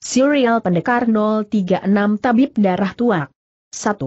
Serial Pendekar 036 Tabib Darah Tuak 1.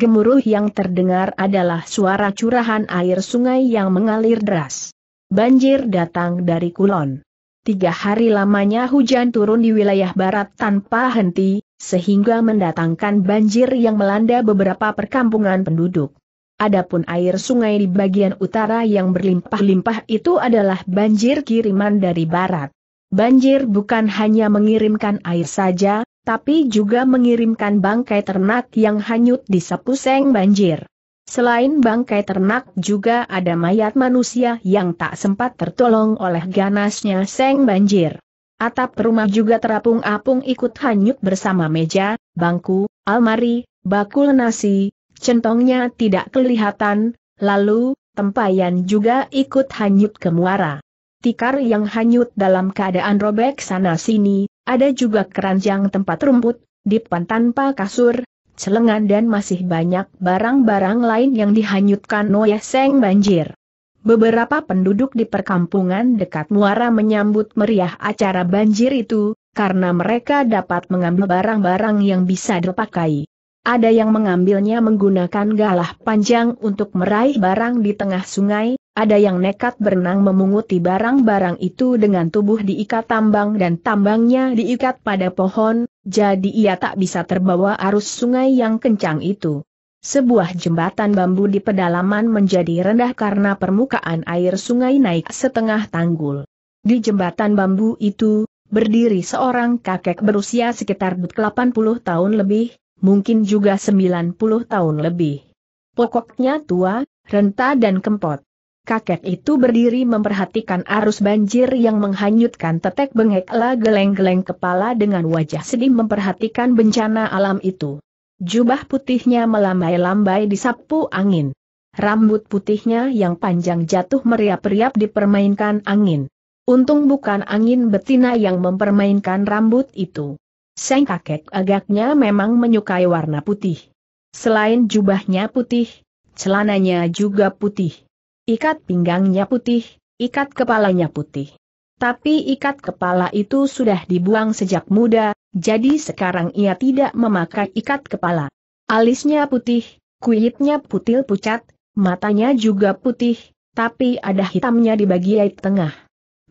Gemuruh yang terdengar adalah suara curahan air sungai yang mengalir deras. Banjir datang dari Kulon. Tiga hari lamanya hujan turun di wilayah barat tanpa henti, sehingga mendatangkan banjir yang melanda beberapa perkampungan penduduk. Adapun air sungai di bagian utara yang berlimpah-limpah itu adalah banjir kiriman dari barat. Banjir bukan hanya mengirimkan air saja, tapi juga mengirimkan bangkai ternak yang hanyut di sepuseng banjir. Selain bangkai ternak juga ada mayat manusia yang tak sempat tertolong oleh ganasnya seng banjir. Atap rumah juga terapung-apung ikut hanyut bersama meja, bangku, almari, bakul nasi, centongnya tidak kelihatan, lalu, tempayan juga ikut hanyut ke muara tikar yang hanyut dalam keadaan robek sana-sini, ada juga keranjang tempat rumput, dipan tanpa kasur, celengan dan masih banyak barang-barang lain yang dihanyutkan Noyeseng seng banjir. Beberapa penduduk di perkampungan dekat muara menyambut meriah acara banjir itu, karena mereka dapat mengambil barang-barang yang bisa dipakai. Ada yang mengambilnya menggunakan galah panjang untuk meraih barang di tengah sungai, ada yang nekat berenang memunguti barang-barang itu dengan tubuh diikat tambang dan tambangnya diikat pada pohon, jadi ia tak bisa terbawa arus sungai yang kencang itu. Sebuah jembatan bambu di pedalaman menjadi rendah karena permukaan air sungai naik setengah tanggul. Di jembatan bambu itu, berdiri seorang kakek berusia sekitar 80 tahun lebih, mungkin juga 90 tahun lebih. Pokoknya tua, renta dan kempot. Kakek itu berdiri memperhatikan arus banjir yang menghanyutkan tetek bengekla geleng-geleng kepala dengan wajah sedih memperhatikan bencana alam itu. Jubah putihnya melambai-lambai disapu angin. Rambut putihnya yang panjang jatuh meriap-riap dipermainkan angin. Untung bukan angin betina yang mempermainkan rambut itu. Sang kakek agaknya memang menyukai warna putih. Selain jubahnya putih, celananya juga putih. Ikat pinggangnya putih, ikat kepalanya putih. Tapi ikat kepala itu sudah dibuang sejak muda, jadi sekarang ia tidak memakai ikat kepala. Alisnya putih, kulitnya putih pucat, matanya juga putih, tapi ada hitamnya di bagian tengah.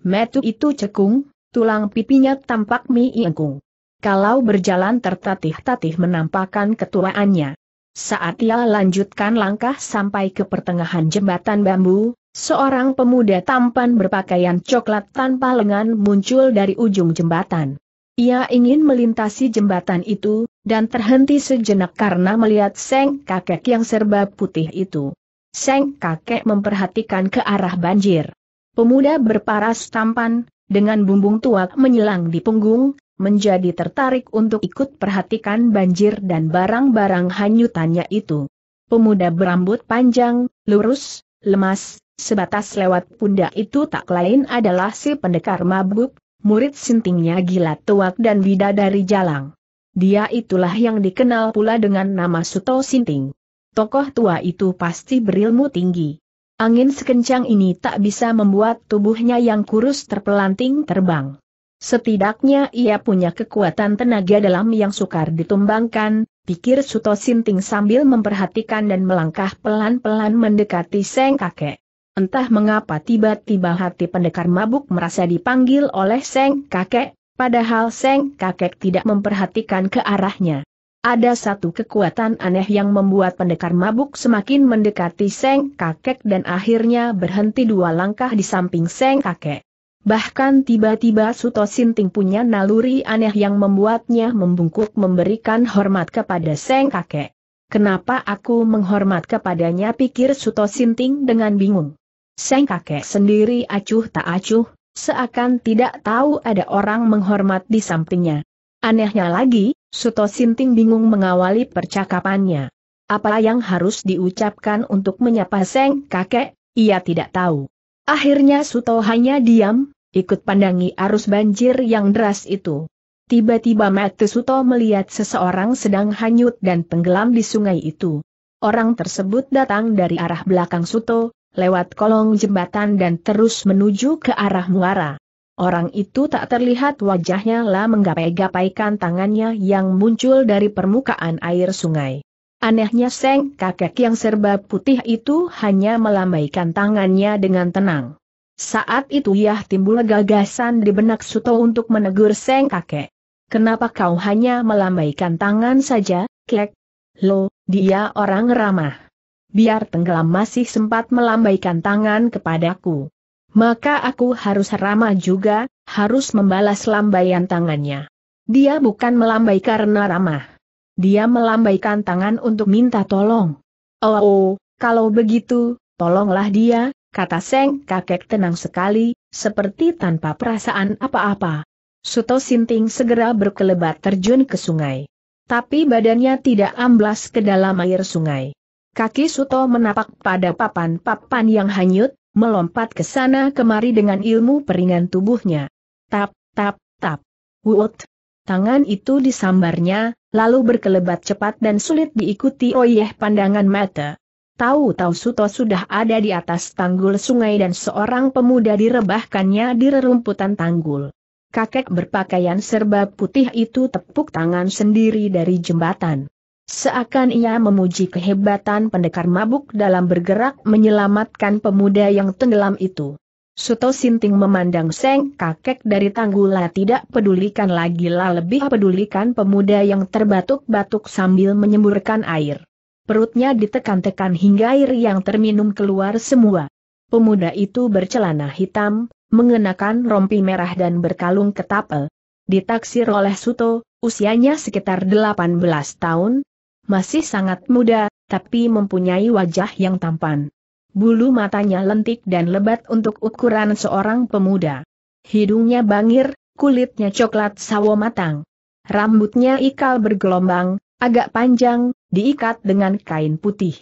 Metu itu cekung, tulang pipinya tampak mie ingkung kalau berjalan tertatih-tatih menampakkan ketuaannya. Saat ia lanjutkan langkah sampai ke pertengahan jembatan bambu, seorang pemuda tampan berpakaian coklat tanpa lengan muncul dari ujung jembatan. Ia ingin melintasi jembatan itu, dan terhenti sejenak karena melihat Seng kakek yang serba putih itu. Seng kakek memperhatikan ke arah banjir. Pemuda berparas tampan, dengan bumbung tua menyilang di punggung, menjadi tertarik untuk ikut perhatikan banjir dan barang-barang hanyutannya itu. Pemuda berambut panjang, lurus, lemas, sebatas lewat pundak itu tak lain adalah si pendekar mabuk, murid sintingnya gila tuak dan bidadari jalang. Dia itulah yang dikenal pula dengan nama Suto Sinting. Tokoh tua itu pasti berilmu tinggi. Angin sekencang ini tak bisa membuat tubuhnya yang kurus terpelanting terbang. Setidaknya ia punya kekuatan tenaga dalam yang sukar ditumbangkan, pikir Suto Sinting sambil memperhatikan dan melangkah pelan-pelan mendekati Seng Kakek. Entah mengapa tiba-tiba hati pendekar mabuk merasa dipanggil oleh Seng Kakek, padahal Seng Kakek tidak memperhatikan ke arahnya. Ada satu kekuatan aneh yang membuat pendekar mabuk semakin mendekati Seng Kakek dan akhirnya berhenti dua langkah di samping Seng Kakek. Bahkan tiba-tiba Suto Sinting punya naluri aneh yang membuatnya membungkuk memberikan hormat kepada Seng Kakek. Kenapa aku menghormat kepadanya pikir Suto Sinting dengan bingung. Seng Kakek sendiri acuh tak acuh, seakan tidak tahu ada orang menghormat di sampingnya. Anehnya lagi, Suto Sinting bingung mengawali percakapannya. Apa yang harus diucapkan untuk menyapa Seng Kakek, ia tidak tahu. Akhirnya Suto hanya diam, ikut pandangi arus banjir yang deras itu. Tiba-tiba Suto melihat seseorang sedang hanyut dan tenggelam di sungai itu. Orang tersebut datang dari arah belakang Suto, lewat kolong jembatan dan terus menuju ke arah muara. Orang itu tak terlihat wajahnya lah menggapai-gapaikan tangannya yang muncul dari permukaan air sungai. Anehnya Seng kakek yang serba putih itu hanya melambaikan tangannya dengan tenang. Saat itu Yah timbul gagasan di benak Suto untuk menegur Seng kakek. Kenapa kau hanya melambaikan tangan saja, kek? Lo, dia orang ramah. Biar tenggelam masih sempat melambaikan tangan kepadaku. Maka aku harus ramah juga, harus membalas lambaian tangannya. Dia bukan melambai karena ramah. Dia melambaikan tangan untuk minta tolong. Oh, oh kalau begitu, tolonglah dia, kata Seng kakek tenang sekali, seperti tanpa perasaan apa-apa. Suto Sinting segera berkelebat terjun ke sungai. Tapi badannya tidak amblas ke dalam air sungai. Kaki Suto menapak pada papan-papan yang hanyut, melompat ke sana kemari dengan ilmu peringan tubuhnya. Tap, tap, tap. Wut. Tangan itu disambarnya, lalu berkelebat cepat dan sulit diikuti oleh pandangan mata. Tahu-tahu Suto sudah ada di atas tanggul sungai dan seorang pemuda direbahkannya di rerumputan tanggul. Kakek berpakaian serba putih itu tepuk tangan sendiri dari jembatan. Seakan ia memuji kehebatan pendekar mabuk dalam bergerak menyelamatkan pemuda yang tenggelam itu. Suto Sinting memandang Seng kakek dari tanggul lah tidak pedulikan lagi lah lebih pedulikan pemuda yang terbatuk-batuk sambil menyemburkan air. Perutnya ditekan-tekan hingga air yang terminum keluar semua. Pemuda itu bercelana hitam, mengenakan rompi merah dan berkalung ketapel. Ditaksir oleh Suto, usianya sekitar 18 tahun, masih sangat muda, tapi mempunyai wajah yang tampan. Bulu matanya lentik dan lebat untuk ukuran seorang pemuda. Hidungnya bangir, kulitnya coklat sawo matang. Rambutnya ikal bergelombang, agak panjang, diikat dengan kain putih.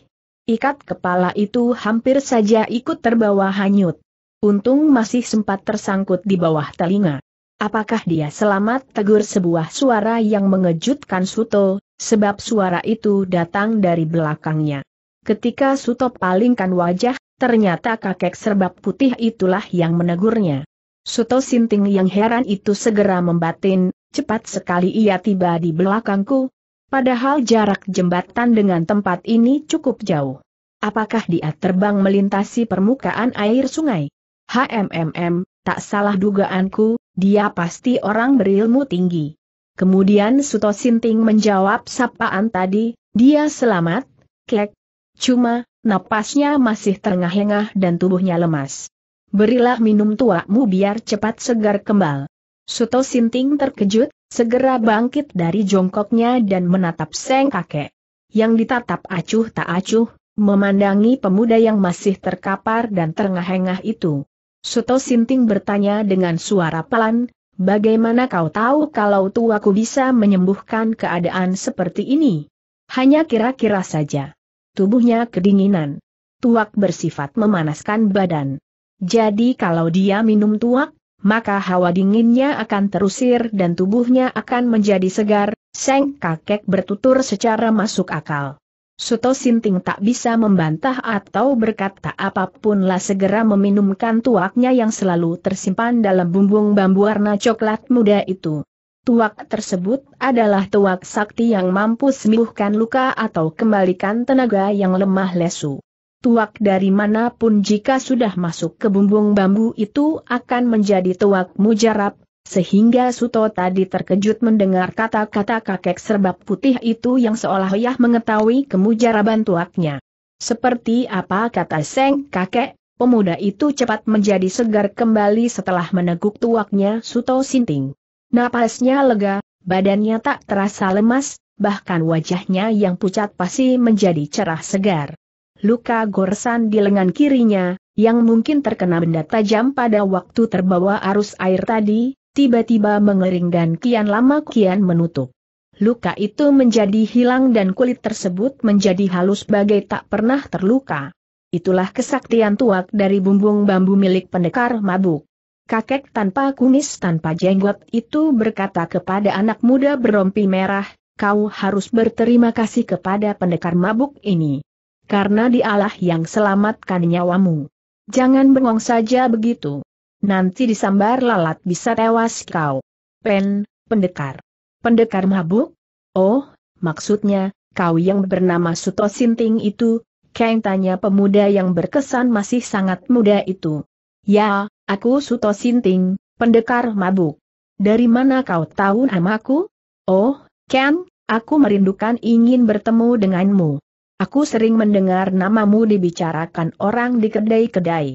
Ikat kepala itu hampir saja ikut terbawa hanyut. Untung masih sempat tersangkut di bawah telinga. Apakah dia selamat tegur sebuah suara yang mengejutkan Suto, sebab suara itu datang dari belakangnya. Ketika Suto palingkan wajah, ternyata kakek serbab putih itulah yang menegurnya. Suto Sinting yang heran itu segera membatin, cepat sekali ia tiba di belakangku, Padahal jarak jembatan dengan tempat ini cukup jauh. Apakah dia terbang melintasi permukaan air sungai? HMMM, tak salah dugaanku, dia pasti orang berilmu tinggi. Kemudian Suto Sinting menjawab sapaan tadi, dia selamat, kek. Cuma, napasnya masih terengah-engah dan tubuhnya lemas. Berilah minum tuamu biar cepat segar kembali. Suto Sinting terkejut, segera bangkit dari jongkoknya dan menatap Seng kakek. Yang ditatap acuh tak acuh, memandangi pemuda yang masih terkapar dan terengah-engah itu. Suto Sinting bertanya dengan suara pelan, bagaimana kau tahu kalau tuaku bisa menyembuhkan keadaan seperti ini? Hanya kira-kira saja. Tubuhnya kedinginan. Tuak bersifat memanaskan badan. Jadi kalau dia minum tuak, maka hawa dinginnya akan terusir dan tubuhnya akan menjadi segar, Seng kakek bertutur secara masuk akal. Suto Sinting tak bisa membantah atau berkata apapun lah segera meminumkan tuaknya yang selalu tersimpan dalam bumbung bambu warna coklat muda itu. Tuak tersebut adalah tuak sakti yang mampu sembuhkan luka atau kembalikan tenaga yang lemah lesu tuak dari manapun jika sudah masuk ke bumbung bambu itu akan menjadi tuak mujarab, sehingga Suto tadi terkejut mendengar kata-kata kakek serbap putih itu yang seolah-olah mengetahui kemujaraban tuaknya. Seperti apa kata Seng kakek, pemuda itu cepat menjadi segar kembali setelah meneguk tuaknya Suto Sinting. Napasnya lega, badannya tak terasa lemas, bahkan wajahnya yang pucat pasti menjadi cerah segar luka goresan di lengan kirinya, yang mungkin terkena benda tajam pada waktu terbawa arus air tadi, tiba-tiba mengering dan kian lama kian menutup. Luka itu menjadi hilang dan kulit tersebut menjadi halus bagai tak pernah terluka. Itulah kesaktian tuak dari bumbung bambu milik pendekar mabuk. Kakek tanpa kumis tanpa jenggot itu berkata kepada anak muda berompi merah, kau harus berterima kasih kepada pendekar mabuk ini karena dialah yang selamatkan nyawamu. Jangan bengong saja begitu. Nanti disambar lalat bisa tewas kau. Pen, pendekar. Pendekar mabuk? Oh, maksudnya, kau yang bernama Suto Sinting itu, Kang tanya pemuda yang berkesan masih sangat muda itu. Ya, aku Suto Sinting, pendekar mabuk. Dari mana kau tahu namaku? Oh, Ken, aku merindukan ingin bertemu denganmu. Aku sering mendengar namamu dibicarakan orang di kedai-kedai.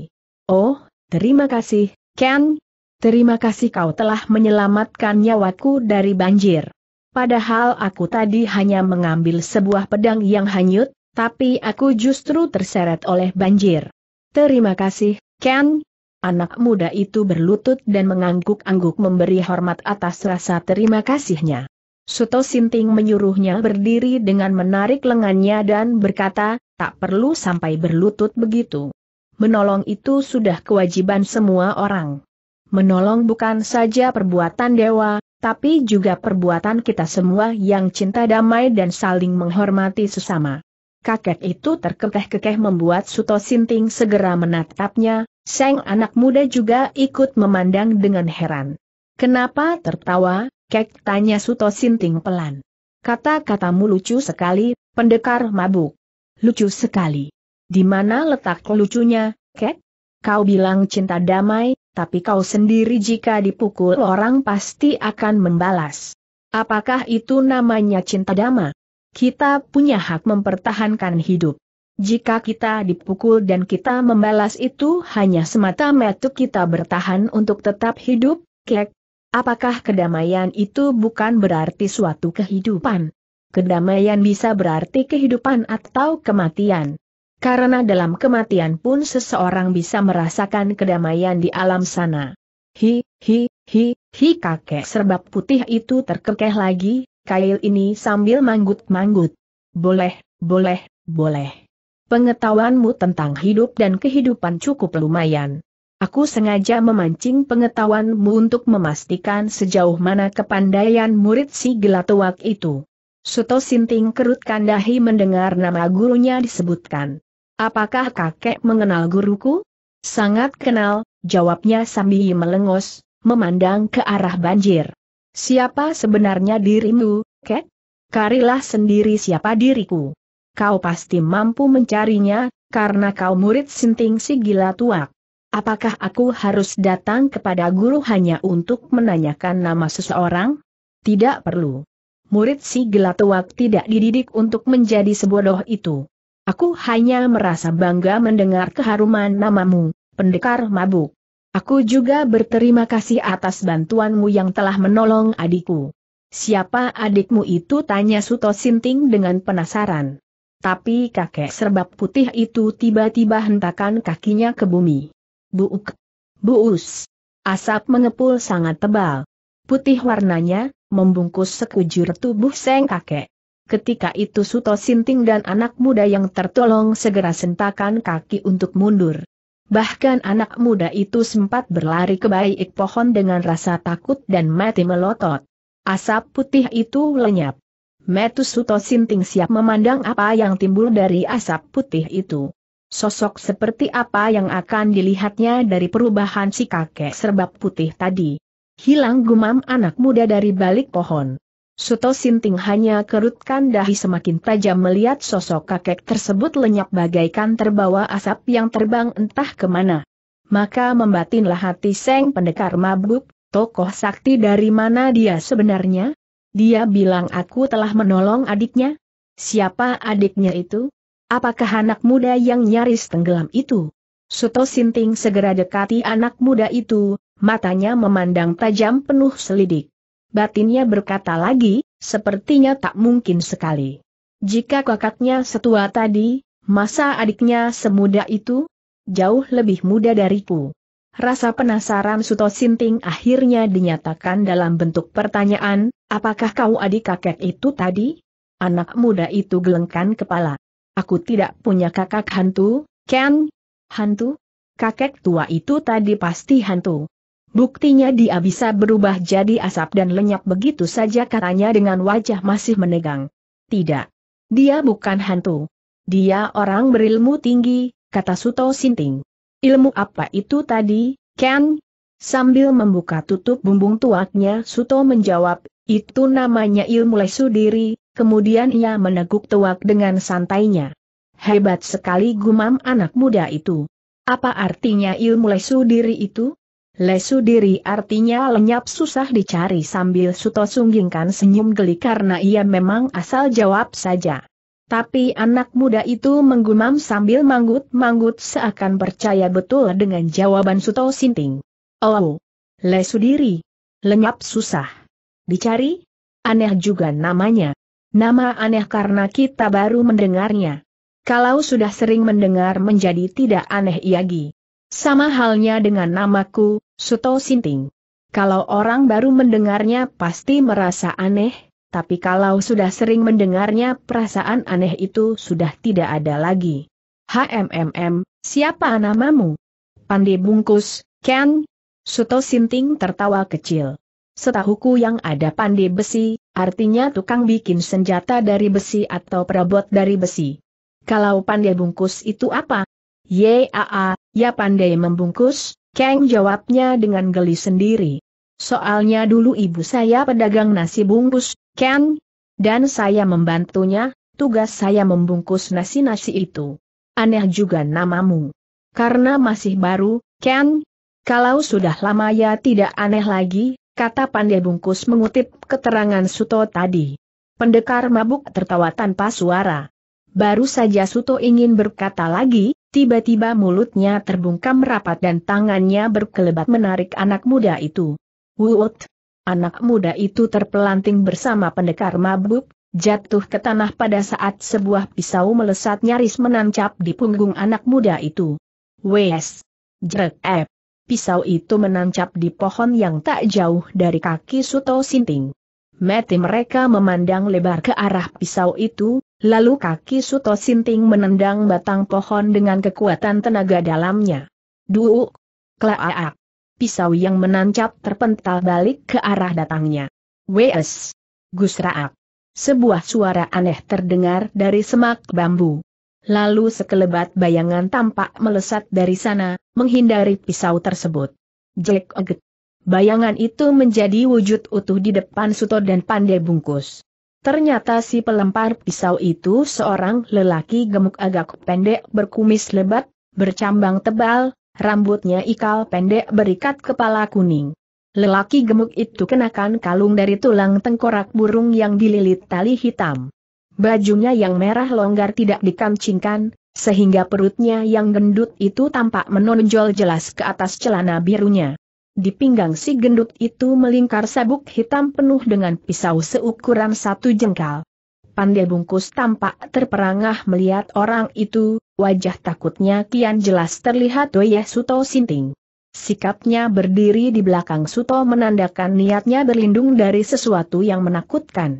Oh, terima kasih, Ken. Terima kasih kau telah menyelamatkan nyawaku dari banjir. Padahal aku tadi hanya mengambil sebuah pedang yang hanyut, tapi aku justru terseret oleh banjir. Terima kasih, Ken. Anak muda itu berlutut dan mengangguk-angguk memberi hormat atas rasa terima kasihnya. Suto Sinting menyuruhnya berdiri dengan menarik lengannya dan berkata, tak perlu sampai berlutut begitu. Menolong itu sudah kewajiban semua orang. Menolong bukan saja perbuatan dewa, tapi juga perbuatan kita semua yang cinta damai dan saling menghormati sesama. Kakek itu terkekeh-kekeh membuat Suto Sinting segera menatapnya, Seng anak muda juga ikut memandang dengan heran. Kenapa tertawa, Kek tanya Suto Sinting pelan. Kata-katamu lucu sekali, pendekar mabuk. Lucu sekali. Di mana letak lucunya, Kek? Kau bilang cinta damai, tapi kau sendiri jika dipukul orang pasti akan membalas. Apakah itu namanya cinta damai? Kita punya hak mempertahankan hidup. Jika kita dipukul dan kita membalas itu hanya semata-mata kita bertahan untuk tetap hidup, Kek, Apakah kedamaian itu bukan berarti suatu kehidupan? Kedamaian bisa berarti kehidupan atau kematian. Karena dalam kematian pun seseorang bisa merasakan kedamaian di alam sana. Hi, hi, hi, hi kakek serbak putih itu terkekeh lagi, kail ini sambil manggut-manggut. Boleh, boleh, boleh. Pengetahuanmu tentang hidup dan kehidupan cukup lumayan. Aku sengaja memancing pengetahuanmu untuk memastikan sejauh mana kepandaian murid si gelatuak itu. Suto Sinting kerutkan dahi mendengar nama gurunya disebutkan. Apakah kakek mengenal guruku? Sangat kenal, jawabnya sambil melengos, memandang ke arah banjir. Siapa sebenarnya dirimu, kek? Karilah sendiri siapa diriku. Kau pasti mampu mencarinya, karena kau murid Sinting si gila tuak. Apakah aku harus datang kepada guru hanya untuk menanyakan nama seseorang? Tidak perlu. Murid si Gelatuak tidak dididik untuk menjadi sebodoh itu. Aku hanya merasa bangga mendengar keharuman namamu, pendekar mabuk. Aku juga berterima kasih atas bantuanmu yang telah menolong adikku. Siapa adikmu itu? tanya Suto Sinting dengan penasaran. Tapi kakek serbab putih itu tiba-tiba hentakan kakinya ke bumi. Buuk. Buus. Asap mengepul sangat tebal. Putih warnanya, membungkus sekujur tubuh seng kakek. Ketika itu Suto Sinting dan anak muda yang tertolong segera sentakan kaki untuk mundur. Bahkan anak muda itu sempat berlari ke baik pohon dengan rasa takut dan mati melotot. Asap putih itu lenyap. Metu Suto Sinting siap memandang apa yang timbul dari asap putih itu. Sosok seperti apa yang akan dilihatnya dari perubahan si kakek serbab putih tadi? Hilang gumam anak muda dari balik pohon. Suto Sinting hanya kerutkan dahi semakin tajam melihat sosok kakek tersebut lenyap bagaikan terbawa asap yang terbang entah kemana. Maka membatinlah hati Seng pendekar mabuk, tokoh sakti dari mana dia sebenarnya? Dia bilang aku telah menolong adiknya? Siapa adiknya itu? Apakah anak muda yang nyaris tenggelam itu? Suto Sinting segera dekati anak muda itu, matanya memandang tajam penuh selidik. Batinnya berkata lagi, sepertinya tak mungkin sekali. Jika kakaknya setua tadi, masa adiknya semuda itu? Jauh lebih muda dariku. Rasa penasaran Suto Sinting akhirnya dinyatakan dalam bentuk pertanyaan, apakah kau adik kakek itu tadi? Anak muda itu gelengkan kepala. Aku tidak punya kakak hantu, Ken? Hantu? Kakek tua itu tadi pasti hantu. Buktinya dia bisa berubah jadi asap dan lenyap begitu saja katanya dengan wajah masih menegang. Tidak. Dia bukan hantu. Dia orang berilmu tinggi, kata Suto Sinting. Ilmu apa itu tadi, Ken? Sambil membuka tutup bumbung tuaknya Suto menjawab, itu namanya ilmu lesu diri, Kemudian ia meneguk tuak dengan santainya. Hebat sekali gumam anak muda itu. Apa artinya ilmu lesu diri itu? Lesu diri artinya lenyap susah dicari sambil Suto sunggingkan senyum geli karena ia memang asal jawab saja. Tapi anak muda itu menggumam sambil manggut-manggut seakan percaya betul dengan jawaban Suto Sinting. Oh, lesu diri. Lenyap susah. Dicari? Aneh juga namanya. Nama aneh karena kita baru mendengarnya. Kalau sudah sering mendengar menjadi tidak aneh lagi. Sama halnya dengan namaku, Suto Sinting. Kalau orang baru mendengarnya pasti merasa aneh, tapi kalau sudah sering mendengarnya perasaan aneh itu sudah tidak ada lagi. HMMM, siapa namamu? Pandi bungkus, Ken? Suto Sinting tertawa kecil. Setahuku yang ada pandai besi, Artinya tukang bikin senjata dari besi atau perabot dari besi. Kalau pandai bungkus itu apa? Yaa, ya pandai membungkus, Kang jawabnya dengan geli sendiri. Soalnya dulu ibu saya pedagang nasi bungkus, Kang, dan saya membantunya, tugas saya membungkus nasi-nasi itu. Aneh juga namamu. Karena masih baru, Kang, kalau sudah lama ya tidak aneh lagi, kata pandai bungkus mengutip keterangan Suto tadi. Pendekar mabuk tertawa tanpa suara. Baru saja Suto ingin berkata lagi, tiba-tiba mulutnya terbungkam rapat dan tangannya berkelebat menarik anak muda itu. Wuut! Anak muda itu terpelanting bersama pendekar mabuk, jatuh ke tanah pada saat sebuah pisau melesat nyaris menancap di punggung anak muda itu. Wes! Jerek! pisau itu menancap di pohon yang tak jauh dari kaki Suto Sinting. Mati mereka memandang lebar ke arah pisau itu, lalu kaki Suto Sinting menendang batang pohon dengan kekuatan tenaga dalamnya. Duuk! Klaaak! Pisau yang menancap terpental balik ke arah datangnya. Wes! Gusraak! Sebuah suara aneh terdengar dari semak bambu. Lalu sekelebat bayangan tampak melesat dari sana, menghindari pisau tersebut. Jelek oget. Bayangan itu menjadi wujud utuh di depan Suto dan pandai bungkus. Ternyata si pelempar pisau itu seorang lelaki gemuk agak pendek berkumis lebat, bercambang tebal, rambutnya ikal pendek berikat kepala kuning. Lelaki gemuk itu kenakan kalung dari tulang tengkorak burung yang dililit tali hitam. Bajunya yang merah longgar tidak dikancingkan, sehingga perutnya yang gendut itu tampak menonjol jelas ke atas celana birunya. Di pinggang si gendut itu melingkar sabuk hitam penuh dengan pisau seukuran satu jengkal. Pandai bungkus tampak terperangah melihat orang itu, wajah takutnya kian jelas terlihat Doyeh Suto Sinting. Sikapnya berdiri di belakang Suto menandakan niatnya berlindung dari sesuatu yang menakutkan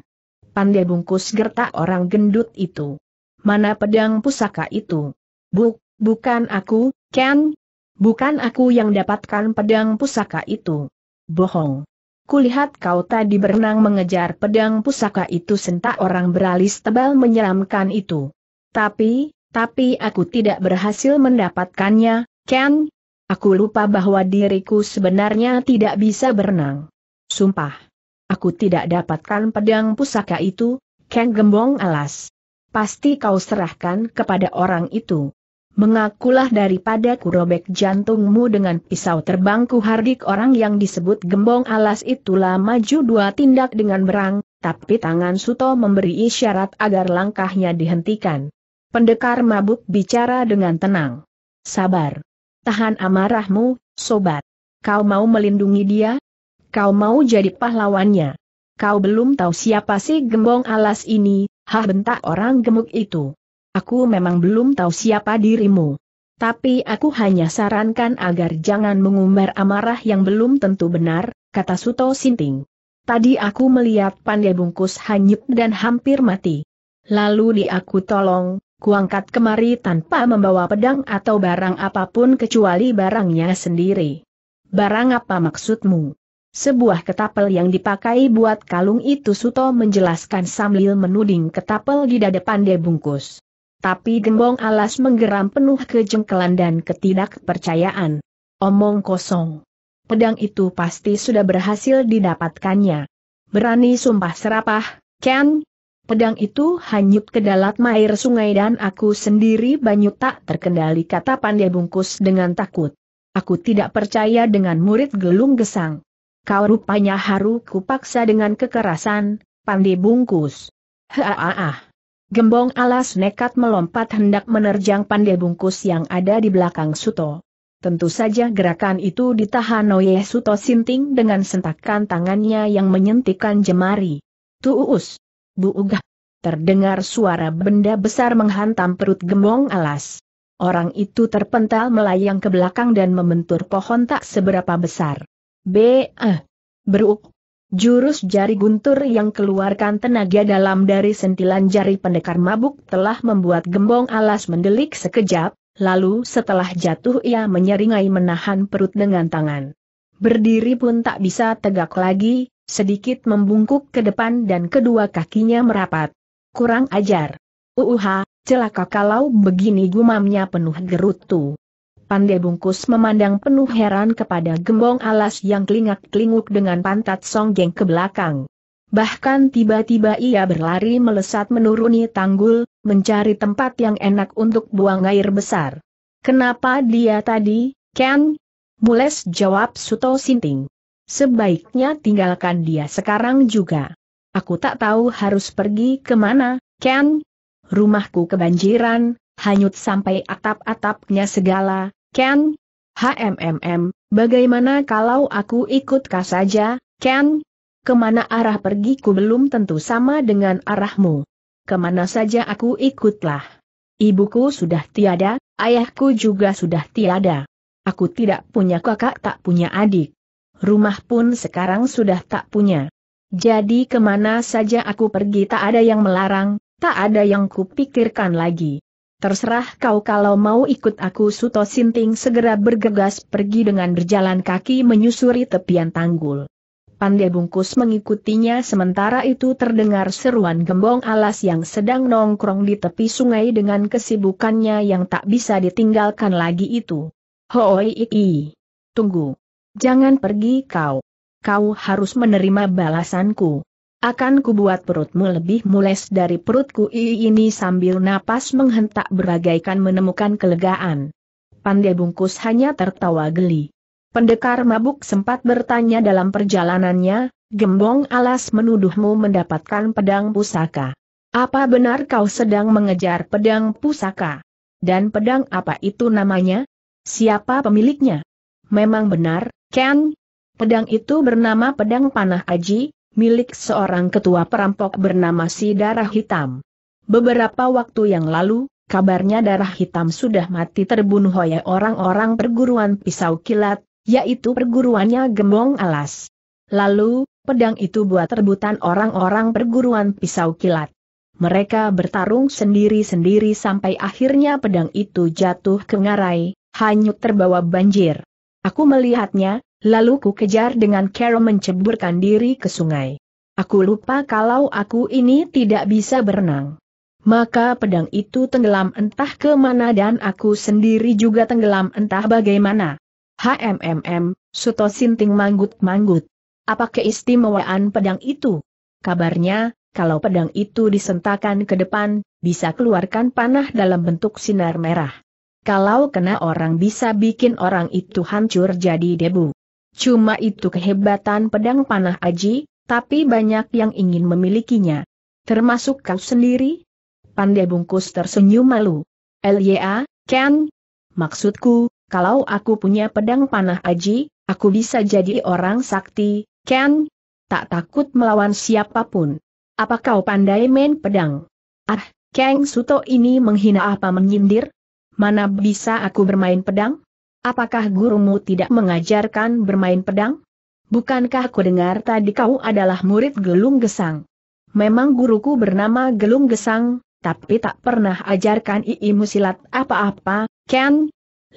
pandai bungkus gertak orang gendut itu. Mana pedang pusaka itu? Buk, bukan aku, Ken. Bukan aku yang dapatkan pedang pusaka itu. Bohong. Kulihat kau tadi berenang mengejar pedang pusaka itu sentak orang beralis tebal menyeramkan itu. Tapi, tapi aku tidak berhasil mendapatkannya, Ken. Aku lupa bahwa diriku sebenarnya tidak bisa berenang. Sumpah. Aku tidak dapatkan pedang pusaka itu, Kang Gembong Alas. Pasti kau serahkan kepada orang itu. Mengakulah daripada kurobek jantungmu dengan pisau terbangku hardik orang yang disebut gembong alas itulah maju dua tindak dengan berang, tapi tangan Suto memberi isyarat agar langkahnya dihentikan. Pendekar mabuk bicara dengan tenang. Sabar. Tahan amarahmu, sobat. Kau mau melindungi dia, kau mau jadi pahlawannya. Kau belum tahu siapa si gembong alas ini, hah bentak orang gemuk itu. Aku memang belum tahu siapa dirimu. Tapi aku hanya sarankan agar jangan mengumbar amarah yang belum tentu benar, kata Suto Sinting. Tadi aku melihat pandai bungkus hanyut dan hampir mati. Lalu di aku tolong, kuangkat kemari tanpa membawa pedang atau barang apapun kecuali barangnya sendiri. Barang apa maksudmu? Sebuah ketapel yang dipakai buat kalung itu Suto menjelaskan sambil menuding ketapel di dada pandai bungkus. Tapi gembong alas menggeram penuh kejengkelan dan ketidakpercayaan. Omong kosong. Pedang itu pasti sudah berhasil didapatkannya. Berani sumpah serapah, Ken? Pedang itu hanyut ke dalam air sungai dan aku sendiri banyu tak terkendali kata pandai bungkus dengan takut. Aku tidak percaya dengan murid gelung gesang. Kau rupanya haru kupaksa dengan kekerasan, Pandi bungkus. Haaah. Gembong alas nekat melompat hendak menerjang pandai bungkus yang ada di belakang Suto. Tentu saja gerakan itu ditahan oleh Suto Sinting dengan sentakan tangannya yang menyentikan jemari. Tuus! Buugah! Terdengar suara benda besar menghantam perut gembong alas. Orang itu terpental melayang ke belakang dan membentur pohon tak seberapa besar. B. Eh. Beruk. Jurus jari guntur yang keluarkan tenaga dalam dari sentilan jari pendekar mabuk telah membuat gembong alas mendelik sekejap, lalu setelah jatuh ia menyeringai menahan perut dengan tangan. Berdiri pun tak bisa tegak lagi, sedikit membungkuk ke depan dan kedua kakinya merapat. Kurang ajar. Uuha, celaka kalau begini gumamnya penuh gerutu. Pandai Bungkus memandang penuh heran kepada gembong alas yang kelingak-kelinguk dengan pantat songgeng ke belakang. Bahkan tiba-tiba ia berlari melesat menuruni tanggul, mencari tempat yang enak untuk buang air besar. Kenapa dia tadi, Ken? Mules jawab Suto Sinting. Sebaiknya tinggalkan dia sekarang juga. Aku tak tahu harus pergi kemana, Ken? Rumahku kebanjiran, hanyut sampai atap-atapnya segala, Ken? HMMM, bagaimana kalau aku ikut kah saja, Ken? Kemana arah pergiku belum tentu sama dengan arahmu. Kemana saja aku ikutlah. Ibuku sudah tiada, ayahku juga sudah tiada. Aku tidak punya kakak tak punya adik. Rumah pun sekarang sudah tak punya. Jadi kemana saja aku pergi tak ada yang melarang, tak ada yang kupikirkan lagi. Terserah kau kalau mau ikut aku Suto Sinting segera bergegas pergi dengan berjalan kaki menyusuri tepian tanggul. Pandai bungkus mengikutinya sementara itu terdengar seruan gembong alas yang sedang nongkrong di tepi sungai dengan kesibukannya yang tak bisa ditinggalkan lagi itu. Hoi ii, tunggu. Jangan pergi kau. Kau harus menerima balasanku. Akan kubuat perutmu lebih mules dari perutku ini sambil napas menghentak beragaikan menemukan kelegaan. Pandai bungkus hanya tertawa geli. Pendekar mabuk sempat bertanya dalam perjalanannya, gembong alas menuduhmu mendapatkan pedang pusaka. Apa benar kau sedang mengejar pedang pusaka? Dan pedang apa itu namanya? Siapa pemiliknya? Memang benar, Ken. Pedang itu bernama pedang panah aji, milik seorang ketua perampok bernama si Darah Hitam. Beberapa waktu yang lalu, kabarnya Darah Hitam sudah mati terbunuh oleh orang-orang perguruan pisau kilat, yaitu perguruannya Gembong Alas. Lalu, pedang itu buat rebutan orang-orang perguruan pisau kilat. Mereka bertarung sendiri-sendiri sampai akhirnya pedang itu jatuh ke ngarai, hanyut terbawa banjir. Aku melihatnya, Lalu ku kejar dengan cara menceburkan diri ke sungai. Aku lupa kalau aku ini tidak bisa berenang. Maka pedang itu tenggelam entah kemana dan aku sendiri juga tenggelam entah bagaimana. HMMM, Suto Sinting manggut-manggut. Apa keistimewaan pedang itu? Kabarnya, kalau pedang itu disentakan ke depan, bisa keluarkan panah dalam bentuk sinar merah. Kalau kena orang bisa bikin orang itu hancur jadi debu. Cuma itu kehebatan pedang panah Aji, tapi banyak yang ingin memilikinya. Termasuk kau sendiri? Pandai bungkus tersenyum malu. Lya, Ken? Maksudku, kalau aku punya pedang panah Aji, aku bisa jadi orang sakti, Ken? Tak takut melawan siapapun. Apa kau pandai main pedang? Ah, Kang Suto ini menghina apa menyindir? Mana bisa aku bermain pedang? Apakah gurumu tidak mengajarkan bermain pedang? Bukankah ku dengar tadi kau adalah murid Gelung Gesang? Memang guruku bernama Gelung Gesang, tapi tak pernah ajarkan ilmu silat apa-apa, Ken?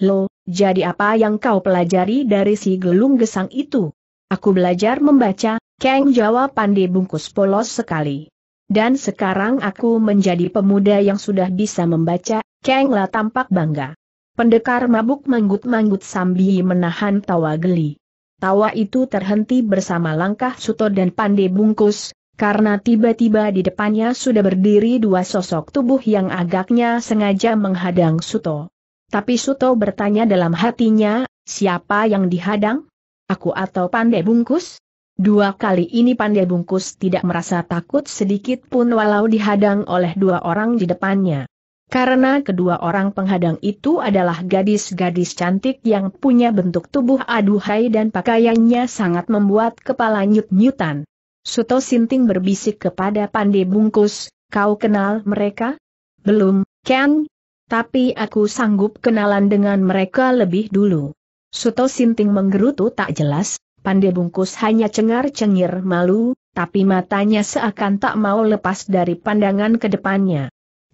Lo, jadi apa yang kau pelajari dari si Gelung Gesang itu? Aku belajar membaca, Ken jawab pandai bungkus polos sekali. Dan sekarang aku menjadi pemuda yang sudah bisa membaca, Kang lah tampak bangga. Pendekar mabuk manggut-manggut sambil menahan tawa geli. Tawa itu terhenti bersama langkah Suto dan Pandai Bungkus, karena tiba-tiba di depannya sudah berdiri dua sosok tubuh yang agaknya sengaja menghadang Suto. Tapi Suto bertanya dalam hatinya, siapa yang dihadang? Aku atau Pandai Bungkus? Dua kali ini Pandai Bungkus tidak merasa takut sedikit pun walau dihadang oleh dua orang di depannya. Karena kedua orang penghadang itu adalah gadis-gadis cantik yang punya bentuk tubuh aduhai dan pakaiannya sangat membuat kepala nyut-nyutan. Suto Sinting berbisik kepada Pandai Bungkus, kau kenal mereka? Belum, Ken. Tapi aku sanggup kenalan dengan mereka lebih dulu. Suto Sinting menggerutu tak jelas, Pandai Bungkus hanya cengar-cengir malu, tapi matanya seakan tak mau lepas dari pandangan ke depannya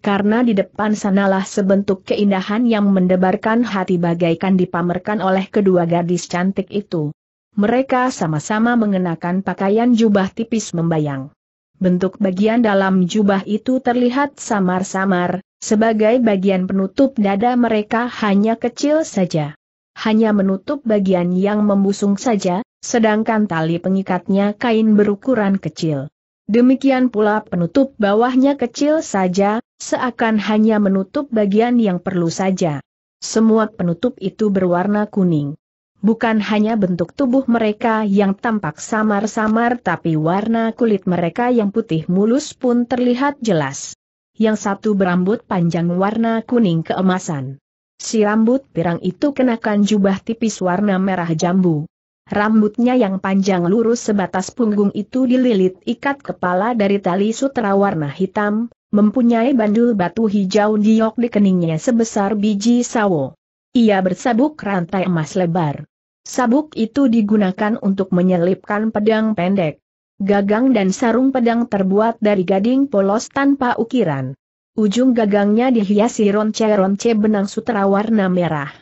karena di depan sanalah sebentuk keindahan yang mendebarkan hati bagaikan dipamerkan oleh kedua gadis cantik itu. Mereka sama-sama mengenakan pakaian jubah tipis membayang. Bentuk bagian dalam jubah itu terlihat samar-samar, sebagai bagian penutup dada mereka hanya kecil saja. Hanya menutup bagian yang membusung saja, sedangkan tali pengikatnya kain berukuran kecil. Demikian pula penutup bawahnya kecil saja, seakan hanya menutup bagian yang perlu saja. Semua penutup itu berwarna kuning. Bukan hanya bentuk tubuh mereka yang tampak samar-samar tapi warna kulit mereka yang putih mulus pun terlihat jelas. Yang satu berambut panjang warna kuning keemasan. Si rambut pirang itu kenakan jubah tipis warna merah jambu. Rambutnya yang panjang lurus sebatas punggung itu dililit ikat kepala dari tali sutra warna hitam, mempunyai bandul batu hijau diok di keningnya sebesar biji sawo. Ia bersabuk rantai emas lebar. Sabuk itu digunakan untuk menyelipkan pedang pendek. Gagang dan sarung pedang terbuat dari gading polos tanpa ukiran. Ujung gagangnya dihiasi ronce-ronce benang sutra warna merah.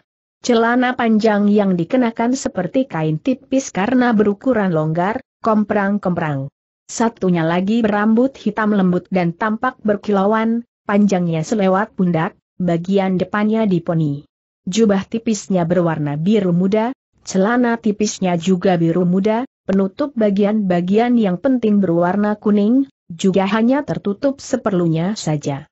Celana panjang yang dikenakan seperti kain tipis karena berukuran longgar, komprang-komprang. Satunya lagi berambut hitam lembut dan tampak berkilauan, panjangnya selewat pundak, bagian depannya diponi. Jubah tipisnya berwarna biru muda, celana tipisnya juga biru muda, penutup bagian-bagian yang penting berwarna kuning, juga hanya tertutup seperlunya saja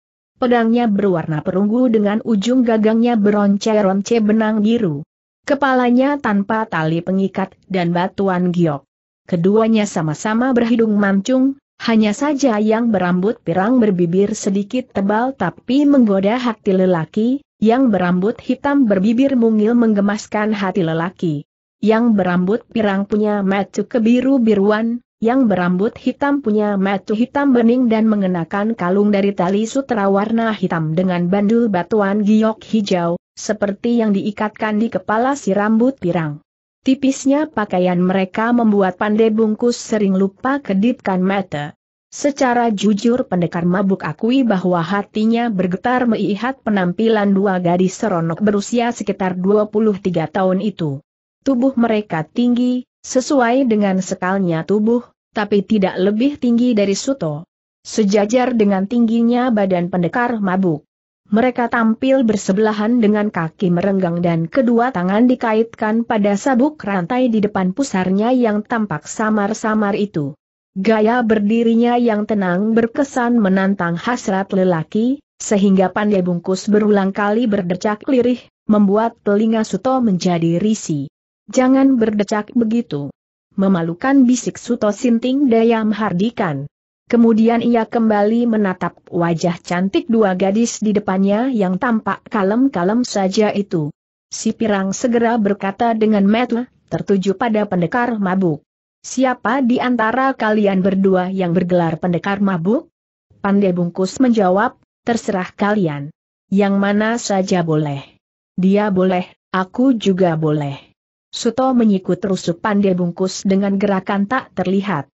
pedangnya berwarna perunggu dengan ujung gagangnya beronce-ronce benang biru. Kepalanya tanpa tali pengikat dan batuan giok. Keduanya sama-sama berhidung mancung, hanya saja yang berambut pirang berbibir sedikit tebal tapi menggoda hati lelaki, yang berambut hitam berbibir mungil menggemaskan hati lelaki. Yang berambut pirang punya mata kebiru-biruan, yang berambut hitam punya mata hitam bening dan mengenakan kalung dari tali sutra warna hitam dengan bandul batuan giok hijau, seperti yang diikatkan di kepala si rambut pirang. Tipisnya pakaian mereka membuat pandai bungkus sering lupa kedipkan mata. Secara jujur pendekar mabuk akui bahwa hatinya bergetar melihat penampilan dua gadis seronok berusia sekitar 23 tahun itu. Tubuh mereka tinggi, sesuai dengan sekalnya tubuh, tapi tidak lebih tinggi dari Suto. Sejajar dengan tingginya badan pendekar mabuk. Mereka tampil bersebelahan dengan kaki merenggang dan kedua tangan dikaitkan pada sabuk rantai di depan pusarnya yang tampak samar-samar itu. Gaya berdirinya yang tenang berkesan menantang hasrat lelaki, sehingga pandai bungkus berulang kali berdecak lirih, membuat telinga Suto menjadi risi. Jangan berdecak begitu memalukan bisik Suto Sinting Dayam Hardikan. Kemudian ia kembali menatap wajah cantik dua gadis di depannya yang tampak kalem-kalem saja itu. Si pirang segera berkata dengan metu, tertuju pada pendekar mabuk. Siapa di antara kalian berdua yang bergelar pendekar mabuk? Pandai bungkus menjawab, terserah kalian. Yang mana saja boleh. Dia boleh, aku juga boleh. Suto menyikut rusuk pandai bungkus dengan gerakan tak terlihat.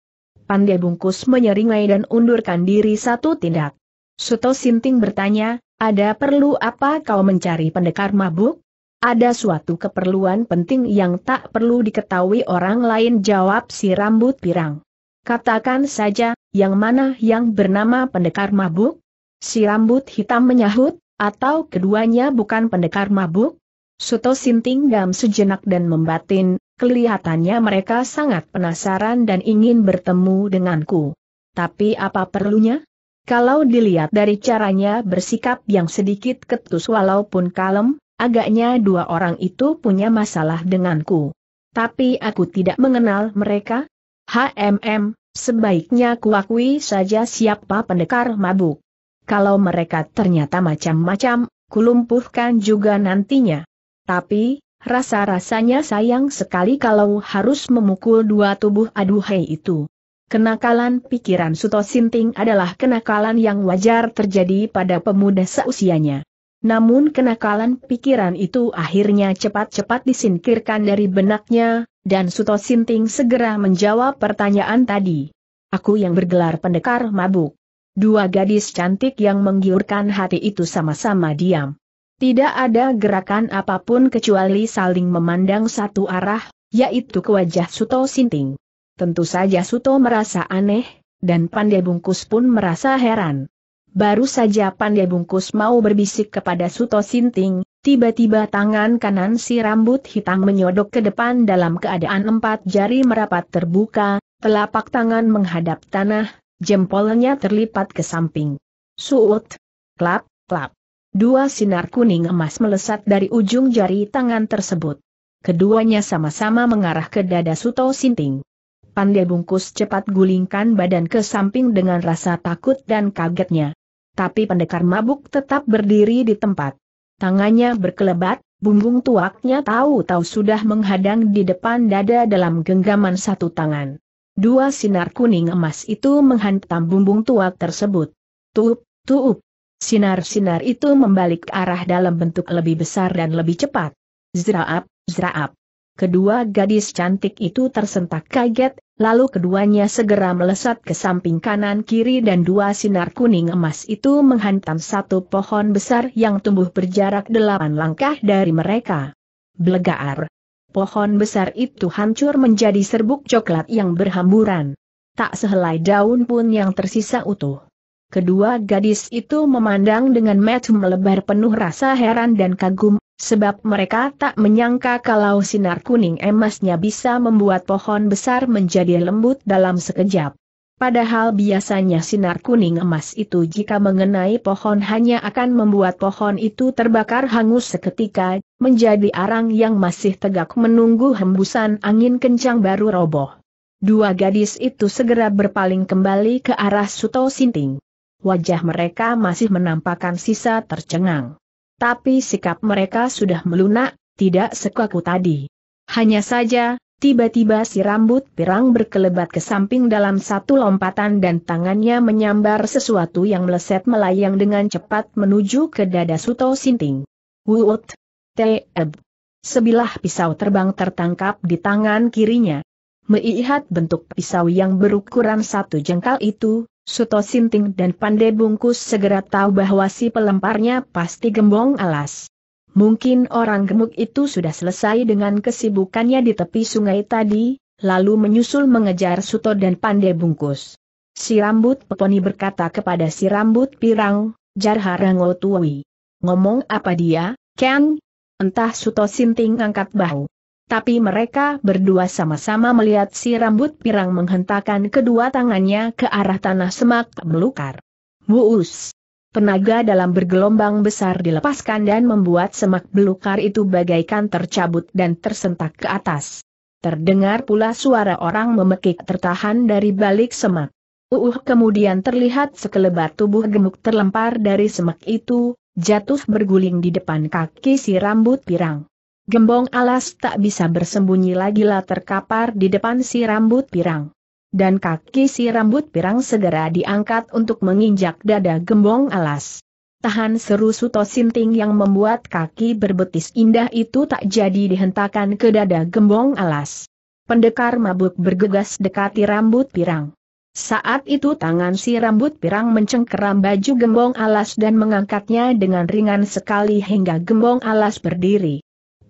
Pandai bungkus menyeringai dan undurkan diri satu tindak. Suto Sinting bertanya, ada perlu apa kau mencari pendekar mabuk? Ada suatu keperluan penting yang tak perlu diketahui orang lain jawab si rambut pirang. Katakan saja, yang mana yang bernama pendekar mabuk? Si rambut hitam menyahut, atau keduanya bukan pendekar mabuk? Suto Sinting gam sejenak dan membatin, kelihatannya mereka sangat penasaran dan ingin bertemu denganku. Tapi apa perlunya? Kalau dilihat dari caranya bersikap yang sedikit ketus walaupun kalem, agaknya dua orang itu punya masalah denganku. Tapi aku tidak mengenal mereka. HMM, sebaiknya kuakui saja siapa pendekar mabuk. Kalau mereka ternyata macam-macam, kulumpuhkan juga nantinya. Tapi, rasa-rasanya sayang sekali kalau harus memukul dua tubuh aduhai itu. Kenakalan pikiran Suto Sinting adalah kenakalan yang wajar terjadi pada pemuda seusianya. Namun kenakalan pikiran itu akhirnya cepat-cepat disingkirkan dari benaknya, dan Suto Sinting segera menjawab pertanyaan tadi. Aku yang bergelar pendekar mabuk. Dua gadis cantik yang menggiurkan hati itu sama-sama diam. Tidak ada gerakan apapun kecuali saling memandang satu arah, yaitu ke wajah Suto Sinting. Tentu saja Suto merasa aneh, dan pandai bungkus pun merasa heran. Baru saja pandai bungkus mau berbisik kepada Suto Sinting, tiba-tiba tangan kanan si rambut hitam menyodok ke depan dalam keadaan empat jari merapat terbuka, telapak tangan menghadap tanah, jempolnya terlipat ke samping. Suut. Klap, klap. Dua sinar kuning emas melesat dari ujung jari tangan tersebut. Keduanya sama-sama mengarah ke dada Suto Sinting. Pandai bungkus cepat gulingkan badan ke samping dengan rasa takut dan kagetnya. Tapi pendekar mabuk tetap berdiri di tempat. Tangannya berkelebat, bumbung tuaknya tahu-tahu sudah menghadang di depan dada dalam genggaman satu tangan. Dua sinar kuning emas itu menghantam bumbung tuak tersebut. Tuup, tuup. Sinar-sinar itu membalik arah dalam bentuk lebih besar dan lebih cepat. Zraap, zraap. Kedua gadis cantik itu tersentak kaget, lalu keduanya segera melesat ke samping kanan kiri dan dua sinar kuning emas itu menghantam satu pohon besar yang tumbuh berjarak delapan langkah dari mereka. Blegaar. Pohon besar itu hancur menjadi serbuk coklat yang berhamburan. Tak sehelai daun pun yang tersisa utuh. Kedua gadis itu memandang dengan mata melebar penuh rasa heran dan kagum, sebab mereka tak menyangka kalau sinar kuning emasnya bisa membuat pohon besar menjadi lembut dalam sekejap. Padahal biasanya sinar kuning emas itu jika mengenai pohon hanya akan membuat pohon itu terbakar hangus seketika, menjadi arang yang masih tegak menunggu hembusan angin kencang baru roboh. Dua gadis itu segera berpaling kembali ke arah Suto Sinting wajah mereka masih menampakkan sisa tercengang. Tapi sikap mereka sudah melunak, tidak sekaku tadi. Hanya saja, tiba-tiba si rambut pirang berkelebat ke samping dalam satu lompatan dan tangannya menyambar sesuatu yang meleset melayang dengan cepat menuju ke dada Suto Sinting. Wut! Teeb! Sebilah pisau terbang tertangkap di tangan kirinya. Melihat bentuk pisau yang berukuran satu jengkal itu, Suto Sinting dan Pandai Bungkus segera tahu bahwa si pelemparnya pasti gembong alas. Mungkin orang gemuk itu sudah selesai dengan kesibukannya di tepi sungai tadi, lalu menyusul mengejar Suto dan Pandai Bungkus. Si rambut peponi berkata kepada si rambut pirang, Jarharango Tuwi. Ngomong apa dia, Ken? Entah Suto Sinting angkat bahu tapi mereka berdua sama-sama melihat si rambut pirang menghentakkan kedua tangannya ke arah tanah semak melukar. Wuus! Tenaga dalam bergelombang besar dilepaskan dan membuat semak belukar itu bagaikan tercabut dan tersentak ke atas. Terdengar pula suara orang memekik tertahan dari balik semak. Uuh kemudian terlihat sekelebat tubuh gemuk terlempar dari semak itu, jatuh berguling di depan kaki si rambut pirang. Gembong alas tak bisa bersembunyi lagi-lah terkapar di depan si rambut pirang. Dan kaki si rambut pirang segera diangkat untuk menginjak dada gembong alas. Tahan seru Suto Sinting yang membuat kaki berbetis indah itu tak jadi dihentakan ke dada gembong alas. Pendekar mabuk bergegas dekati rambut pirang. Saat itu tangan si rambut pirang mencengkeram baju gembong alas dan mengangkatnya dengan ringan sekali hingga gembong alas berdiri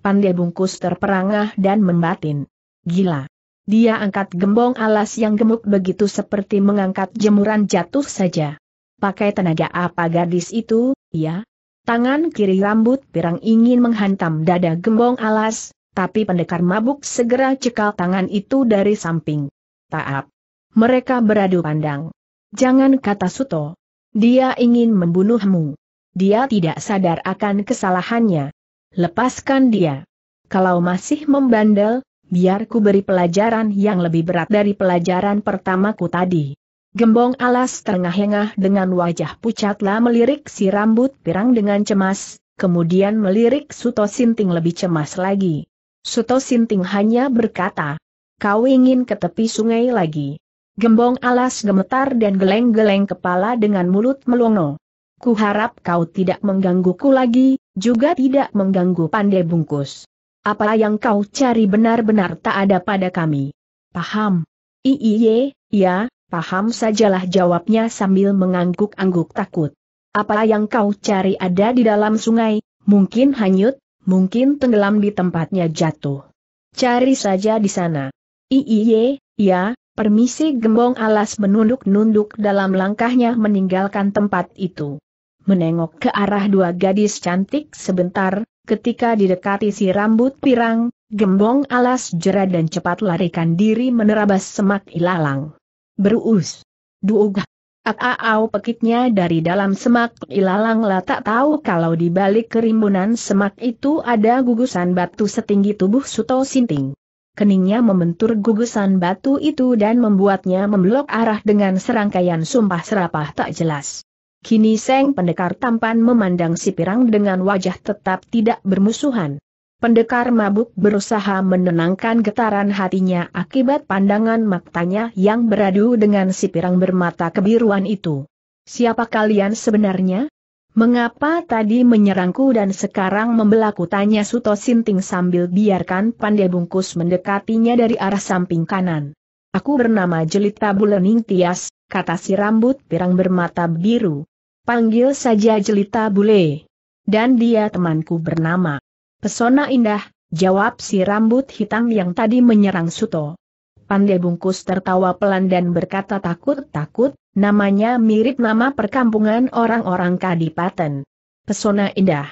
pandai bungkus terperangah dan membatin. Gila. Dia angkat gembong alas yang gemuk begitu seperti mengangkat jemuran jatuh saja. Pakai tenaga apa gadis itu, ya? Tangan kiri rambut pirang ingin menghantam dada gembong alas, tapi pendekar mabuk segera cekal tangan itu dari samping. Taap. Mereka beradu pandang. Jangan kata Suto. Dia ingin membunuhmu. Dia tidak sadar akan kesalahannya. Lepaskan dia. Kalau masih membandel, biar ku beri pelajaran yang lebih berat dari pelajaran pertamaku tadi. Gembong alas terengah-engah dengan wajah pucatlah melirik si rambut pirang dengan cemas, kemudian melirik Suto Sinting lebih cemas lagi. Suto Sinting hanya berkata, kau ingin ke tepi sungai lagi. Gembong alas gemetar dan geleng-geleng kepala dengan mulut melongo. Ku harap kau tidak menggangguku lagi, juga tidak mengganggu pandai bungkus. Apa yang kau cari benar-benar tak ada pada kami. Paham? Iiye, ya, paham sajalah jawabnya sambil mengangguk-angguk takut. Apa yang kau cari ada di dalam sungai, mungkin hanyut, mungkin tenggelam di tempatnya jatuh. Cari saja di sana. Iiye, ya, permisi gembong alas menunduk-nunduk dalam langkahnya meninggalkan tempat itu menengok ke arah dua gadis cantik sebentar, ketika didekati si rambut pirang, gembong alas jera dan cepat larikan diri menerabas semak ilalang. Berus, Duugah. Aau pekiknya dari dalam semak ilalang lah tak tahu kalau di balik kerimbunan semak itu ada gugusan batu setinggi tubuh Suto Sinting. Keningnya membentur gugusan batu itu dan membuatnya memblok arah dengan serangkaian sumpah serapah tak jelas. Kini Seng Pendekar tampan memandang si pirang dengan wajah tetap tidak bermusuhan. Pendekar mabuk berusaha menenangkan getaran hatinya akibat pandangan matanya yang beradu dengan si pirang bermata kebiruan itu. Siapa kalian sebenarnya? Mengapa tadi menyerangku dan sekarang membelaku tanya Suto Sinting sambil biarkan pandai bungkus mendekatinya dari arah samping kanan. Aku bernama Jelita Bulening Tias, kata si rambut pirang bermata biru. Panggil saja jelita bule. Dan dia temanku bernama. Pesona indah, jawab si rambut hitam yang tadi menyerang Suto. Pandai bungkus tertawa pelan dan berkata takut-takut, namanya mirip nama perkampungan orang-orang Kadipaten. Pesona indah.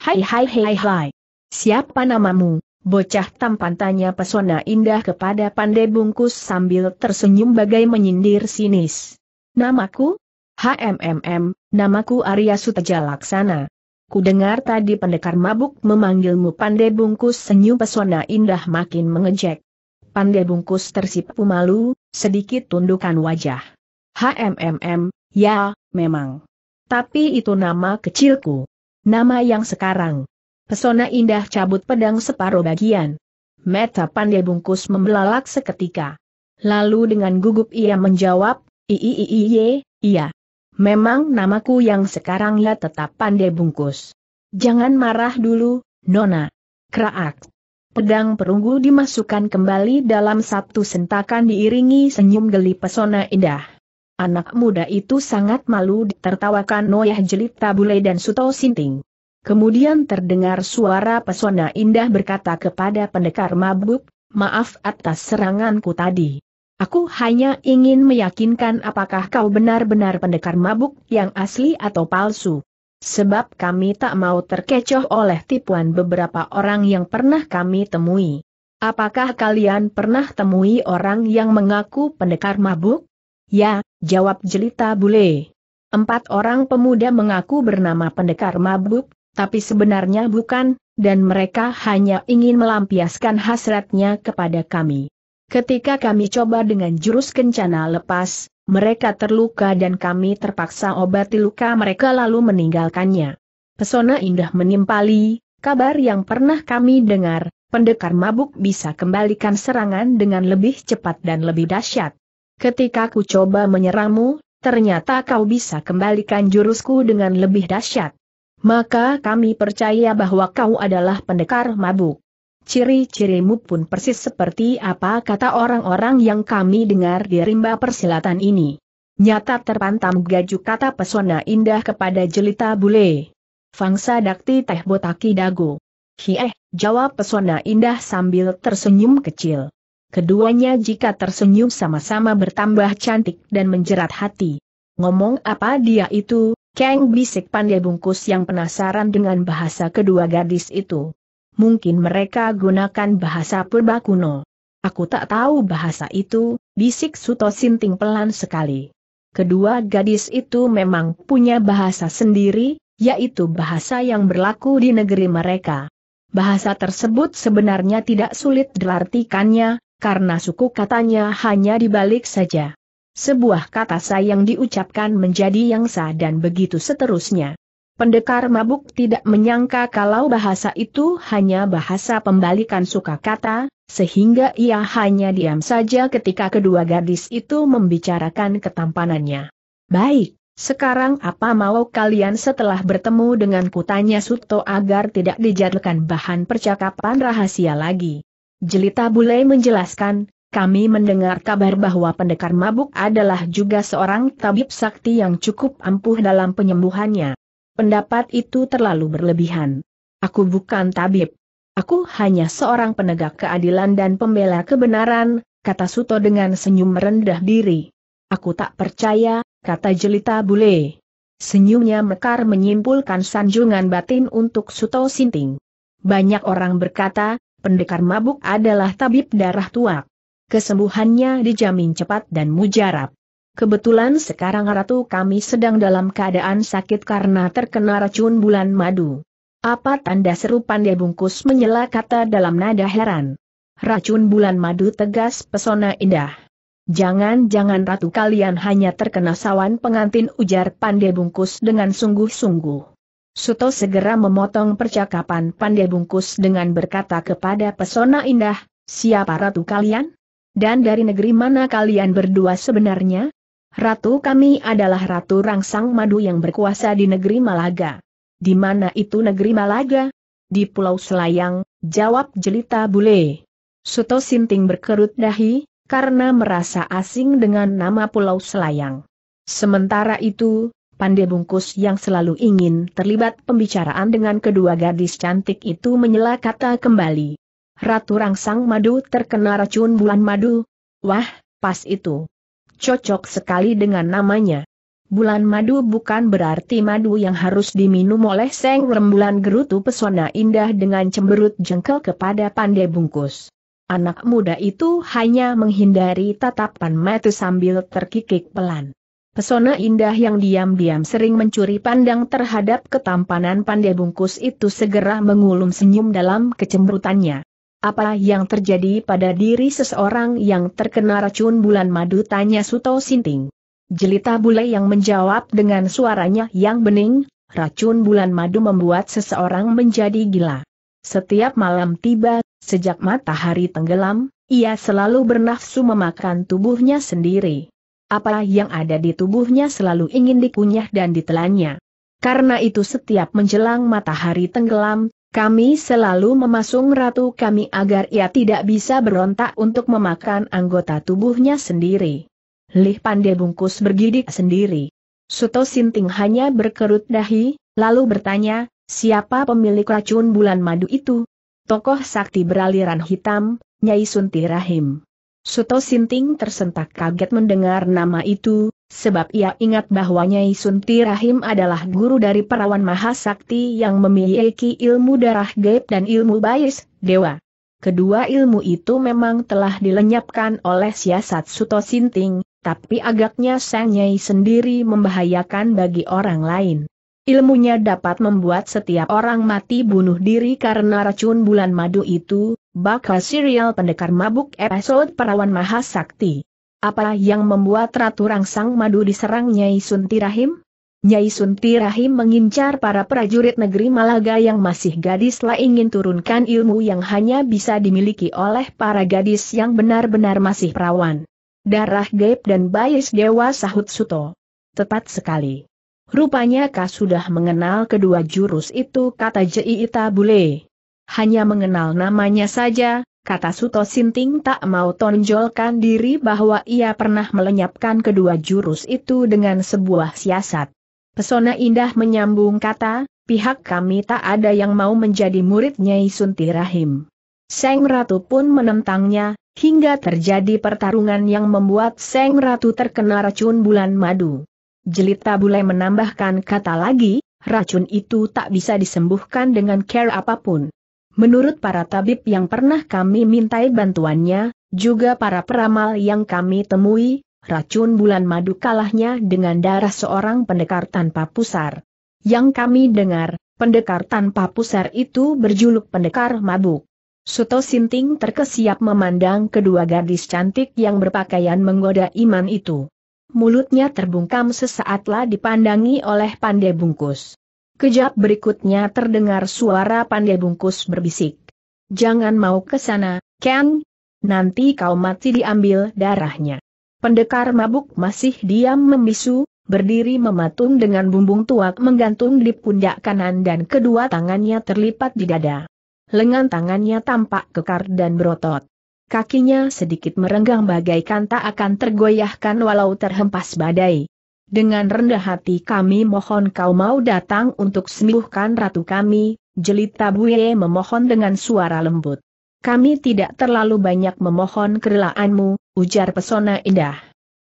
Hai hai hai hai. Siapa namamu? Bocah tampan tanya pesona indah kepada pandai bungkus sambil tersenyum bagai menyindir sinis. Namaku? HMMM, Namaku Arya Suteja Laksana. Kudengar tadi pendekar mabuk memanggilmu pandai bungkus senyum pesona indah makin mengejek. Pandai bungkus tersipu malu, sedikit tundukan wajah. HMMM, ya, memang. Tapi itu nama kecilku. Nama yang sekarang. Pesona indah cabut pedang separuh bagian. Meta pandai bungkus membelalak seketika. Lalu dengan gugup ia menjawab, iiiiye, iya. Memang namaku yang sekarang ya tetap pandai bungkus. Jangan marah dulu, Nona. Kraak. Pedang perunggu dimasukkan kembali dalam satu sentakan diiringi senyum geli pesona indah. Anak muda itu sangat malu ditertawakan Noyah jelita Tabule dan Suto Sinting. Kemudian terdengar suara pesona indah berkata kepada pendekar mabuk, maaf atas seranganku tadi. Aku hanya ingin meyakinkan apakah kau benar-benar pendekar mabuk yang asli atau palsu. Sebab kami tak mau terkecoh oleh tipuan beberapa orang yang pernah kami temui. Apakah kalian pernah temui orang yang mengaku pendekar mabuk? Ya, jawab jelita bule. Empat orang pemuda mengaku bernama pendekar mabuk, tapi sebenarnya bukan, dan mereka hanya ingin melampiaskan hasratnya kepada kami. Ketika kami coba dengan jurus kencana lepas, mereka terluka dan kami terpaksa obati luka mereka lalu meninggalkannya. Pesona indah menimpali, kabar yang pernah kami dengar, pendekar mabuk bisa kembalikan serangan dengan lebih cepat dan lebih dahsyat. Ketika ku coba menyerangmu, ternyata kau bisa kembalikan jurusku dengan lebih dahsyat. Maka kami percaya bahwa kau adalah pendekar mabuk. Ciri-cirimu pun persis seperti apa kata orang-orang yang kami dengar di rimba persilatan ini. Nyata terpantam gaju kata pesona indah kepada jelita bule. Fangsa dakti teh botaki dago. Hieh, jawab pesona indah sambil tersenyum kecil. Keduanya jika tersenyum sama-sama bertambah cantik dan menjerat hati. Ngomong apa dia itu, Keng bisik pandai bungkus yang penasaran dengan bahasa kedua gadis itu mungkin mereka gunakan bahasa purba kuno. Aku tak tahu bahasa itu, bisik Suto Sinting pelan sekali. Kedua gadis itu memang punya bahasa sendiri, yaitu bahasa yang berlaku di negeri mereka. Bahasa tersebut sebenarnya tidak sulit diartikannya, karena suku katanya hanya dibalik saja. Sebuah kata sayang diucapkan menjadi yang sah dan begitu seterusnya. Pendekar mabuk tidak menyangka kalau bahasa itu hanya bahasa pembalikan suka kata, sehingga ia hanya diam saja ketika kedua gadis itu membicarakan ketampanannya. Baik, sekarang apa mau kalian setelah bertemu dengan kutanya Suto agar tidak dijadikan bahan percakapan rahasia lagi. Jelita Bule menjelaskan, kami mendengar kabar bahwa pendekar mabuk adalah juga seorang tabib sakti yang cukup ampuh dalam penyembuhannya. Pendapat itu terlalu berlebihan. Aku bukan tabib. Aku hanya seorang penegak keadilan dan pembela kebenaran, kata Suto dengan senyum merendah diri. Aku tak percaya, kata jelita bule. Senyumnya mekar menyimpulkan sanjungan batin untuk Suto Sinting. Banyak orang berkata, pendekar mabuk adalah tabib darah tuak. Kesembuhannya dijamin cepat dan mujarab. Kebetulan sekarang Ratu kami sedang dalam keadaan sakit karena terkena racun bulan madu. Apa tanda seru pandai bungkus menyela kata dalam nada heran. Racun bulan madu tegas pesona indah. Jangan-jangan ratu kalian hanya terkena sawan pengantin ujar pandai bungkus dengan sungguh-sungguh. Suto segera memotong percakapan pandai bungkus dengan berkata kepada pesona indah, siapa ratu kalian? Dan dari negeri mana kalian berdua sebenarnya? Ratu kami adalah Ratu Rangsang Madu yang berkuasa di negeri Malaga. Di mana itu negeri Malaga? Di Pulau Selayang, jawab jelita bule. Suto Sinting berkerut dahi, karena merasa asing dengan nama Pulau Selayang. Sementara itu, Pandai Bungkus yang selalu ingin terlibat pembicaraan dengan kedua gadis cantik itu menyela kata kembali. Ratu Rangsang Madu terkena racun bulan madu. Wah, pas itu. Cocok sekali dengan namanya. Bulan madu bukan berarti madu yang harus diminum oleh Seng Rembulan gerutu pesona indah dengan cemberut jengkel kepada pandai bungkus. Anak muda itu hanya menghindari tatapan mata sambil terkikik pelan. Pesona indah yang diam-diam sering mencuri pandang terhadap ketampanan pandai bungkus itu segera mengulum senyum dalam kecemberutannya. Apa yang terjadi pada diri seseorang yang terkena racun bulan madu tanya Suto Sinting. Jelita bule yang menjawab dengan suaranya yang bening, racun bulan madu membuat seseorang menjadi gila. Setiap malam tiba, sejak matahari tenggelam, ia selalu bernafsu memakan tubuhnya sendiri. Apa yang ada di tubuhnya selalu ingin dikunyah dan ditelannya. Karena itu setiap menjelang matahari tenggelam, kami selalu memasung ratu kami agar ia tidak bisa berontak untuk memakan anggota tubuhnya sendiri. Lih Pande bungkus bergidik sendiri. Suto Sinting hanya berkerut dahi, lalu bertanya, siapa pemilik racun bulan madu itu? Tokoh sakti beraliran hitam, Nyai Sunti Rahim. Suto Sinting tersentak kaget mendengar nama itu, sebab ia ingat bahwa Nyai Sunti Rahim adalah guru dari perawan Mahasakti yang memiliki ilmu darah gaib dan ilmu bayis, dewa. Kedua ilmu itu memang telah dilenyapkan oleh siasat Suto Sinting, tapi agaknya Sang Nyai sendiri membahayakan bagi orang lain. Ilmunya dapat membuat setiap orang mati bunuh diri karena racun bulan madu itu, Bakal serial pendekar mabuk episode perawan mahasakti. Apa yang membuat Ratu Rangsang Madu diserang Nyai Sunti Rahim? Nyai Sunti Rahim mengincar para prajurit negeri Malaga yang masih gadis lah ingin turunkan ilmu yang hanya bisa dimiliki oleh para gadis yang benar-benar masih perawan. Darah gaib dan bayis dewa sahut Suto. Tepat sekali. Rupanya kau sudah mengenal kedua jurus itu kata Jei Ita Bule. Hanya mengenal namanya saja, kata Suto Sinting tak mau tonjolkan diri bahwa ia pernah melenyapkan kedua jurus itu dengan sebuah siasat. Pesona indah menyambung kata, pihak kami tak ada yang mau menjadi murid Nyai Sunti Rahim. Seng Ratu pun menentangnya, hingga terjadi pertarungan yang membuat Seng Ratu terkena racun bulan madu. Jelita Bule menambahkan kata lagi, racun itu tak bisa disembuhkan dengan care apapun. Menurut para tabib yang pernah kami mintai bantuannya, juga para peramal yang kami temui, racun bulan madu kalahnya dengan darah seorang pendekar tanpa pusar. Yang kami dengar, pendekar tanpa pusar itu berjuluk pendekar mabuk. Suto Sinting terkesiap memandang kedua gadis cantik yang berpakaian menggoda iman itu. Mulutnya terbungkam sesaatlah dipandangi oleh pandai bungkus. Kejap berikutnya terdengar suara pandai bungkus berbisik. Jangan mau ke sana, Ken. Nanti kau mati diambil darahnya. Pendekar mabuk masih diam membisu, berdiri mematung dengan bumbung tuak menggantung di pundak kanan dan kedua tangannya terlipat di dada. Lengan tangannya tampak kekar dan berotot. Kakinya sedikit merenggang bagaikan tak akan tergoyahkan walau terhempas badai. Dengan rendah hati kami mohon kau mau datang untuk sembuhkan ratu kami, jelita Buye memohon dengan suara lembut. Kami tidak terlalu banyak memohon kerelaanmu, ujar pesona indah.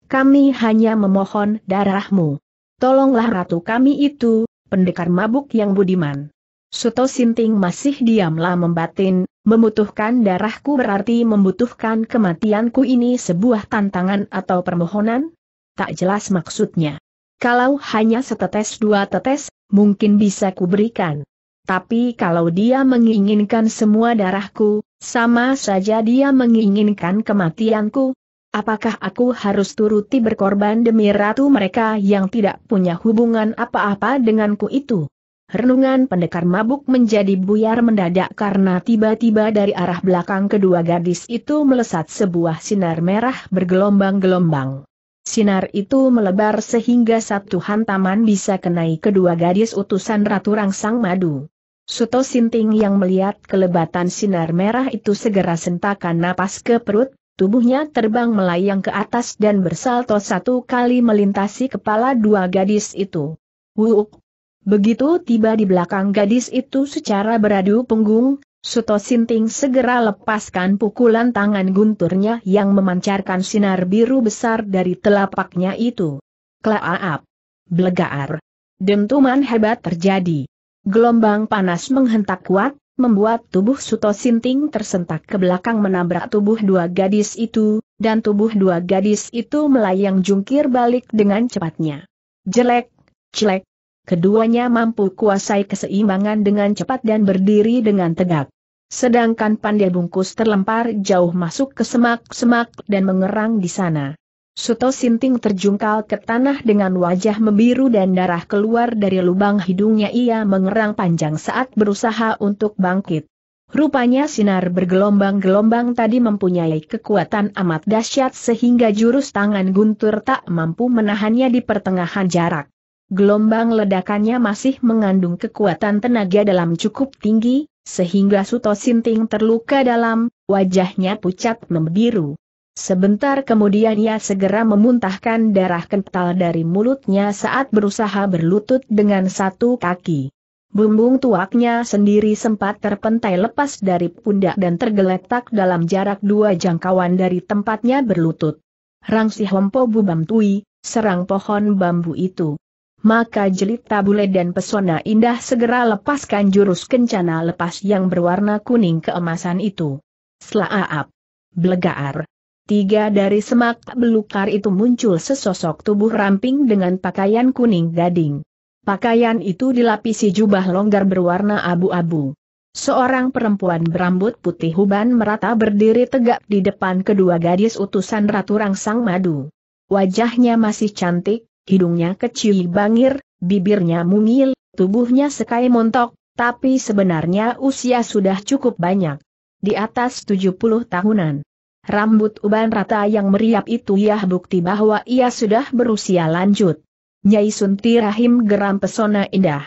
Kami hanya memohon darahmu. Tolonglah ratu kami itu, pendekar mabuk yang budiman. Suto Sinting masih diamlah membatin, membutuhkan darahku berarti membutuhkan kematianku ini sebuah tantangan atau permohonan? tak jelas maksudnya. Kalau hanya setetes dua tetes, mungkin bisa kuberikan. Tapi kalau dia menginginkan semua darahku, sama saja dia menginginkan kematianku. Apakah aku harus turuti berkorban demi ratu mereka yang tidak punya hubungan apa-apa denganku itu? Renungan pendekar mabuk menjadi buyar mendadak karena tiba-tiba dari arah belakang kedua gadis itu melesat sebuah sinar merah bergelombang-gelombang. Sinar itu melebar sehingga satu hantaman bisa kenai kedua gadis utusan Ratu Rangsang Madu. Suto Sinting yang melihat kelebatan sinar merah itu segera sentakan napas ke perut, tubuhnya terbang melayang ke atas dan bersalto satu kali melintasi kepala dua gadis itu. Wuuk! Begitu tiba di belakang gadis itu secara beradu punggung, Suto Sinting segera lepaskan pukulan tangan gunturnya yang memancarkan sinar biru besar dari telapaknya itu. Klaaap! Blegaar! Dentuman hebat terjadi. Gelombang panas menghentak kuat, membuat tubuh Suto Sinting tersentak ke belakang menabrak tubuh dua gadis itu, dan tubuh dua gadis itu melayang jungkir balik dengan cepatnya. Jelek, jelek, Keduanya mampu kuasai keseimbangan dengan cepat dan berdiri dengan tegak. Sedangkan pandai bungkus terlempar jauh masuk ke semak-semak dan mengerang di sana. Suto Sinting terjungkal ke tanah dengan wajah membiru dan darah keluar dari lubang hidungnya ia mengerang panjang saat berusaha untuk bangkit. Rupanya sinar bergelombang-gelombang tadi mempunyai kekuatan amat dahsyat sehingga jurus tangan guntur tak mampu menahannya di pertengahan jarak. Gelombang ledakannya masih mengandung kekuatan tenaga dalam cukup tinggi, sehingga Suto Sinting terluka dalam, wajahnya pucat membiru. Sebentar kemudian ia segera memuntahkan darah kental dari mulutnya saat berusaha berlutut dengan satu kaki. Bumbung tuaknya sendiri sempat terpentai lepas dari pundak dan tergeletak dalam jarak dua jangkauan dari tempatnya berlutut. Rang si Hompo Bubam Tui, serang pohon bambu itu maka jelita tabule dan pesona indah segera lepaskan jurus kencana lepas yang berwarna kuning keemasan itu. Selaap. Blegaar. Tiga dari semak belukar itu muncul sesosok tubuh ramping dengan pakaian kuning gading. Pakaian itu dilapisi jubah longgar berwarna abu-abu. Seorang perempuan berambut putih huban merata berdiri tegak di depan kedua gadis utusan Ratu Rangsang Madu. Wajahnya masih cantik, hidungnya kecil bangir, bibirnya mungil, tubuhnya sekai montok, tapi sebenarnya usia sudah cukup banyak. Di atas 70 tahunan. Rambut uban rata yang meriap itu ya bukti bahwa ia sudah berusia lanjut. Nyai Sunti Rahim geram pesona indah.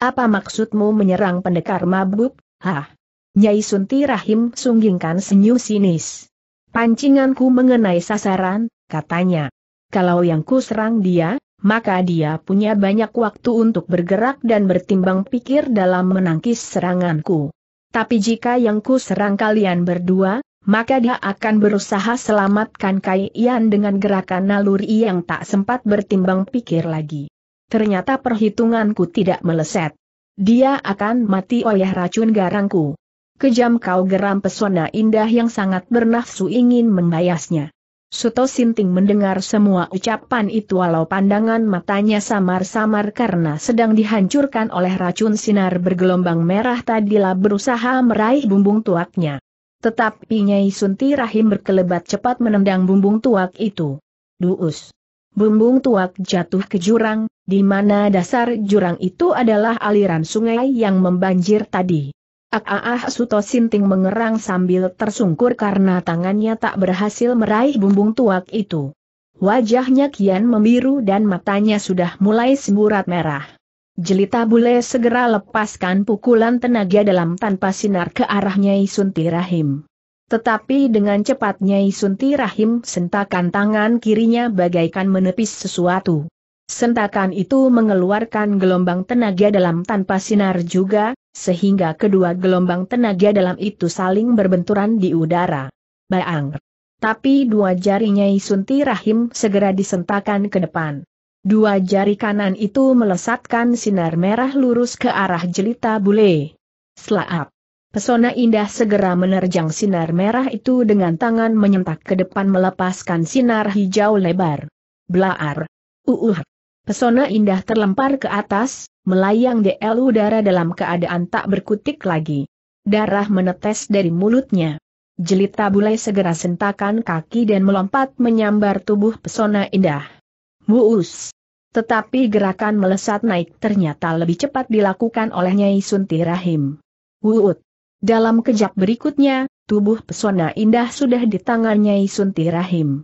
Apa maksudmu menyerang pendekar mabuk, hah? Nyai Sunti Rahim sunggingkan senyum sinis. Pancinganku mengenai sasaran, katanya. Kalau yang ku serang dia, maka dia punya banyak waktu untuk bergerak dan bertimbang pikir dalam menangkis seranganku. Tapi jika yang ku serang kalian berdua, maka dia akan berusaha selamatkan Kai Ian dengan gerakan naluri yang tak sempat bertimbang pikir lagi. Ternyata perhitunganku tidak meleset. Dia akan mati oleh racun garangku. Kejam kau geram pesona indah yang sangat bernafsu ingin membayasnya. Suto Sinting mendengar semua ucapan itu walau pandangan matanya samar-samar karena sedang dihancurkan oleh racun sinar bergelombang merah tadilah berusaha meraih bumbung tuaknya. Tetapi Nyai Sunti Rahim berkelebat cepat menendang bumbung tuak itu. Duus! Bumbung tuak jatuh ke jurang, di mana dasar jurang itu adalah aliran sungai yang membanjir tadi. Ah, Suto Sinting mengerang sambil tersungkur karena tangannya tak berhasil meraih bumbung tuak itu. Wajahnya kian membiru dan matanya sudah mulai semburat merah. Jelita bule segera lepaskan pukulan tenaga dalam tanpa sinar ke arah Nyai Sunti Rahim. Tetapi dengan cepat Nyai Sunti Rahim sentakan tangan kirinya bagaikan menepis sesuatu. Sentakan itu mengeluarkan gelombang tenaga dalam tanpa sinar juga, sehingga kedua gelombang tenaga dalam itu saling berbenturan di udara. Baang! Tapi dua jarinya Nyai Rahim segera disentakan ke depan. Dua jari kanan itu melesatkan sinar merah lurus ke arah jelita bule. Selaap. Pesona indah segera menerjang sinar merah itu dengan tangan menyentak ke depan melepaskan sinar hijau lebar. Blaar. Uuh. Pesona indah terlempar ke atas, melayang di udara dalam keadaan tak berkutik lagi. Darah menetes dari mulutnya. Jelita Bulai segera sentakan kaki dan melompat menyambar tubuh pesona indah. Muus. Tetapi gerakan melesat naik ternyata lebih cepat dilakukan oleh Nyai Sunti Rahim. Wuut. Dalam kejap berikutnya, tubuh pesona indah sudah di tangan Nyai Sunti Rahim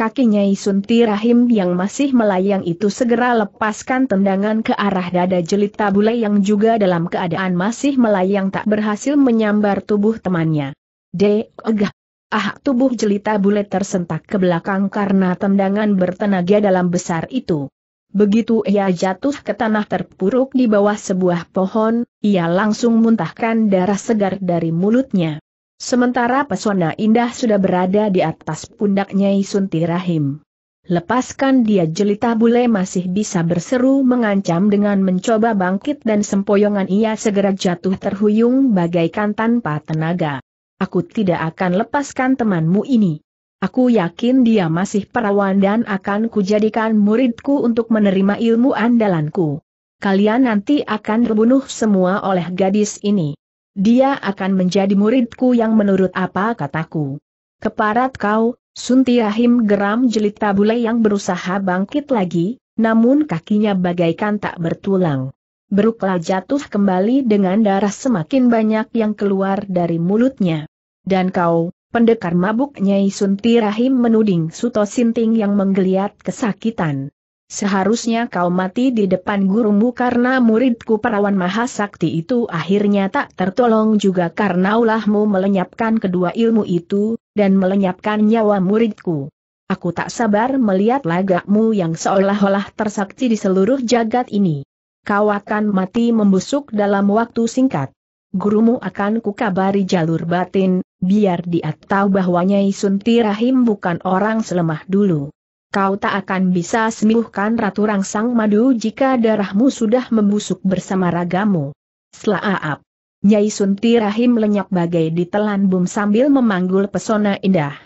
kaki Nyai Sunti Rahim yang masih melayang itu segera lepaskan tendangan ke arah dada jelita bule yang juga dalam keadaan masih melayang tak berhasil menyambar tubuh temannya. D. Egah. Ah, tubuh jelita bule tersentak ke belakang karena tendangan bertenaga dalam besar itu. Begitu ia jatuh ke tanah terpuruk di bawah sebuah pohon, ia langsung muntahkan darah segar dari mulutnya. Sementara pesona indah sudah berada di atas pundaknya Nyai Sunti Rahim. Lepaskan dia jelita bule masih bisa berseru mengancam dengan mencoba bangkit dan sempoyongan ia segera jatuh terhuyung bagaikan tanpa tenaga. Aku tidak akan lepaskan temanmu ini. Aku yakin dia masih perawan dan akan kujadikan muridku untuk menerima ilmu andalanku. Kalian nanti akan terbunuh semua oleh gadis ini. Dia akan menjadi muridku yang menurut apa kataku. Keparat kau, Sunti Rahim geram jelita tabule yang berusaha bangkit lagi, namun kakinya bagaikan tak bertulang. Beruklah jatuh kembali dengan darah semakin banyak yang keluar dari mulutnya. Dan kau, pendekar mabuk Nyai Sunti Rahim menuding Suto Sinting yang menggeliat kesakitan. Seharusnya kau mati di depan gurumu karena muridku perawan mahasakti itu akhirnya tak tertolong juga karena ulahmu melenyapkan kedua ilmu itu, dan melenyapkan nyawa muridku. Aku tak sabar melihat lagakmu yang seolah-olah tersakti di seluruh jagat ini. Kau akan mati membusuk dalam waktu singkat. Gurumu akan kukabari jalur batin, biar dia tahu bahwa Nyai Sunti Rahim bukan orang selemah dulu kau tak akan bisa sembuhkan Ratu Rangsang Madu jika darahmu sudah membusuk bersama ragamu. Selaap. Nyai Sunti Rahim lenyap bagai ditelan bum sambil memanggul pesona indah.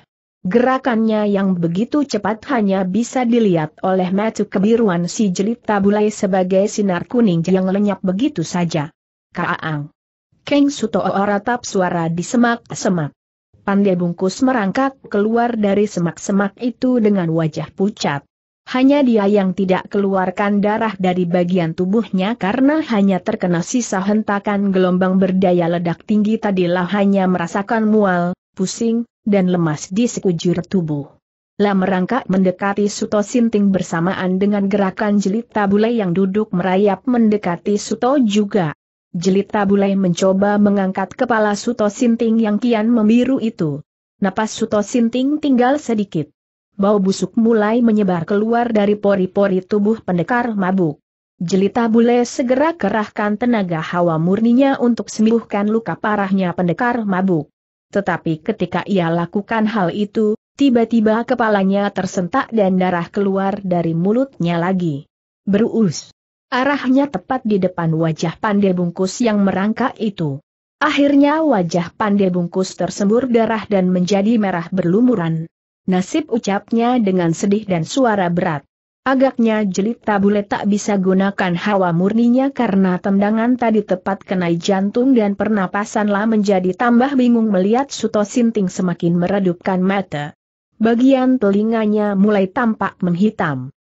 Gerakannya yang begitu cepat hanya bisa dilihat oleh mata kebiruan si jelita bulai sebagai sinar kuning yang lenyap begitu saja. Kaang. Keng Suto ratap suara di semak-semak. Pandai bungkus merangkak keluar dari semak-semak itu dengan wajah pucat. Hanya dia yang tidak keluarkan darah dari bagian tubuhnya karena hanya terkena sisa hentakan gelombang berdaya ledak tinggi tadilah hanya merasakan mual, pusing, dan lemas di sekujur tubuh. Lah merangkak mendekati Suto Sinting bersamaan dengan gerakan jelita tabule yang duduk merayap mendekati Suto juga. Jelita Bulai mencoba mengangkat kepala Suto Sinting yang kian membiru itu. Napas Suto Sinting tinggal sedikit. Bau busuk mulai menyebar keluar dari pori-pori tubuh pendekar mabuk. Jelita Bule segera kerahkan tenaga hawa murninya untuk sembuhkan luka parahnya pendekar mabuk. Tetapi ketika ia lakukan hal itu, tiba-tiba kepalanya tersentak dan darah keluar dari mulutnya lagi. Berus. Arahnya tepat di depan wajah pandai bungkus yang merangkak itu. Akhirnya wajah pandai bungkus tersembur darah dan menjadi merah berlumuran. Nasib ucapnya dengan sedih dan suara berat. Agaknya jelit tabule tak bisa gunakan hawa murninya karena tendangan tadi tepat kenai jantung dan pernapasanlah menjadi tambah bingung melihat Suto Sinting semakin meredupkan mata. Bagian telinganya mulai tampak menghitam.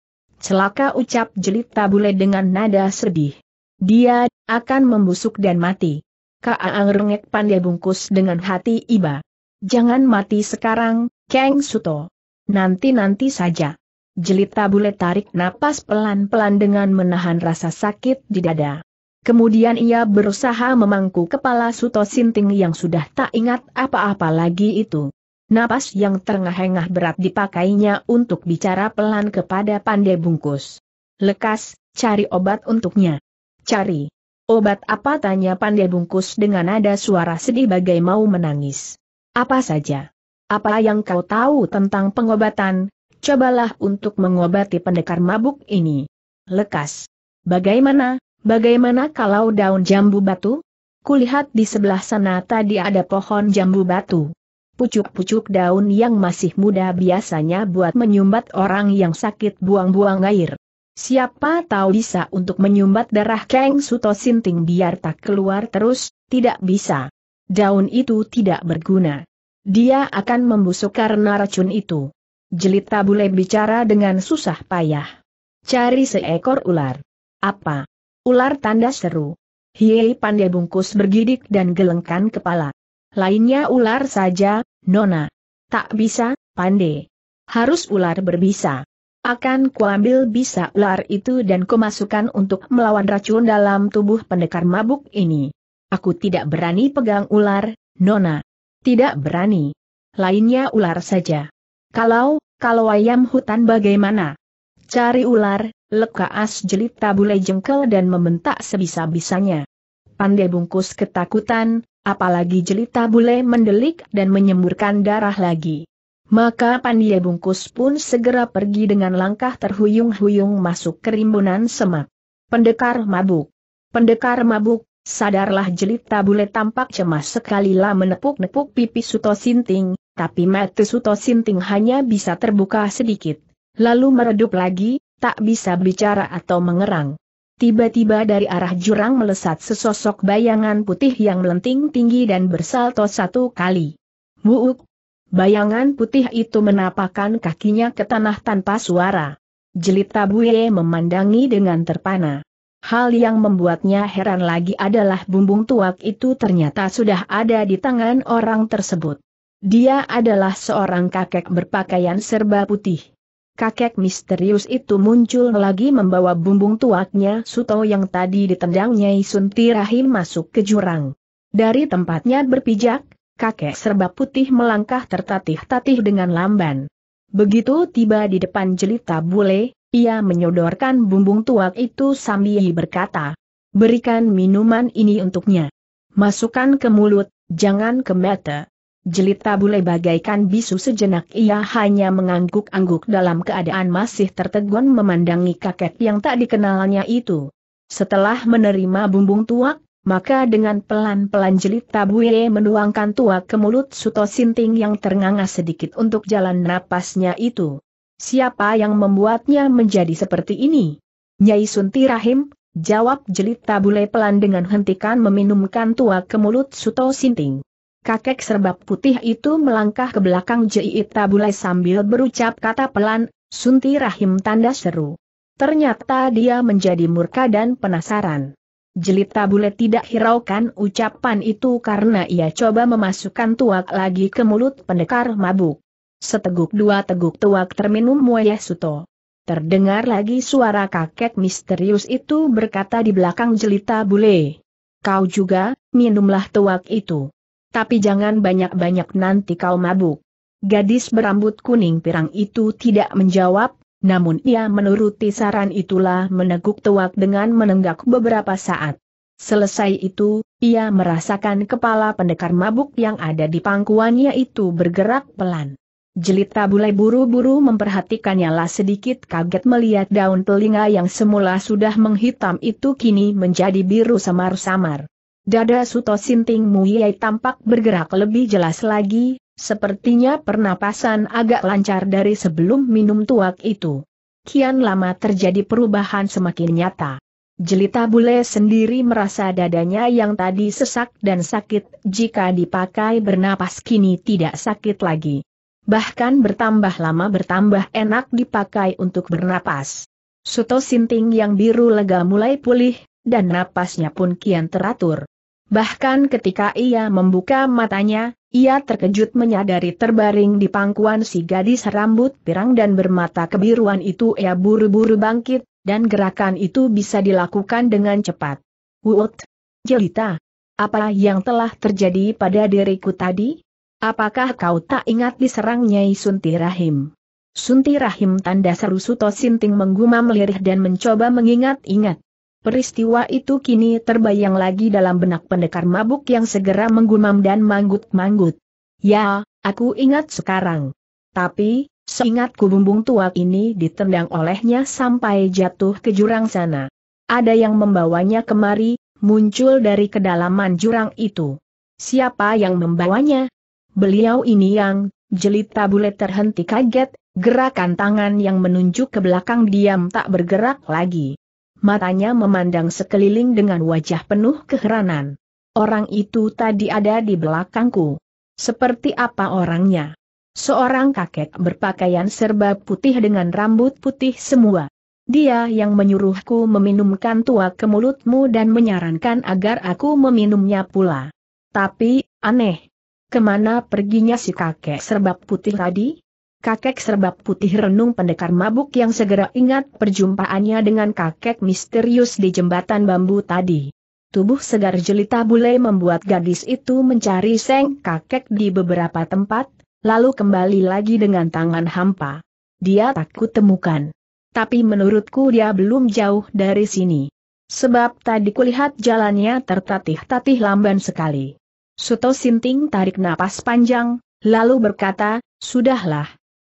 Celaka ucap jelita tabule dengan nada sedih. Dia akan membusuk dan mati. Kaang rengek pandai bungkus dengan hati iba. Jangan mati sekarang, Kang Suto. Nanti-nanti saja. Jelita bule tarik napas pelan-pelan dengan menahan rasa sakit di dada. Kemudian ia berusaha memangku kepala Suto Sinting yang sudah tak ingat apa-apa lagi itu. Napas yang terengah-engah berat dipakainya untuk bicara pelan kepada pandai bungkus. Lekas, cari obat untuknya. Cari. Obat apa tanya pandai bungkus dengan nada suara sedih bagai mau menangis. Apa saja? Apa yang kau tahu tentang pengobatan? Cobalah untuk mengobati pendekar mabuk ini. Lekas. Bagaimana, bagaimana kalau daun jambu batu? Kulihat di sebelah sana tadi ada pohon jambu batu. Pucuk-pucuk daun yang masih muda biasanya buat menyumbat orang yang sakit buang-buang air. Siapa tahu bisa untuk menyumbat darah Kang Suto Sinting biar tak keluar terus, tidak bisa. Daun itu tidak berguna. Dia akan membusuk karena racun itu. Jelita bule bicara dengan susah payah. Cari seekor ular. Apa? Ular tanda seru. Hiei pandai bungkus bergidik dan gelengkan kepala. Lainnya ular saja, Nona. Tak bisa, Pande. Harus ular berbisa. Akan kuambil bisa ular itu dan kumasukkan untuk melawan racun dalam tubuh pendekar mabuk ini. Aku tidak berani pegang ular, Nona. Tidak berani. Lainnya ular saja. Kalau, kalau ayam hutan bagaimana? Cari ular, lekaas jelit tabule jengkel dan membentak sebisa-bisanya. Pandai bungkus ketakutan, Apalagi jelita bule mendelik dan menyemburkan darah lagi. Maka Pandia Bungkus pun segera pergi dengan langkah terhuyung-huyung masuk kerimbunan semak. Pendekar mabuk. Pendekar mabuk, sadarlah jelita bule tampak cemas sekali lah menepuk-nepuk pipi Suto Sinting, tapi mata Suto Sinting hanya bisa terbuka sedikit. Lalu meredup lagi, tak bisa bicara atau mengerang. Tiba-tiba dari arah jurang melesat sesosok bayangan putih yang melenting tinggi dan bersalto satu kali. Buuk! Bayangan putih itu menapakkan kakinya ke tanah tanpa suara. Jelita Buye memandangi dengan terpana. Hal yang membuatnya heran lagi adalah bumbung tuak itu ternyata sudah ada di tangan orang tersebut. Dia adalah seorang kakek berpakaian serba putih kakek misterius itu muncul lagi membawa bumbung tuaknya Suto yang tadi ditendangnya Nyai Sunti Rahim masuk ke jurang. Dari tempatnya berpijak, kakek serba putih melangkah tertatih-tatih dengan lamban. Begitu tiba di depan jelita bule, ia menyodorkan bumbung tuak itu sambil berkata, Berikan minuman ini untuknya. Masukkan ke mulut, jangan ke mata. Jelita bule bagaikan bisu sejenak ia hanya mengangguk-angguk dalam keadaan masih tertegun memandangi kakek yang tak dikenalnya itu. Setelah menerima bumbung tuak, maka dengan pelan-pelan jelita bule menuangkan tuak ke mulut Suto Sinting yang ternganga sedikit untuk jalan napasnya itu. Siapa yang membuatnya menjadi seperti ini? Nyai Sunti Rahim, jawab jelita bule pelan dengan hentikan meminumkan tuak ke mulut Suto Sinting kakek serbak putih itu melangkah ke belakang Jelita Bulai sambil berucap kata pelan, Sunti Rahim tanda seru. Ternyata dia menjadi murka dan penasaran. Jelita Tabule tidak hiraukan ucapan itu karena ia coba memasukkan tuak lagi ke mulut pendekar mabuk. Seteguk dua teguk tuak terminum Mueye Suto. Terdengar lagi suara kakek misterius itu berkata di belakang jelita bule. Kau juga, minumlah tuak itu tapi jangan banyak-banyak nanti kau mabuk. Gadis berambut kuning pirang itu tidak menjawab, namun ia menuruti saran itulah meneguk tuak dengan menenggak beberapa saat. Selesai itu, ia merasakan kepala pendekar mabuk yang ada di pangkuannya itu bergerak pelan. Jelita Bulai buru-buru memperhatikannya lah sedikit kaget melihat daun telinga yang semula sudah menghitam itu kini menjadi biru samar-samar. Dada Suto Sinting Muyai tampak bergerak lebih jelas lagi, sepertinya pernapasan agak lancar dari sebelum minum tuak itu. Kian lama terjadi perubahan semakin nyata. Jelita bule sendiri merasa dadanya yang tadi sesak dan sakit jika dipakai bernapas kini tidak sakit lagi. Bahkan bertambah lama bertambah enak dipakai untuk bernapas. Suto Sinting yang biru lega mulai pulih, dan napasnya pun kian teratur. Bahkan ketika ia membuka matanya, ia terkejut menyadari terbaring di pangkuan si gadis rambut pirang dan bermata kebiruan itu ia buru-buru bangkit, dan gerakan itu bisa dilakukan dengan cepat. Wut! Jelita! Apa yang telah terjadi pada diriku tadi? Apakah kau tak ingat diserang Nyai Sunti Rahim? Sunti Rahim tanda seru Suto Sinting menggumam lirih dan mencoba mengingat-ingat. Peristiwa itu kini terbayang lagi dalam benak pendekar mabuk yang segera menggumam dan manggut-manggut. Ya, aku ingat sekarang. Tapi, seingatku bumbung tua ini ditendang olehnya sampai jatuh ke jurang sana. Ada yang membawanya kemari, muncul dari kedalaman jurang itu. Siapa yang membawanya? Beliau ini yang, jelita bule terhenti kaget, gerakan tangan yang menunjuk ke belakang diam tak bergerak lagi matanya memandang sekeliling dengan wajah penuh keheranan. Orang itu tadi ada di belakangku. Seperti apa orangnya? Seorang kakek berpakaian serba putih dengan rambut putih semua. Dia yang menyuruhku meminumkan tua ke mulutmu dan menyarankan agar aku meminumnya pula. Tapi, aneh. Kemana perginya si kakek serba putih tadi? Kakek serbab putih renung pendekar mabuk yang segera ingat perjumpaannya dengan kakek misterius di jembatan bambu tadi. Tubuh segar jelita bule membuat gadis itu mencari seng kakek di beberapa tempat, lalu kembali lagi dengan tangan hampa. Dia takut temukan. Tapi menurutku dia belum jauh dari sini. Sebab tadi kulihat jalannya tertatih-tatih lamban sekali. Suto Sinting tarik napas panjang, lalu berkata, Sudahlah,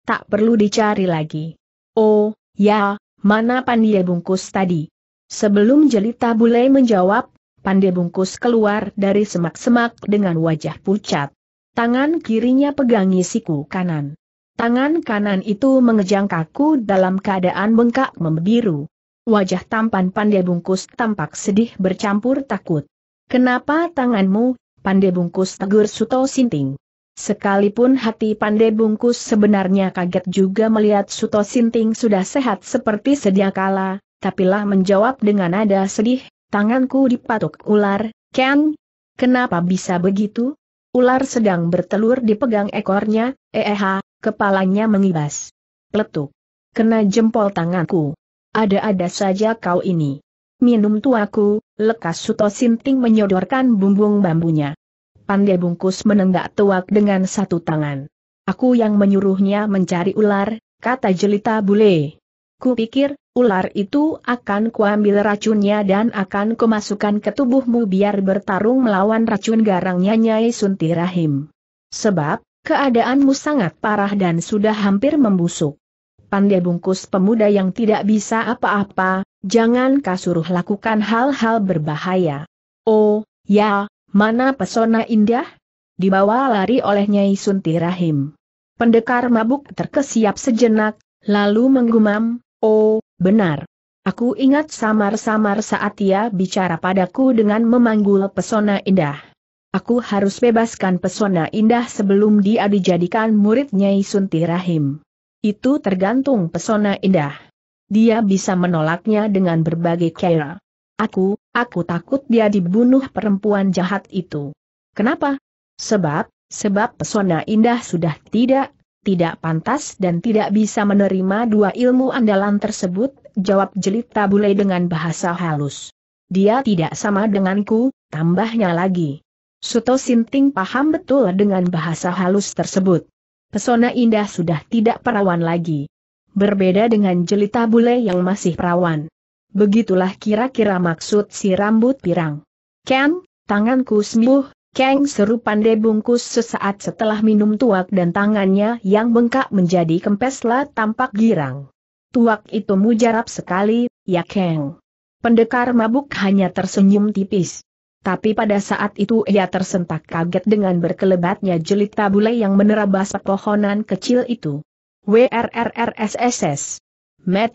tak perlu dicari lagi. Oh, ya, mana pandai bungkus tadi? Sebelum jelita bule menjawab, pandai bungkus keluar dari semak-semak dengan wajah pucat. Tangan kirinya pegangi siku kanan. Tangan kanan itu mengejang kaku dalam keadaan bengkak membiru. Wajah tampan pandai bungkus tampak sedih bercampur takut. Kenapa tanganmu, pandai bungkus tegur Suto Sinting? Sekalipun hati pandai bungkus sebenarnya kaget juga melihat Suto Sinting sudah sehat seperti sedia kala, tapi lah menjawab dengan nada sedih, tanganku dipatuk ular, Ken, kenapa bisa begitu? Ular sedang bertelur dipegang ekornya, eh, kepalanya mengibas. Pletuk. Kena jempol tanganku. Ada-ada saja kau ini. Minum tuaku, lekas Suto Sinting menyodorkan bumbung bambunya pandai bungkus menenggak tuak dengan satu tangan. Aku yang menyuruhnya mencari ular, kata jelita bule. Kupikir, ular itu akan kuambil racunnya dan akan kumasukkan ke tubuhmu biar bertarung melawan racun garangnya Nyai Sunti Rahim. Sebab, keadaanmu sangat parah dan sudah hampir membusuk. Pandai bungkus pemuda yang tidak bisa apa-apa, jangan kasuruh lakukan hal-hal berbahaya. Oh, ya, Mana pesona indah? Dibawa lari oleh Nyai Sunti Rahim. Pendekar mabuk terkesiap sejenak, lalu menggumam, Oh, benar. Aku ingat samar-samar saat ia bicara padaku dengan memanggul pesona indah. Aku harus bebaskan pesona indah sebelum dia dijadikan murid Nyai Sunti Rahim. Itu tergantung pesona indah. Dia bisa menolaknya dengan berbagai cara. Aku, Aku takut dia dibunuh perempuan jahat itu. Kenapa? Sebab, sebab pesona indah sudah tidak, tidak pantas dan tidak bisa menerima dua ilmu andalan tersebut, jawab jelita bule dengan bahasa halus. Dia tidak sama denganku, tambahnya lagi. Suto Sinting paham betul dengan bahasa halus tersebut. Pesona indah sudah tidak perawan lagi. Berbeda dengan jelita bule yang masih perawan. Begitulah kira-kira maksud si rambut pirang. Ken, tanganku sembuh, Kang seru pandai bungkus sesaat setelah minum tuak dan tangannya yang bengkak menjadi kempeslah tampak girang. Tuak itu mujarab sekali, ya Kang. Pendekar mabuk hanya tersenyum tipis. Tapi pada saat itu ia tersentak kaget dengan berkelebatnya jelita bule yang menerabas pepohonan kecil itu. WRRRSSS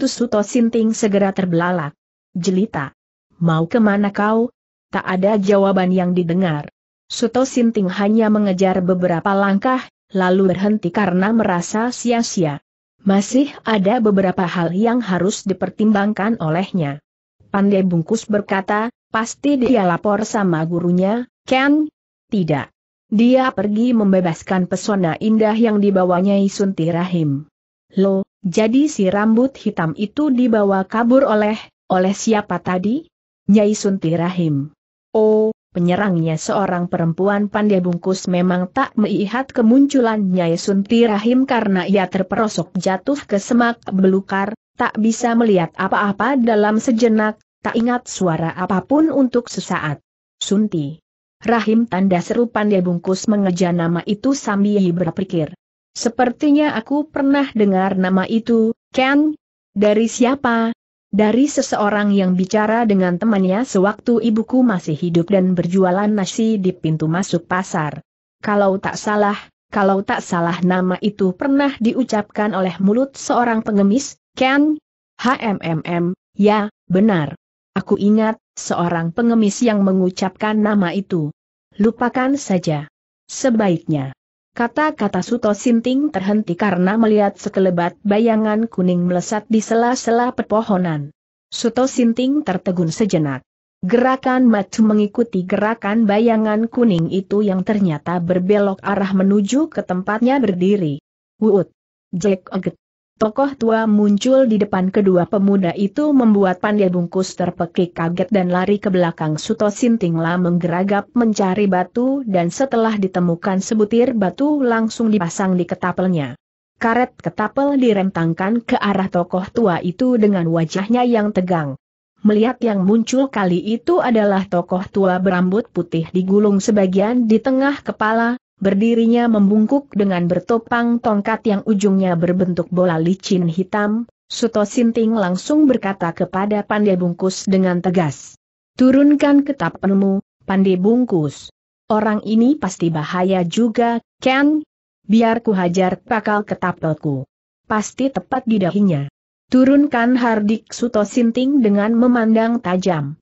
Suto Sinting segera terbelalak. Jelita. Mau kemana kau? Tak ada jawaban yang didengar. Suto Sinting hanya mengejar beberapa langkah, lalu berhenti karena merasa sia-sia. Masih ada beberapa hal yang harus dipertimbangkan olehnya. Pandai bungkus berkata, pasti dia lapor sama gurunya, Ken? Tidak. Dia pergi membebaskan pesona indah yang dibawanya Isunti Rahim. Lo, jadi si rambut hitam itu dibawa kabur oleh, oleh siapa tadi? Nyai Sunti Rahim. Oh, penyerangnya seorang perempuan pandai bungkus memang tak melihat kemunculan Nyai Sunti Rahim karena ia terperosok jatuh ke semak belukar, tak bisa melihat apa-apa dalam sejenak, tak ingat suara apapun untuk sesaat. Sunti. Rahim tanda seru pandai bungkus mengeja nama itu sambil berpikir. Sepertinya aku pernah dengar nama itu, Ken. Dari siapa? Dari seseorang yang bicara dengan temannya sewaktu ibuku masih hidup dan berjualan nasi di pintu masuk pasar. Kalau tak salah, kalau tak salah nama itu pernah diucapkan oleh mulut seorang pengemis, Ken. HMMM, ya, benar. Aku ingat, seorang pengemis yang mengucapkan nama itu. Lupakan saja. Sebaiknya. Kata-kata Suto Sinting terhenti karena melihat sekelebat bayangan kuning melesat di sela-sela pepohonan. Suto Sinting tertegun sejenak. Gerakan macu mengikuti gerakan bayangan kuning itu yang ternyata berbelok arah menuju ke tempatnya berdiri. Wuut! Jack Oget! Tokoh tua muncul di depan kedua pemuda itu membuat pandai bungkus terpekik kaget dan lari ke belakang Suto Sintingla menggeragap mencari batu dan setelah ditemukan sebutir batu langsung dipasang di ketapelnya. Karet ketapel direntangkan ke arah tokoh tua itu dengan wajahnya yang tegang. Melihat yang muncul kali itu adalah tokoh tua berambut putih digulung sebagian di tengah kepala, Berdirinya membungkuk dengan bertopang tongkat yang ujungnya berbentuk bola licin hitam, Suto Sinting langsung berkata kepada Pandai Bungkus dengan tegas. Turunkan ketapenmu, Pandai Bungkus. Orang ini pasti bahaya juga, Ken. Biar ku hajar pakal ketapelku. Pasti tepat di dahinya. Turunkan Hardik Suto Sinting dengan memandang tajam.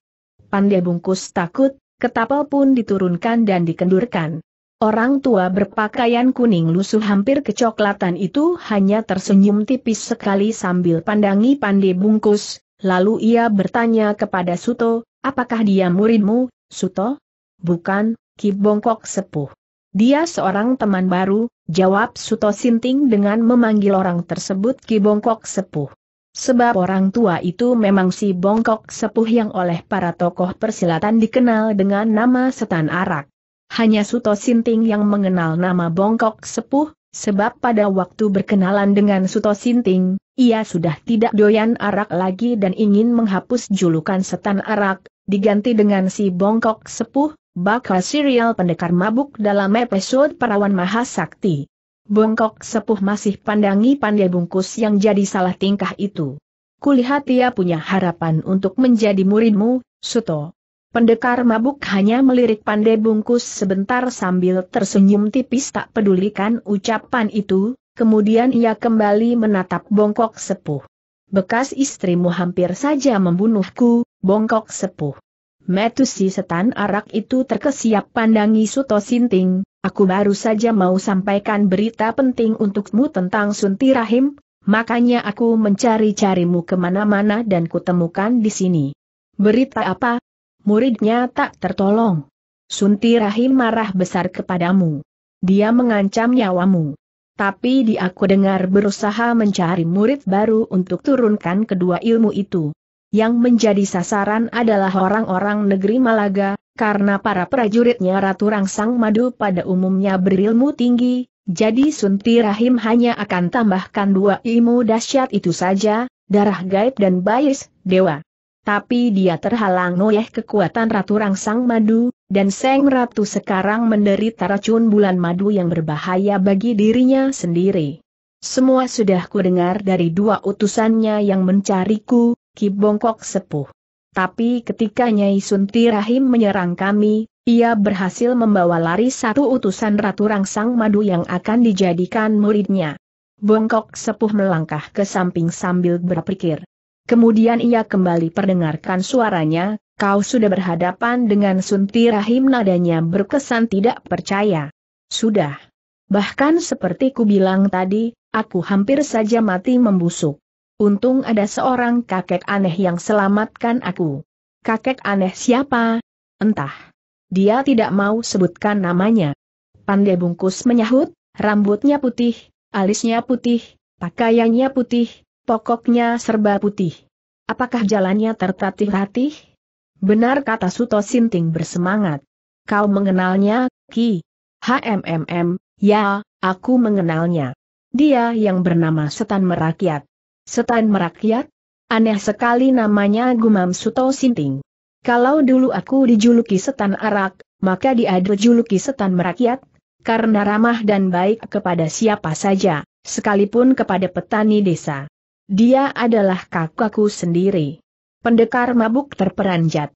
Pandai Bungkus takut, ketapel pun diturunkan dan dikendurkan. Orang tua berpakaian kuning lusuh hampir kecoklatan itu hanya tersenyum tipis sekali sambil pandangi pandai bungkus, lalu ia bertanya kepada Suto, apakah dia muridmu, Suto? Bukan, Ki Bongkok sepuh. Dia seorang teman baru, jawab Suto Sinting dengan memanggil orang tersebut Ki Bongkok sepuh. Sebab orang tua itu memang si Bongkok sepuh yang oleh para tokoh persilatan dikenal dengan nama Setan Arak hanya Suto Sinting yang mengenal nama Bongkok Sepuh, sebab pada waktu berkenalan dengan Suto Sinting, ia sudah tidak doyan arak lagi dan ingin menghapus julukan setan arak, diganti dengan si Bongkok Sepuh, bakal serial pendekar mabuk dalam episode Perawan Mahasakti. Bongkok Sepuh masih pandangi pandai bungkus yang jadi salah tingkah itu. Kulihat ia punya harapan untuk menjadi muridmu, Suto. Pendekar mabuk hanya melirik pandai bungkus sebentar sambil tersenyum tipis tak pedulikan ucapan itu, kemudian ia kembali menatap bongkok sepuh. Bekas istrimu hampir saja membunuhku, bongkok sepuh. Metusi setan arak itu terkesiap pandangi Suto Sinting, aku baru saja mau sampaikan berita penting untukmu tentang Sunti Rahim, makanya aku mencari-carimu kemana-mana dan kutemukan di sini. Berita apa, muridnya tak tertolong. Sunti Rahim marah besar kepadamu. Dia mengancam nyawamu. Tapi diaku aku dengar berusaha mencari murid baru untuk turunkan kedua ilmu itu. Yang menjadi sasaran adalah orang-orang negeri Malaga, karena para prajuritnya Ratu Rangsang Madu pada umumnya berilmu tinggi, jadi Sunti Rahim hanya akan tambahkan dua ilmu dahsyat itu saja, darah gaib dan bayis, dewa tapi dia terhalang oleh kekuatan Ratu Rangsang Madu, dan Seng Ratu sekarang menderita racun bulan madu yang berbahaya bagi dirinya sendiri. Semua sudah kudengar dari dua utusannya yang mencariku, Ki Bongkok Sepuh. Tapi ketika Nyai Sunti Rahim menyerang kami, ia berhasil membawa lari satu utusan Ratu Rangsang Madu yang akan dijadikan muridnya. Bongkok Sepuh melangkah ke samping sambil berpikir. Kemudian ia kembali perdengarkan suaranya, kau sudah berhadapan dengan Sunti Rahim nadanya berkesan tidak percaya. Sudah. Bahkan seperti ku bilang tadi, aku hampir saja mati membusuk. Untung ada seorang kakek aneh yang selamatkan aku. Kakek aneh siapa? Entah. Dia tidak mau sebutkan namanya. Pandai bungkus menyahut, rambutnya putih, alisnya putih, pakaiannya putih, pokoknya serba putih. Apakah jalannya tertatih tatih Benar kata Suto Sinting bersemangat. Kau mengenalnya, Ki. HMMM, ya, aku mengenalnya. Dia yang bernama Setan Merakyat. Setan Merakyat? Aneh sekali namanya Gumam Suto Sinting. Kalau dulu aku dijuluki Setan Arak, maka dia dijuluki Setan Merakyat, karena ramah dan baik kepada siapa saja, sekalipun kepada petani desa. Dia adalah kakakku sendiri. Pendekar mabuk terperanjat.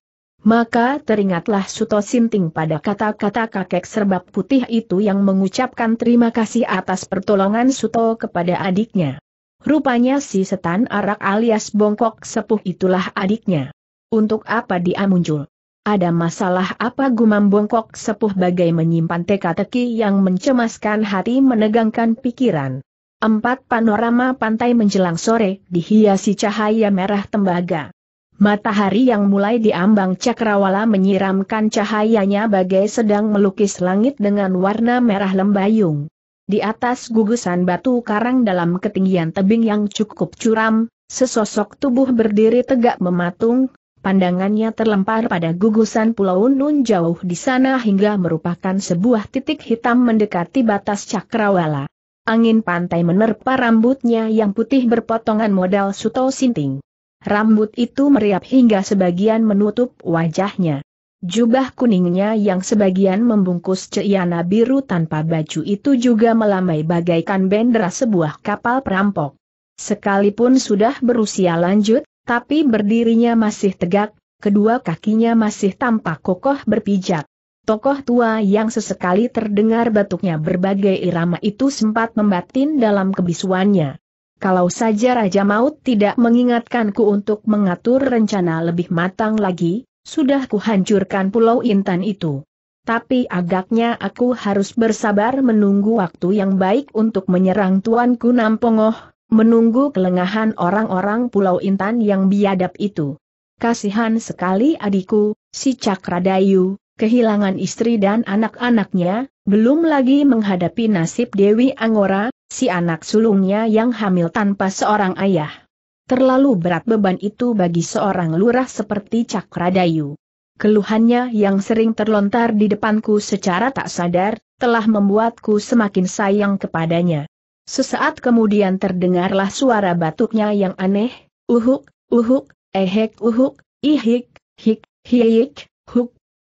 Maka teringatlah Suto Sinting pada kata-kata kakek serbab putih itu yang mengucapkan terima kasih atas pertolongan Suto kepada adiknya. Rupanya si setan arak alias bongkok sepuh itulah adiknya. Untuk apa dia muncul? Ada masalah apa gumam bongkok sepuh bagai menyimpan teka-teki yang mencemaskan hati menegangkan pikiran. Empat panorama pantai menjelang sore dihiasi cahaya merah tembaga. Matahari yang mulai diambang cakrawala menyiramkan cahayanya bagai sedang melukis langit dengan warna merah lembayung. Di atas gugusan batu karang dalam ketinggian tebing yang cukup curam, sesosok tubuh berdiri tegak mematung, pandangannya terlempar pada gugusan Pulau Nun jauh di sana hingga merupakan sebuah titik hitam mendekati batas cakrawala. Angin pantai menerpa rambutnya yang putih berpotongan modal suto sinting. Rambut itu meriap hingga sebagian menutup wajahnya. Jubah kuningnya yang sebagian membungkus ceiana biru tanpa baju itu juga melamai bagaikan bendera sebuah kapal perampok. Sekalipun sudah berusia lanjut, tapi berdirinya masih tegak, kedua kakinya masih tampak kokoh berpijak. Tokoh tua yang sesekali terdengar batuknya berbagai irama itu sempat membatin dalam kebisuannya. Kalau saja Raja Maut tidak mengingatkanku untuk mengatur rencana lebih matang lagi, sudah kuhancurkan pulau Intan itu. Tapi agaknya aku harus bersabar menunggu waktu yang baik untuk menyerang Tuanku Nampongoh, menunggu kelengahan orang-orang Pulau Intan yang biadab itu. Kasihan sekali adikku, si Cakradayu, kehilangan istri dan anak-anaknya, belum lagi menghadapi nasib Dewi Angora, si anak sulungnya yang hamil tanpa seorang ayah. Terlalu berat beban itu bagi seorang lurah seperti Cakradayu. Keluhannya yang sering terlontar di depanku secara tak sadar, telah membuatku semakin sayang kepadanya. Sesaat kemudian terdengarlah suara batuknya yang aneh, uhuk, uhuk, ehek uhuk, ihik, hik, hiik.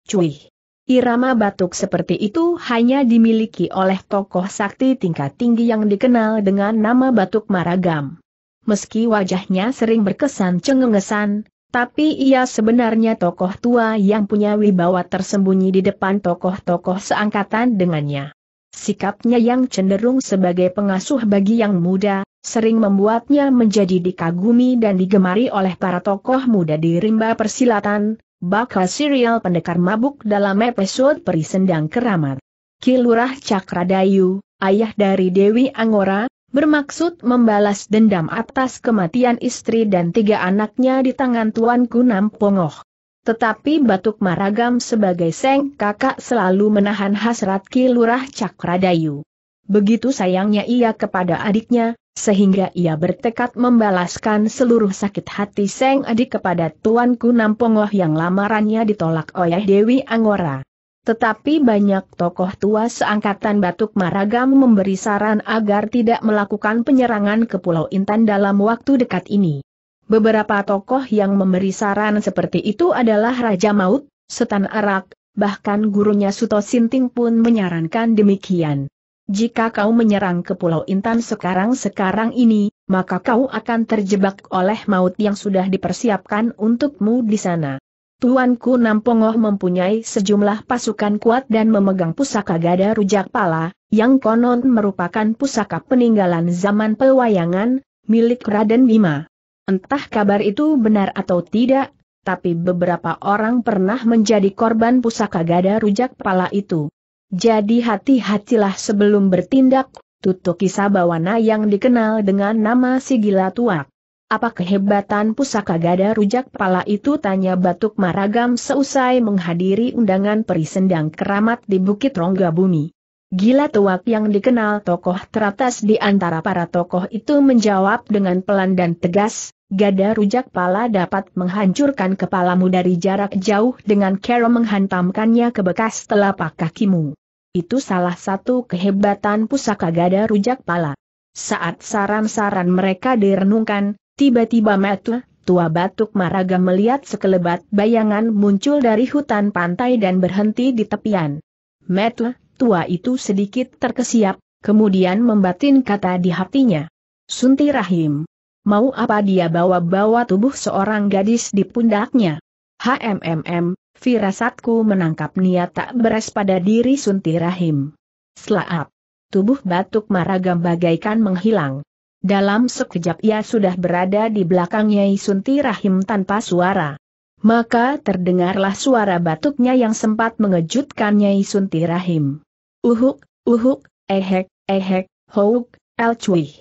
Cuih. Irama batuk seperti itu hanya dimiliki oleh tokoh sakti tingkat tinggi yang dikenal dengan nama batuk maragam. Meski wajahnya sering berkesan cengengesan, tapi ia sebenarnya tokoh tua yang punya wibawa tersembunyi di depan tokoh-tokoh seangkatan dengannya. Sikapnya yang cenderung sebagai pengasuh bagi yang muda, sering membuatnya menjadi dikagumi dan digemari oleh para tokoh muda di rimba persilatan, bakal serial pendekar mabuk dalam episode Perisendang Keramat. Kilurah Cakradayu, ayah dari Dewi Angora, bermaksud membalas dendam atas kematian istri dan tiga anaknya di tangan Tuan Kunam Pongoh. Tetapi Batuk Maragam sebagai seng kakak selalu menahan hasrat Kilurah Cakradayu. Begitu sayangnya ia kepada adiknya, sehingga ia bertekad membalaskan seluruh sakit hati Seng adik kepada Tuanku Nampongoh yang lamarannya ditolak oleh Dewi Angora. Tetapi banyak tokoh tua seangkatan Batuk Maragam memberi saran agar tidak melakukan penyerangan ke Pulau Intan dalam waktu dekat ini. Beberapa tokoh yang memberi saran seperti itu adalah Raja Maut, Setan Arak, bahkan gurunya Suto Sinting pun menyarankan demikian. Jika kau menyerang ke Pulau Intan sekarang-sekarang ini, maka kau akan terjebak oleh maut yang sudah dipersiapkan untukmu di sana. Tuanku Nampongoh mempunyai sejumlah pasukan kuat dan memegang pusaka gada rujak pala, yang konon merupakan pusaka peninggalan zaman pewayangan, milik Raden Bima. Entah kabar itu benar atau tidak, tapi beberapa orang pernah menjadi korban pusaka gada rujak pala itu. Jadi hati-hatilah sebelum bertindak, tutup kisah bawana yang dikenal dengan nama gila Tuak. Apa kehebatan pusaka gada rujak pala itu tanya Batuk Maragam seusai menghadiri undangan perisendang keramat di Bukit Rongga Bumi. Gila Tuak yang dikenal tokoh teratas di antara para tokoh itu menjawab dengan pelan dan tegas, gada rujak pala dapat menghancurkan kepalamu dari jarak jauh dengan kera menghantamkannya ke bekas telapak kakimu. Itu salah satu kehebatan pusaka gada rujak pala. Saat saran-saran mereka direnungkan, tiba-tiba metu, tua batuk maraga melihat sekelebat bayangan muncul dari hutan pantai dan berhenti di tepian. Metu, tua itu sedikit terkesiap, kemudian membatin kata di hatinya. Sunti Rahim. Mau apa dia bawa-bawa tubuh seorang gadis di pundaknya? HMMM, Firasatku menangkap niat tak beres pada diri Sunti Rahim. Selaap. Tubuh batuk maragam bagaikan menghilang. Dalam sekejap ia sudah berada di belakang Nyai Sunti Rahim tanpa suara. Maka terdengarlah suara batuknya yang sempat mengejutkan Nyai Sunti Rahim. Uhuk, uhuk, ehek, ehek, houk, elcuih.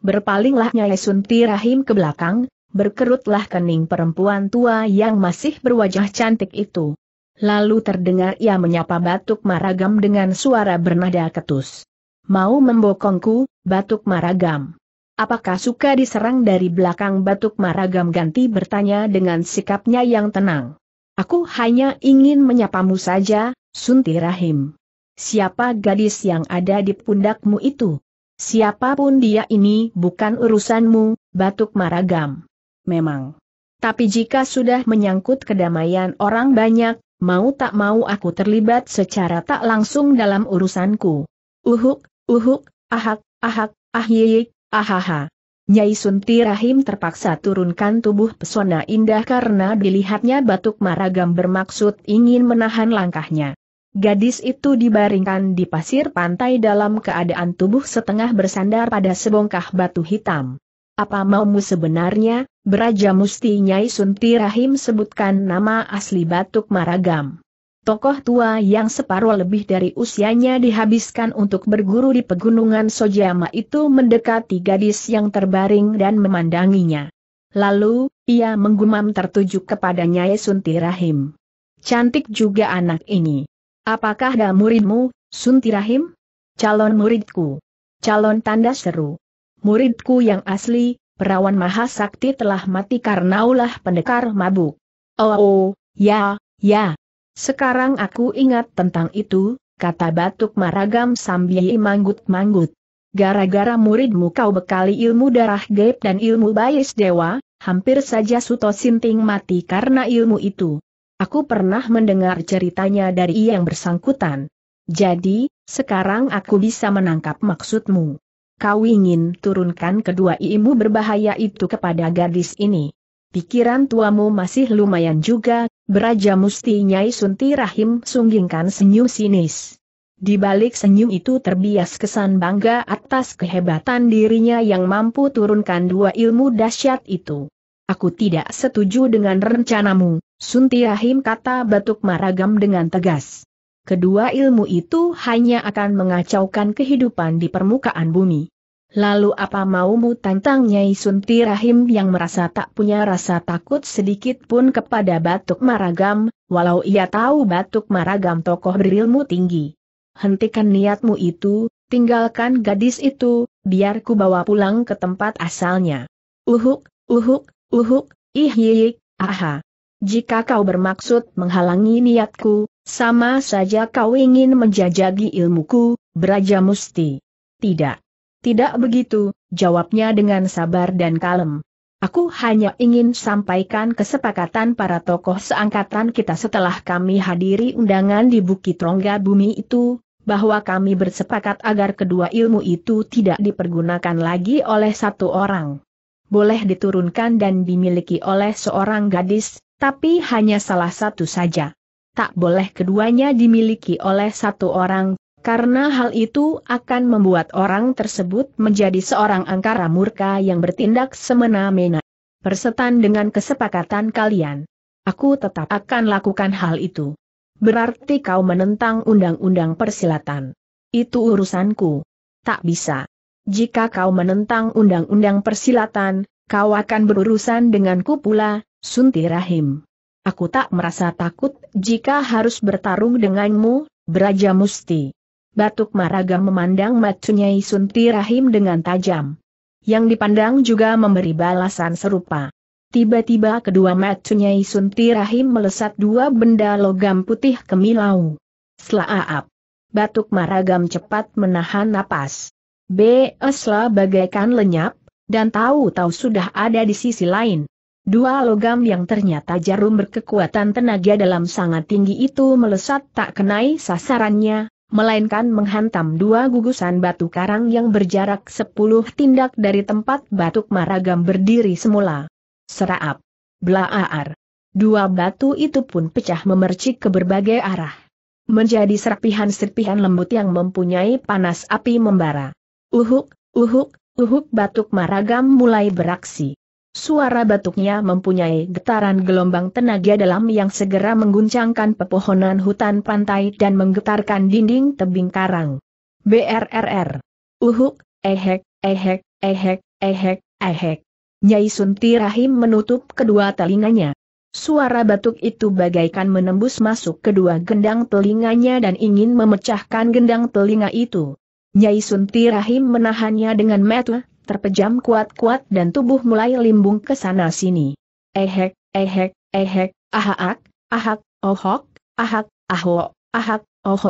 Berpalinglah Nyai Sunti Rahim ke belakang, berkerutlah kening perempuan tua yang masih berwajah cantik itu. Lalu terdengar ia menyapa Batuk Maragam dengan suara bernada ketus. Mau membokongku, Batuk Maragam. Apakah suka diserang dari belakang Batuk Maragam ganti bertanya dengan sikapnya yang tenang. Aku hanya ingin menyapamu saja, Sunti Rahim. Siapa gadis yang ada di pundakmu itu? Siapapun dia ini bukan urusanmu, Batuk Maragam memang. Tapi jika sudah menyangkut kedamaian orang banyak, mau tak mau aku terlibat secara tak langsung dalam urusanku. Uhuk, uhuk, ahak, ahak, ahyik, ahaha. Nyai Sunti Rahim terpaksa turunkan tubuh pesona indah karena dilihatnya batuk maragam bermaksud ingin menahan langkahnya. Gadis itu dibaringkan di pasir pantai dalam keadaan tubuh setengah bersandar pada sebongkah batu hitam. Apa maumu sebenarnya, Beraja Musti Nyai Sunti Rahim sebutkan nama asli Batuk Maragam. Tokoh tua yang separuh lebih dari usianya dihabiskan untuk berguru di pegunungan Sojama itu mendekati gadis yang terbaring dan memandanginya. Lalu, ia menggumam tertuju kepada Nyai Sunti Rahim. Cantik juga anak ini. Apakah ada muridmu, Sunti Rahim? Calon muridku. Calon tanda seru. Muridku yang asli, perawan maha sakti telah mati karena ulah pendekar mabuk. Oh, oh ya, ya. Sekarang aku ingat tentang itu, kata Batuk Maragam sambil manggut-manggut. Gara-gara muridmu kau bekali ilmu darah gaib dan ilmu bayis dewa, hampir saja Suto Sinting mati karena ilmu itu. Aku pernah mendengar ceritanya dari yang bersangkutan. Jadi, sekarang aku bisa menangkap maksudmu. Kau ingin turunkan kedua iimu berbahaya itu kepada gadis ini. Pikiran tuamu masih lumayan juga, beraja musti Nyai Sunti Rahim sunggingkan senyum sinis. Di balik senyum itu terbias kesan bangga atas kehebatan dirinya yang mampu turunkan dua ilmu dahsyat itu. Aku tidak setuju dengan rencanamu, Sunti Rahim kata Batuk Maragam dengan tegas kedua ilmu itu hanya akan mengacaukan kehidupan di permukaan bumi. Lalu apa maumu tantang Nyai Sunti Rahim yang merasa tak punya rasa takut sedikit pun kepada Batuk Maragam, walau ia tahu Batuk Maragam tokoh berilmu tinggi. Hentikan niatmu itu, tinggalkan gadis itu, biar ku bawa pulang ke tempat asalnya. Uhuk, uhuk, uhuk, ihyik, aha. Jika kau bermaksud menghalangi niatku, sama saja kau ingin menjajagi ilmuku, Braja Musti. Tidak. Tidak begitu, jawabnya dengan sabar dan kalem. Aku hanya ingin sampaikan kesepakatan para tokoh seangkatan kita setelah kami hadiri undangan di Bukit Rongga Bumi itu, bahwa kami bersepakat agar kedua ilmu itu tidak dipergunakan lagi oleh satu orang. Boleh diturunkan dan dimiliki oleh seorang gadis, tapi hanya salah satu saja tak boleh keduanya dimiliki oleh satu orang, karena hal itu akan membuat orang tersebut menjadi seorang angkara murka yang bertindak semena-mena. Persetan dengan kesepakatan kalian. Aku tetap akan lakukan hal itu. Berarti kau menentang undang-undang persilatan. Itu urusanku. Tak bisa. Jika kau menentang undang-undang persilatan, kau akan berurusan denganku pula, Sunti Rahim. Aku tak merasa takut jika harus bertarung denganmu, Braja Musti. Batuk Maraga memandang macunyai Sunti Rahim dengan tajam. Yang dipandang juga memberi balasan serupa. Tiba-tiba kedua macunyai Sunti Rahim melesat dua benda logam putih kemilau. Selaap. Batuk Maragam cepat menahan napas. BS bagaikan lenyap, dan tahu-tahu sudah ada di sisi lain. Dua logam yang ternyata jarum berkekuatan tenaga dalam sangat tinggi itu melesat tak kenai sasarannya, melainkan menghantam dua gugusan batu karang yang berjarak sepuluh tindak dari tempat batuk maragam berdiri semula. Seraap. Blaar. Dua batu itu pun pecah memercik ke berbagai arah. Menjadi serpihan-serpihan lembut yang mempunyai panas api membara. Uhuk, uhuk, uhuk batuk maragam mulai beraksi. Suara batuknya mempunyai getaran gelombang tenaga dalam yang segera mengguncangkan pepohonan hutan pantai dan menggetarkan dinding tebing karang. BRRR. Uhuk, ehek, ehek, ehek, ehek, ehek. Nyai Sunti Rahim menutup kedua telinganya. Suara batuk itu bagaikan menembus masuk kedua gendang telinganya dan ingin memecahkan gendang telinga itu. Nyai Sunti Rahim menahannya dengan metu terpejam kuat-kuat dan tubuh mulai limbung ke sana sini. Ehek, ehek, ehek, ahak, ahak, ohok, ahak, aho, ahak, oho,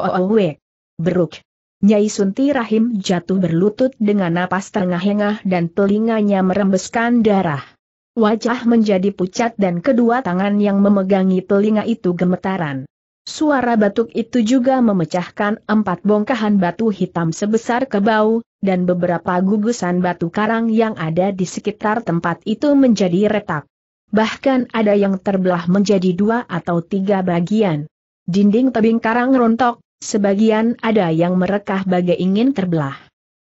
Beruk. Nyai Sunti Rahim jatuh berlutut dengan napas terengah-engah dan telinganya merembeskan darah. Wajah menjadi pucat dan kedua tangan yang memegangi telinga itu gemetaran. Suara batuk itu juga memecahkan empat bongkahan batu hitam sebesar kebau, dan beberapa gugusan batu karang yang ada di sekitar tempat itu menjadi retak. Bahkan ada yang terbelah menjadi dua atau tiga bagian. Dinding tebing karang rontok, sebagian ada yang merekah bagai ingin terbelah.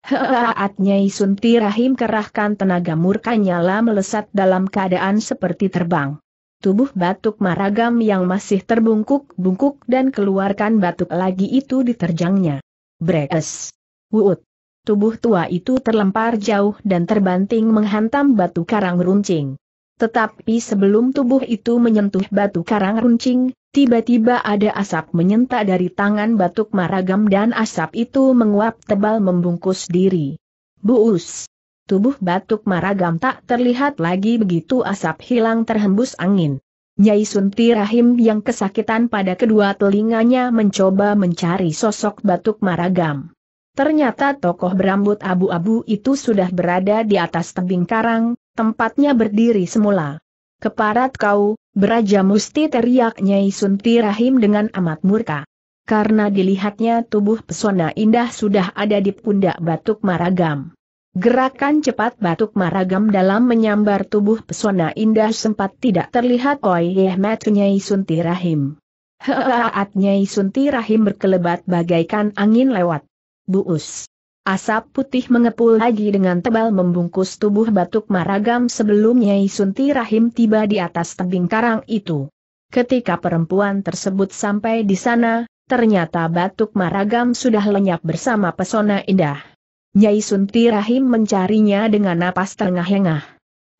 Heaat Nyai Sunti Rahim kerahkan tenaga murkanya lah melesat dalam keadaan seperti terbang tubuh batuk maragam yang masih terbungkuk-bungkuk dan keluarkan batuk lagi itu diterjangnya. Brekes. Wuut. Tubuh tua itu terlempar jauh dan terbanting menghantam batu karang runcing. Tetapi sebelum tubuh itu menyentuh batu karang runcing, tiba-tiba ada asap menyentak dari tangan batuk maragam dan asap itu menguap tebal membungkus diri. Buus tubuh Batuk Maragam tak terlihat lagi begitu asap hilang terhembus angin. Nyai Sunti Rahim yang kesakitan pada kedua telinganya mencoba mencari sosok Batuk Maragam. Ternyata tokoh berambut abu-abu itu sudah berada di atas tebing karang, tempatnya berdiri semula. Keparat kau, beraja musti teriak Nyai Sunti Rahim dengan amat murka. Karena dilihatnya tubuh pesona indah sudah ada di pundak batuk maragam. Gerakan cepat batuk maragam dalam menyambar tubuh pesona indah sempat tidak terlihat oleh mata Nyai Sunti Rahim. Heaat Nyai Sunti Rahim berkelebat bagaikan angin lewat. Buus. Asap putih mengepul lagi dengan tebal membungkus tubuh batuk maragam sebelum Nyai Sunti Rahim tiba di atas tebing karang itu. Ketika perempuan tersebut sampai di sana, ternyata batuk maragam sudah lenyap bersama pesona indah. Nyai Sunti Rahim mencarinya dengan napas tengah hengah.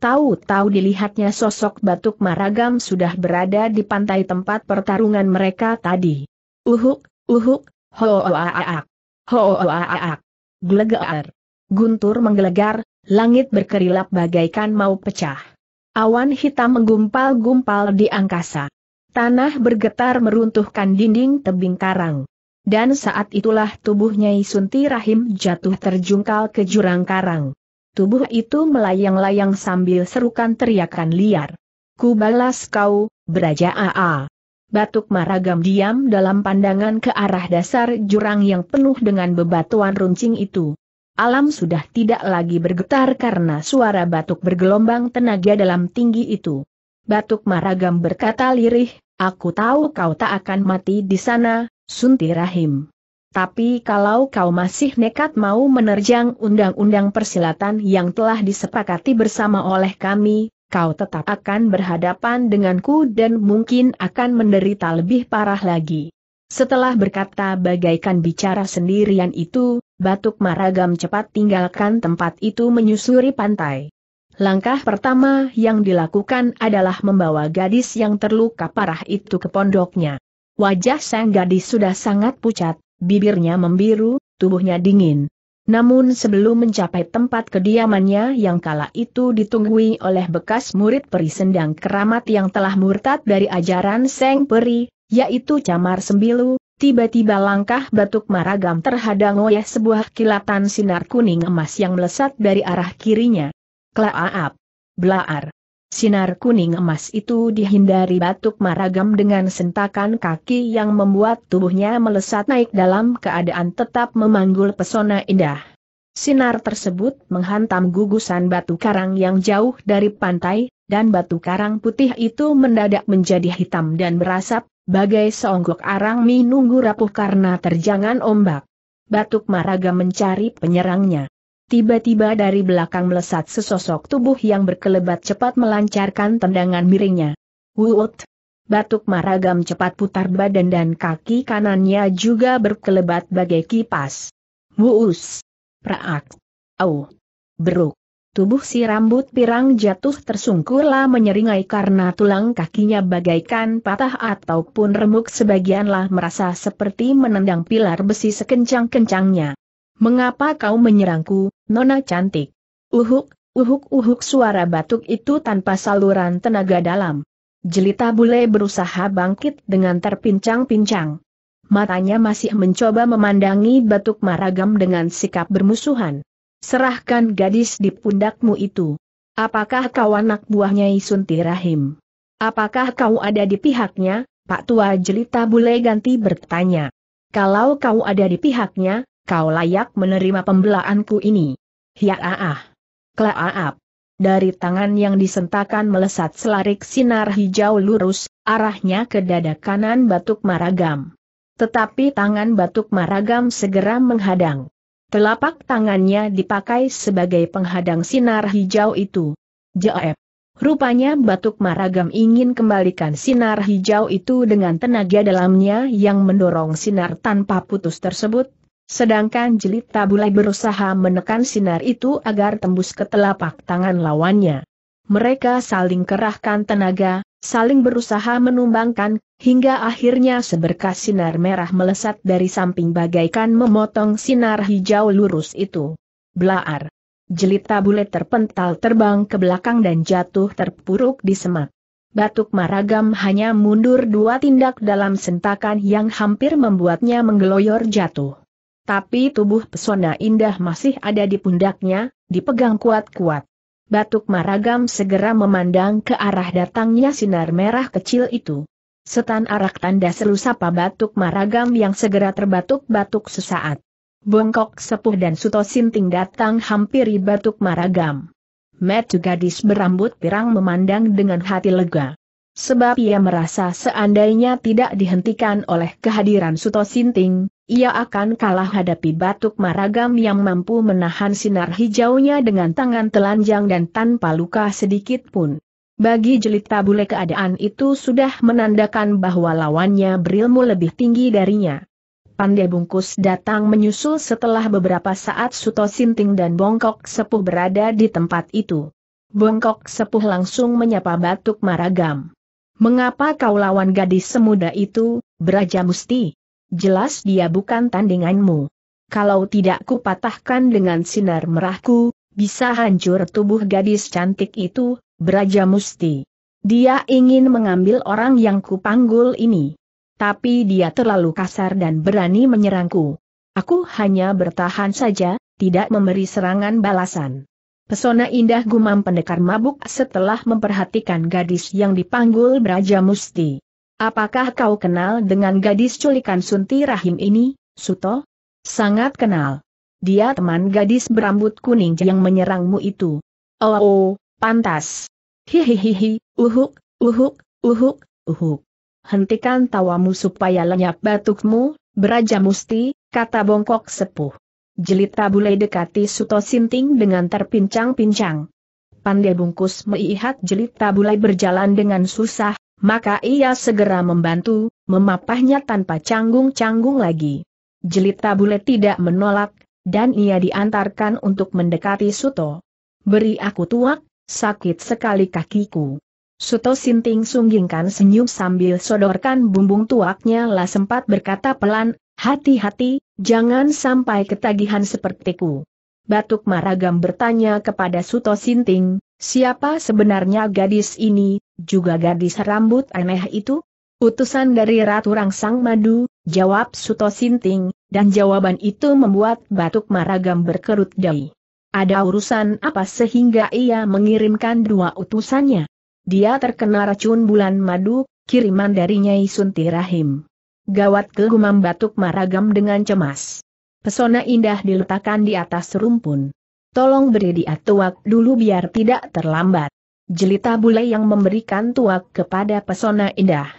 Tahu-tahu dilihatnya sosok batuk maragam sudah berada di pantai tempat pertarungan mereka tadi. Uhuk, uhuk, hoaak, hoaak, gelegar. Guntur menggelegar, langit berkerilap bagaikan mau pecah. Awan hitam menggumpal-gumpal di angkasa. Tanah bergetar meruntuhkan dinding tebing karang dan saat itulah tubuh Nyai Sunti Rahim jatuh terjungkal ke jurang karang. Tubuh itu melayang-layang sambil serukan teriakan liar. Ku balas kau, beraja AA. Batuk Maragam diam dalam pandangan ke arah dasar jurang yang penuh dengan bebatuan runcing itu. Alam sudah tidak lagi bergetar karena suara batuk bergelombang tenaga dalam tinggi itu. Batuk Maragam berkata lirih, aku tahu kau tak akan mati di sana, Sunti Rahim. Tapi kalau kau masih nekat mau menerjang undang-undang persilatan yang telah disepakati bersama oleh kami, kau tetap akan berhadapan denganku dan mungkin akan menderita lebih parah lagi. Setelah berkata bagaikan bicara sendirian itu, Batuk Maragam cepat tinggalkan tempat itu menyusuri pantai. Langkah pertama yang dilakukan adalah membawa gadis yang terluka parah itu ke pondoknya. Wajah sang gadis sudah sangat pucat, bibirnya membiru, tubuhnya dingin. Namun sebelum mencapai tempat kediamannya yang kala itu ditunggui oleh bekas murid peri sendang keramat yang telah murtad dari ajaran Seng Peri, yaitu Camar Sembilu, tiba-tiba langkah batuk maragam terhadang oleh sebuah kilatan sinar kuning emas yang melesat dari arah kirinya. Klaaap! Blaar! Sinar kuning emas itu dihindari batuk maragam dengan sentakan kaki yang membuat tubuhnya melesat naik dalam keadaan tetap memanggul pesona indah. Sinar tersebut menghantam gugusan batu karang yang jauh dari pantai, dan batu karang putih itu mendadak menjadi hitam dan berasap, bagai seonggok arang minunggu rapuh karena terjangan ombak. Batuk maragam mencari penyerangnya. Tiba-tiba dari belakang melesat sesosok tubuh yang berkelebat cepat melancarkan tendangan miringnya. Wut! Batuk Maragam cepat putar badan dan kaki kanannya juga berkelebat bagai kipas. Wus! Praak! Au! Beruk! Tubuh si rambut pirang jatuh tersungkurlah menyeringai karena tulang kakinya bagaikan patah ataupun remuk sebagianlah merasa seperti menendang pilar besi sekencang-kencangnya. Mengapa kau menyerangku, nona cantik? Uhuk, uhuk uhuk suara batuk itu tanpa saluran tenaga dalam. Jelita bule berusaha bangkit dengan terpincang-pincang. Matanya masih mencoba memandangi batuk maragam dengan sikap bermusuhan. Serahkan gadis di pundakmu itu. Apakah kau anak buahnya Isunti Rahim? Apakah kau ada di pihaknya, Pak Tua Jelita Bule ganti bertanya. Kalau kau ada di pihaknya, Kau layak menerima pembelaanku ini. Hiaaah. Klaaap. Dari tangan yang disentakan melesat selarik sinar hijau lurus, arahnya ke dada kanan Batuk Maragam. Tetapi tangan Batuk Maragam segera menghadang. Telapak tangannya dipakai sebagai penghadang sinar hijau itu. Jaep. Rupanya Batuk Maragam ingin kembalikan sinar hijau itu dengan tenaga dalamnya yang mendorong sinar tanpa putus tersebut Sedangkan jelit tabulai berusaha menekan sinar itu agar tembus ke telapak tangan lawannya. Mereka saling kerahkan tenaga, saling berusaha menumbangkan, hingga akhirnya seberkas sinar merah melesat dari samping bagaikan memotong sinar hijau lurus itu. Blaar. Jelit tabulai terpental terbang ke belakang dan jatuh terpuruk di semak. Batuk Maragam hanya mundur dua tindak dalam sentakan yang hampir membuatnya menggeloyor jatuh tapi tubuh pesona indah masih ada di pundaknya, dipegang kuat-kuat. Batuk Maragam segera memandang ke arah datangnya sinar merah kecil itu. Setan arak tanda seru sapa batuk Maragam yang segera terbatuk-batuk sesaat. Bongkok Sepuh dan Suto Sinting datang hampiri batuk Maragam. Metu gadis berambut pirang memandang dengan hati lega. Sebab ia merasa seandainya tidak dihentikan oleh kehadiran Suto Sinting, ia akan kalah hadapi batuk maragam yang mampu menahan sinar hijaunya dengan tangan telanjang dan tanpa luka sedikit pun. Bagi jelita bule keadaan itu sudah menandakan bahwa lawannya berilmu lebih tinggi darinya. Pandai bungkus datang menyusul setelah beberapa saat Suto Sinting dan Bongkok Sepuh berada di tempat itu. Bongkok Sepuh langsung menyapa batuk maragam. Mengapa kau lawan gadis semuda itu, Beraja Musti? Jelas dia bukan tandinganmu. Kalau tidak kupatahkan dengan sinar merahku, bisa hancur tubuh gadis cantik itu, Beraja Musti. Dia ingin mengambil orang yang kupanggul ini. Tapi dia terlalu kasar dan berani menyerangku. Aku hanya bertahan saja, tidak memberi serangan balasan. Pesona indah gumam pendekar mabuk setelah memperhatikan gadis yang dipanggul Braja Musti. Apakah kau kenal dengan gadis culikan Sunti Rahim ini, Suto? Sangat kenal. Dia teman gadis berambut kuning yang menyerangmu itu. Oh, oh pantas. Hihihihi, uhuk, uhuk, uhuk, uhuk. Hentikan tawamu supaya lenyap batukmu, Braja Musti, kata bongkok sepuh. Jelita bule dekati Suto Sinting dengan terpincang-pincang. Pandai bungkus melihat jelita bule berjalan dengan susah, maka ia segera membantu, memapahnya tanpa canggung-canggung lagi. Jelita bule tidak menolak, dan ia diantarkan untuk mendekati Suto. Beri aku tuak, sakit sekali kakiku. Suto Sinting sunggingkan senyum sambil sodorkan bumbung tuaknya lah sempat berkata pelan, Hati-hati, jangan sampai ketagihan sepertiku. Batuk Maragam bertanya kepada Suto Sinting, siapa sebenarnya gadis ini, juga gadis rambut aneh itu? Utusan dari Ratu Rangsang Madu, jawab Suto Sinting, dan jawaban itu membuat Batuk Maragam berkerut dahi. Ada urusan apa sehingga ia mengirimkan dua utusannya? Dia terkena racun bulan madu, kiriman dari Nyai Sunti Rahim. Gawat kegumam batuk maragam dengan cemas. Pesona indah diletakkan di atas rumpun. Tolong beri dia tuak dulu biar tidak terlambat. Jelita bule yang memberikan tuak kepada pesona indah.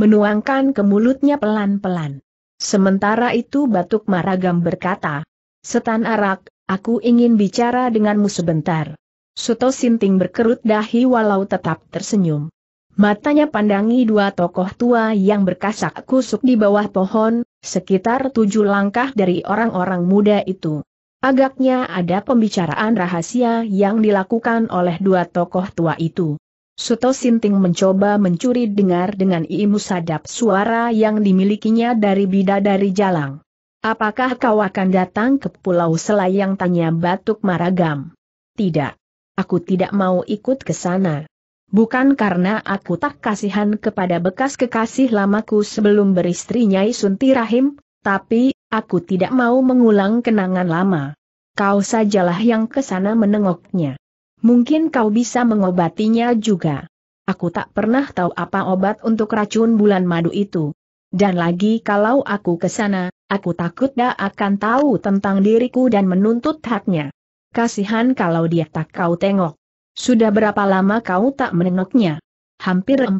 Menuangkan ke mulutnya pelan-pelan. Sementara itu batuk maragam berkata, Setan arak, aku ingin bicara denganmu sebentar. Suto Sinting berkerut dahi walau tetap tersenyum. Matanya pandangi dua tokoh tua yang berkasak kusuk di bawah pohon, sekitar tujuh langkah dari orang-orang muda itu. Agaknya ada pembicaraan rahasia yang dilakukan oleh dua tokoh tua itu. Suto Sinting mencoba mencuri dengar dengan ilmu sadap suara yang dimilikinya dari bidadari jalang. Apakah kau akan datang ke Pulau Selayang? Tanya Batuk Maragam. Tidak. Aku tidak mau ikut ke sana bukan karena aku tak kasihan kepada bekas kekasih lamaku sebelum beristri Nyai Sunti Rahim, tapi, aku tidak mau mengulang kenangan lama. Kau sajalah yang kesana menengoknya. Mungkin kau bisa mengobatinya juga. Aku tak pernah tahu apa obat untuk racun bulan madu itu. Dan lagi kalau aku kesana, aku takut dia akan tahu tentang diriku dan menuntut haknya. Kasihan kalau dia tak kau tengok. Sudah berapa lama kau tak menengoknya? Hampir 40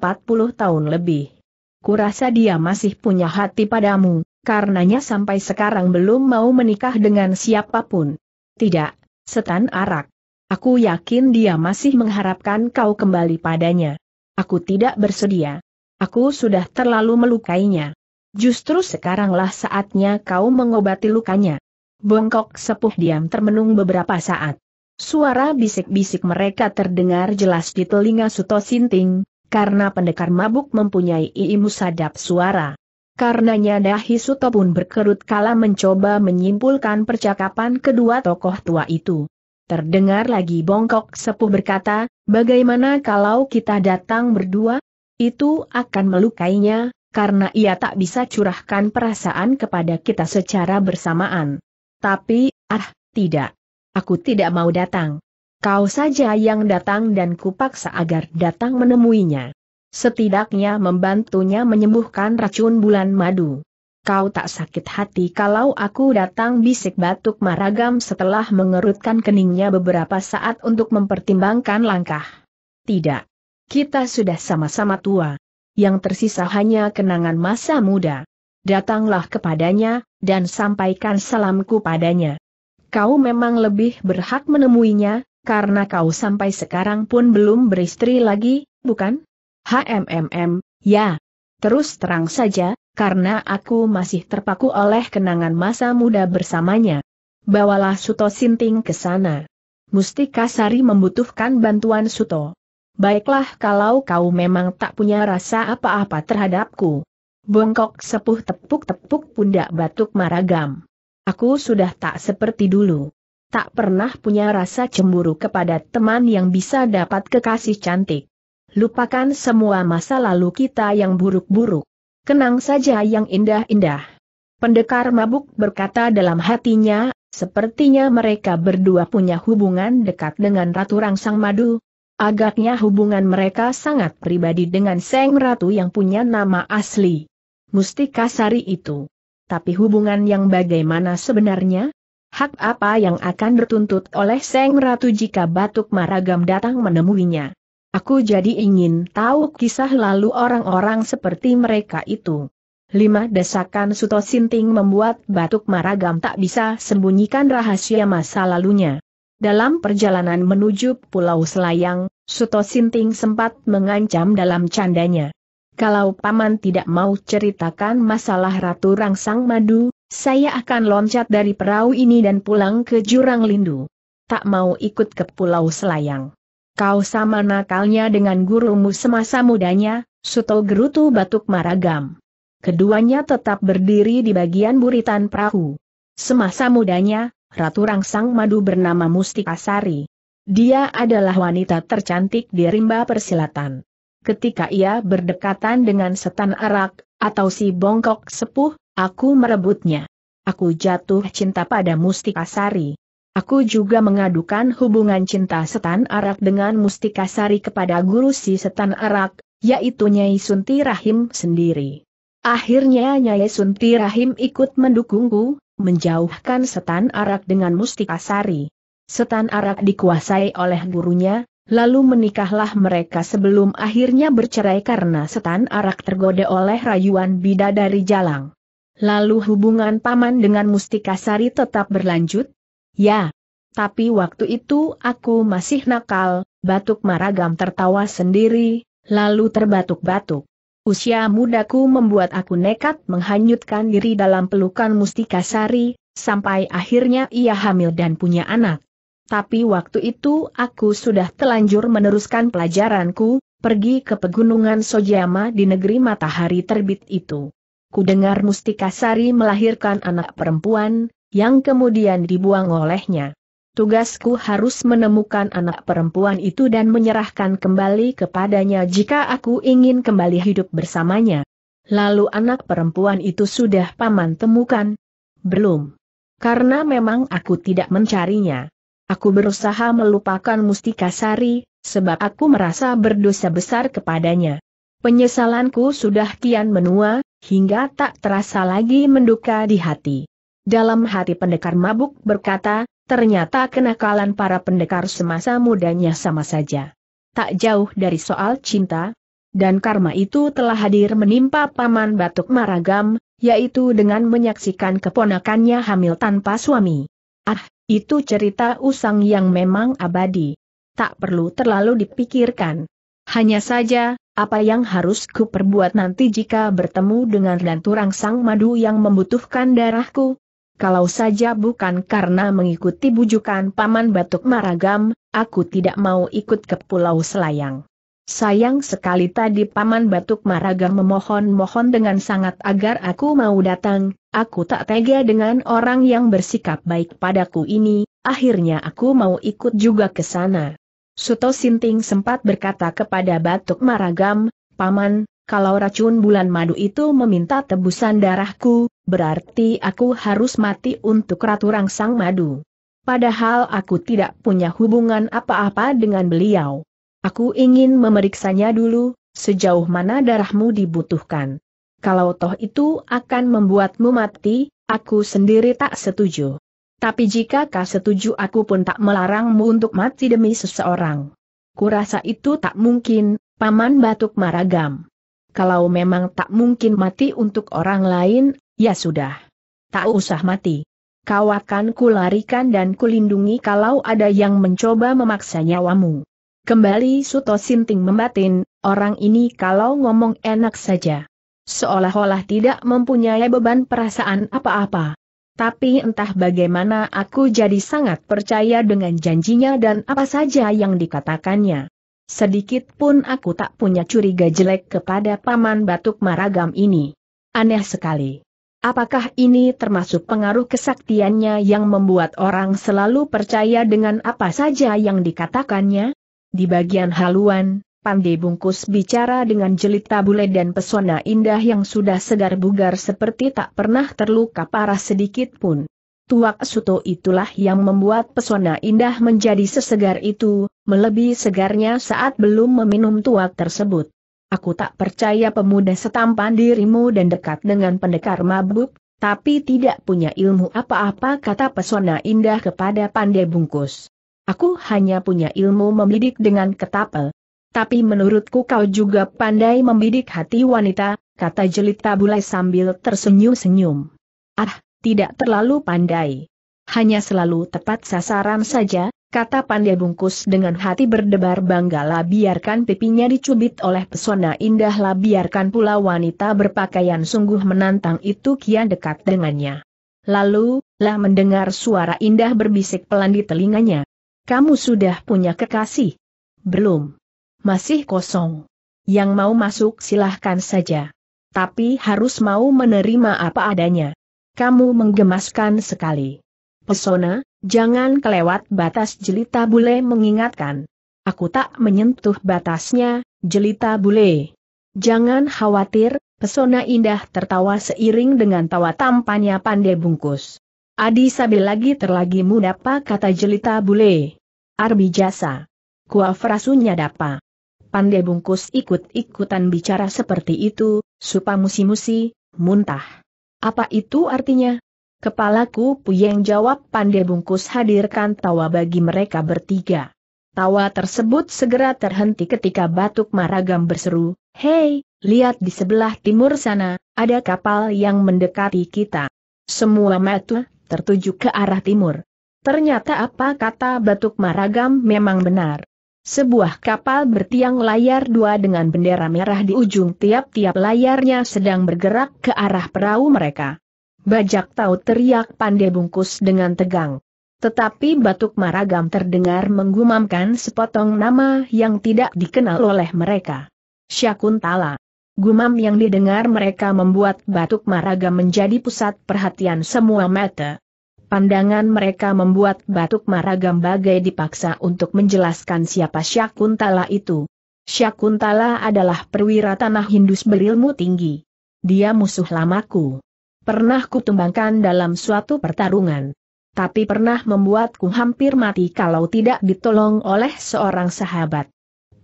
tahun lebih. Kurasa dia masih punya hati padamu, karenanya sampai sekarang belum mau menikah dengan siapapun. Tidak, setan arak. Aku yakin dia masih mengharapkan kau kembali padanya. Aku tidak bersedia. Aku sudah terlalu melukainya. Justru sekaranglah saatnya kau mengobati lukanya. Bongkok sepuh diam termenung beberapa saat. Suara bisik-bisik mereka terdengar jelas di telinga Suto Sinting, karena pendekar mabuk mempunyai ilmu sadap suara. Karenanya dahi Suto pun berkerut kala mencoba menyimpulkan percakapan kedua tokoh tua itu. Terdengar lagi bongkok sepuh berkata, bagaimana kalau kita datang berdua? Itu akan melukainya, karena ia tak bisa curahkan perasaan kepada kita secara bersamaan. Tapi, ah, tidak. Aku tidak mau datang. Kau saja yang datang dan kupaksa agar datang menemuinya. Setidaknya membantunya menyembuhkan racun bulan madu. Kau tak sakit hati kalau aku datang bisik batuk maragam setelah mengerutkan keningnya beberapa saat untuk mempertimbangkan langkah. Tidak. Kita sudah sama-sama tua. Yang tersisa hanya kenangan masa muda. Datanglah kepadanya, dan sampaikan salamku padanya kau memang lebih berhak menemuinya, karena kau sampai sekarang pun belum beristri lagi, bukan? HMMM, ya. Terus terang saja, karena aku masih terpaku oleh kenangan masa muda bersamanya. Bawalah Suto Sinting ke sana. Mustika Sari membutuhkan bantuan Suto. Baiklah kalau kau memang tak punya rasa apa-apa terhadapku. Bongkok sepuh tepuk-tepuk pundak batuk maragam. Aku sudah tak seperti dulu. Tak pernah punya rasa cemburu kepada teman yang bisa dapat kekasih cantik. Lupakan semua masa lalu kita yang buruk-buruk. Kenang saja yang indah-indah. Pendekar mabuk berkata dalam hatinya, sepertinya mereka berdua punya hubungan dekat dengan Ratu Rangsang Madu. Agaknya hubungan mereka sangat pribadi dengan Seng Ratu yang punya nama asli. Mustika Sari itu tapi hubungan yang bagaimana sebenarnya? Hak apa yang akan bertuntut oleh Seng Ratu jika Batuk Maragam datang menemuinya? Aku jadi ingin tahu kisah lalu orang-orang seperti mereka itu. Lima desakan Suto Sinting membuat Batuk Maragam tak bisa sembunyikan rahasia masa lalunya. Dalam perjalanan menuju Pulau Selayang, Suto Sinting sempat mengancam dalam candanya. Kalau Paman tidak mau ceritakan masalah Ratu Rangsang Madu, saya akan loncat dari perahu ini dan pulang ke Jurang Lindu. Tak mau ikut ke Pulau Selayang. Kau sama nakalnya dengan gurumu semasa mudanya, Suto Gerutu Batuk Maragam. Keduanya tetap berdiri di bagian buritan perahu. Semasa mudanya, Ratu Rangsang Madu bernama Mustikasari. Dia adalah wanita tercantik di rimba persilatan ketika ia berdekatan dengan setan arak, atau si bongkok sepuh, aku merebutnya. Aku jatuh cinta pada Mustikasari. Aku juga mengadukan hubungan cinta setan arak dengan Mustikasari kepada guru si setan arak, yaitu Nyai Sunti Rahim sendiri. Akhirnya Nyai Sunti Rahim ikut mendukungku, menjauhkan setan arak dengan Mustikasari. Setan arak dikuasai oleh gurunya, Lalu menikahlah mereka sebelum akhirnya bercerai karena setan arak tergoda oleh rayuan bidadari jalang. Lalu hubungan paman dengan Mustikasari tetap berlanjut? Ya. Tapi waktu itu aku masih nakal, batuk maragam tertawa sendiri, lalu terbatuk-batuk. Usia mudaku membuat aku nekat menghanyutkan diri dalam pelukan Mustikasari, sampai akhirnya ia hamil dan punya anak tapi waktu itu aku sudah telanjur meneruskan pelajaranku, pergi ke pegunungan Sojama di negeri matahari terbit itu. Kudengar Mustikasari melahirkan anak perempuan, yang kemudian dibuang olehnya. Tugasku harus menemukan anak perempuan itu dan menyerahkan kembali kepadanya jika aku ingin kembali hidup bersamanya. Lalu anak perempuan itu sudah paman temukan? Belum. Karena memang aku tidak mencarinya. Aku berusaha melupakan Mustika Sari, sebab aku merasa berdosa besar kepadanya. Penyesalanku sudah kian menua, hingga tak terasa lagi menduka di hati. Dalam hati pendekar mabuk berkata, ternyata kenakalan para pendekar semasa mudanya sama saja. Tak jauh dari soal cinta, dan karma itu telah hadir menimpa Paman Batuk Maragam, yaitu dengan menyaksikan keponakannya hamil tanpa suami. Ah, itu cerita usang yang memang abadi. Tak perlu terlalu dipikirkan. Hanya saja, apa yang harus perbuat nanti jika bertemu dengan Ratu sang Madu yang membutuhkan darahku? Kalau saja bukan karena mengikuti bujukan Paman Batuk Maragam, aku tidak mau ikut ke Pulau Selayang. Sayang sekali tadi Paman Batuk Maraga memohon-mohon dengan sangat agar aku mau datang, aku tak tega dengan orang yang bersikap baik padaku ini, akhirnya aku mau ikut juga ke sana. Suto Sinting sempat berkata kepada Batuk Maragam, Paman, kalau racun bulan madu itu meminta tebusan darahku, berarti aku harus mati untuk Ratu Rangsang Madu. Padahal aku tidak punya hubungan apa-apa dengan beliau. Aku ingin memeriksanya dulu, sejauh mana darahmu dibutuhkan. Kalau toh itu akan membuatmu mati, aku sendiri tak setuju. Tapi jika kau setuju aku pun tak melarangmu untuk mati demi seseorang. Kurasa itu tak mungkin, Paman Batuk Maragam. Kalau memang tak mungkin mati untuk orang lain, ya sudah. Tak usah mati. Kau akan kularikan dan kulindungi kalau ada yang mencoba memaksa nyawamu. Kembali Suto Sinting membatin, orang ini kalau ngomong enak saja. Seolah-olah tidak mempunyai beban perasaan apa-apa. Tapi entah bagaimana aku jadi sangat percaya dengan janjinya dan apa saja yang dikatakannya. Sedikit pun aku tak punya curiga jelek kepada Paman Batuk Maragam ini. Aneh sekali. Apakah ini termasuk pengaruh kesaktiannya yang membuat orang selalu percaya dengan apa saja yang dikatakannya? Di bagian haluan, pandai bungkus bicara dengan jelita bule dan pesona indah yang sudah segar bugar seperti tak pernah terluka parah sedikit pun. Tuak Suto itulah yang membuat pesona indah menjadi sesegar itu, melebihi segarnya saat belum meminum tuak tersebut. Aku tak percaya pemuda setampan dirimu dan dekat dengan pendekar mabuk, tapi tidak punya ilmu apa-apa kata pesona indah kepada pandai bungkus. Aku hanya punya ilmu membidik dengan ketapel. Tapi menurutku kau juga pandai membidik hati wanita, kata jelita bulai sambil tersenyum-senyum. Ah, tidak terlalu pandai. Hanya selalu tepat sasaran saja, kata pandai bungkus dengan hati berdebar banggalah biarkan pipinya dicubit oleh pesona indahlah biarkan pula wanita berpakaian sungguh menantang itu kian dekat dengannya. Lalu, lah mendengar suara indah berbisik pelan di telinganya. Kamu sudah punya kekasih? Belum. Masih kosong. Yang mau masuk silahkan saja. Tapi harus mau menerima apa adanya. Kamu menggemaskan sekali. Pesona, jangan kelewat batas jelita bule mengingatkan. Aku tak menyentuh batasnya, jelita bule. Jangan khawatir, pesona indah tertawa seiring dengan tawa tampannya pandai bungkus. Adi Sabi lagi terlagi muda pa kata jelita bule. Arbi jasa. rasunya dapa. Pandai bungkus ikut-ikutan bicara seperti itu, supa musi-musi, muntah. Apa itu artinya? Kepalaku puyeng jawab pandai bungkus hadirkan tawa bagi mereka bertiga. Tawa tersebut segera terhenti ketika batuk maragam berseru, Hei, lihat di sebelah timur sana, ada kapal yang mendekati kita. Semua mata tertuju ke arah timur. Ternyata apa kata Batuk Maragam memang benar. Sebuah kapal bertiang layar dua dengan bendera merah di ujung tiap-tiap layarnya sedang bergerak ke arah perahu mereka. Bajak tahu teriak pandai bungkus dengan tegang. Tetapi Batuk Maragam terdengar menggumamkan sepotong nama yang tidak dikenal oleh mereka. Syakuntala. Gumam yang didengar mereka membuat batuk Maraga menjadi pusat perhatian semua mata. Pandangan mereka membuat batuk Maraga bagai dipaksa untuk menjelaskan siapa Syakuntala itu. Syakuntala adalah perwira tanah Hindus berilmu tinggi. Dia musuh lamaku. Pernah kutumbangkan dalam suatu pertarungan. Tapi pernah membuatku hampir mati kalau tidak ditolong oleh seorang sahabat.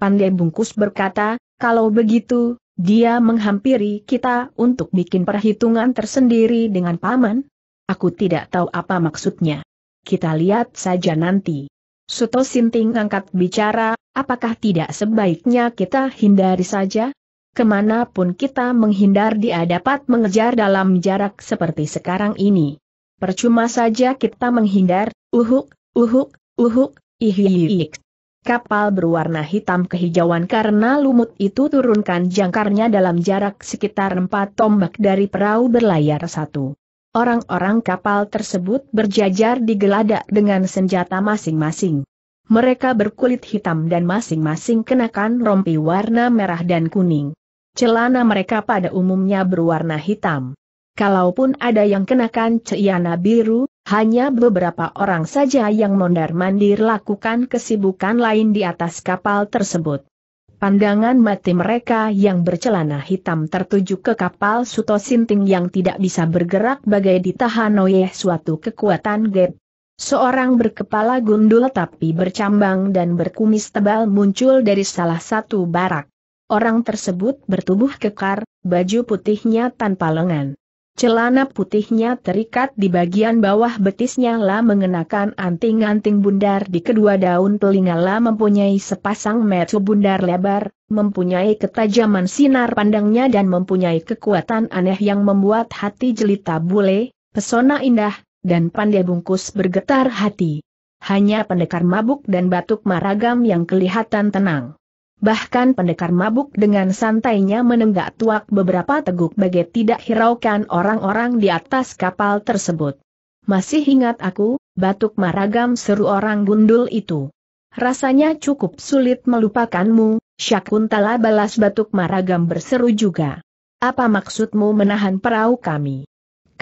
Pandai bungkus berkata, kalau begitu, dia menghampiri kita untuk bikin perhitungan tersendiri dengan paman? Aku tidak tahu apa maksudnya. Kita lihat saja nanti. Suto Sinting angkat bicara, apakah tidak sebaiknya kita hindari saja? Kemanapun kita menghindar dia dapat mengejar dalam jarak seperti sekarang ini. Percuma saja kita menghindar, uhuk, uhuk, uhuk, ihihihik. Kapal berwarna hitam kehijauan karena lumut itu turunkan jangkarnya dalam jarak sekitar empat tombak dari perahu berlayar satu. Orang-orang kapal tersebut berjajar di geladak dengan senjata masing-masing. Mereka berkulit hitam dan masing-masing kenakan rompi warna merah dan kuning. Celana mereka pada umumnya berwarna hitam. Kalaupun ada yang kenakan ceiana biru, hanya beberapa orang saja yang mondar-mandir lakukan kesibukan lain di atas kapal tersebut. Pandangan mati mereka yang bercelana hitam tertuju ke kapal Suto Sinting yang tidak bisa bergerak bagai ditahan oleh suatu kekuatan gap. Seorang berkepala gundul tapi bercambang dan berkumis tebal muncul dari salah satu barak. Orang tersebut bertubuh kekar, baju putihnya tanpa lengan. Celana putihnya terikat di bagian bawah betisnya lah mengenakan anting-anting bundar di kedua daun telinga lah mempunyai sepasang mata bundar lebar, mempunyai ketajaman sinar pandangnya dan mempunyai kekuatan aneh yang membuat hati jelita bule, pesona indah, dan pandai bungkus bergetar hati. Hanya pendekar mabuk dan batuk maragam yang kelihatan tenang. Bahkan pendekar mabuk dengan santainya menenggak tuak beberapa teguk bagai tidak hiraukan orang-orang di atas kapal tersebut. Masih ingat aku, batuk maragam seru orang gundul itu. Rasanya cukup sulit melupakanmu, Syakuntala balas batuk maragam berseru juga. Apa maksudmu menahan perahu kami?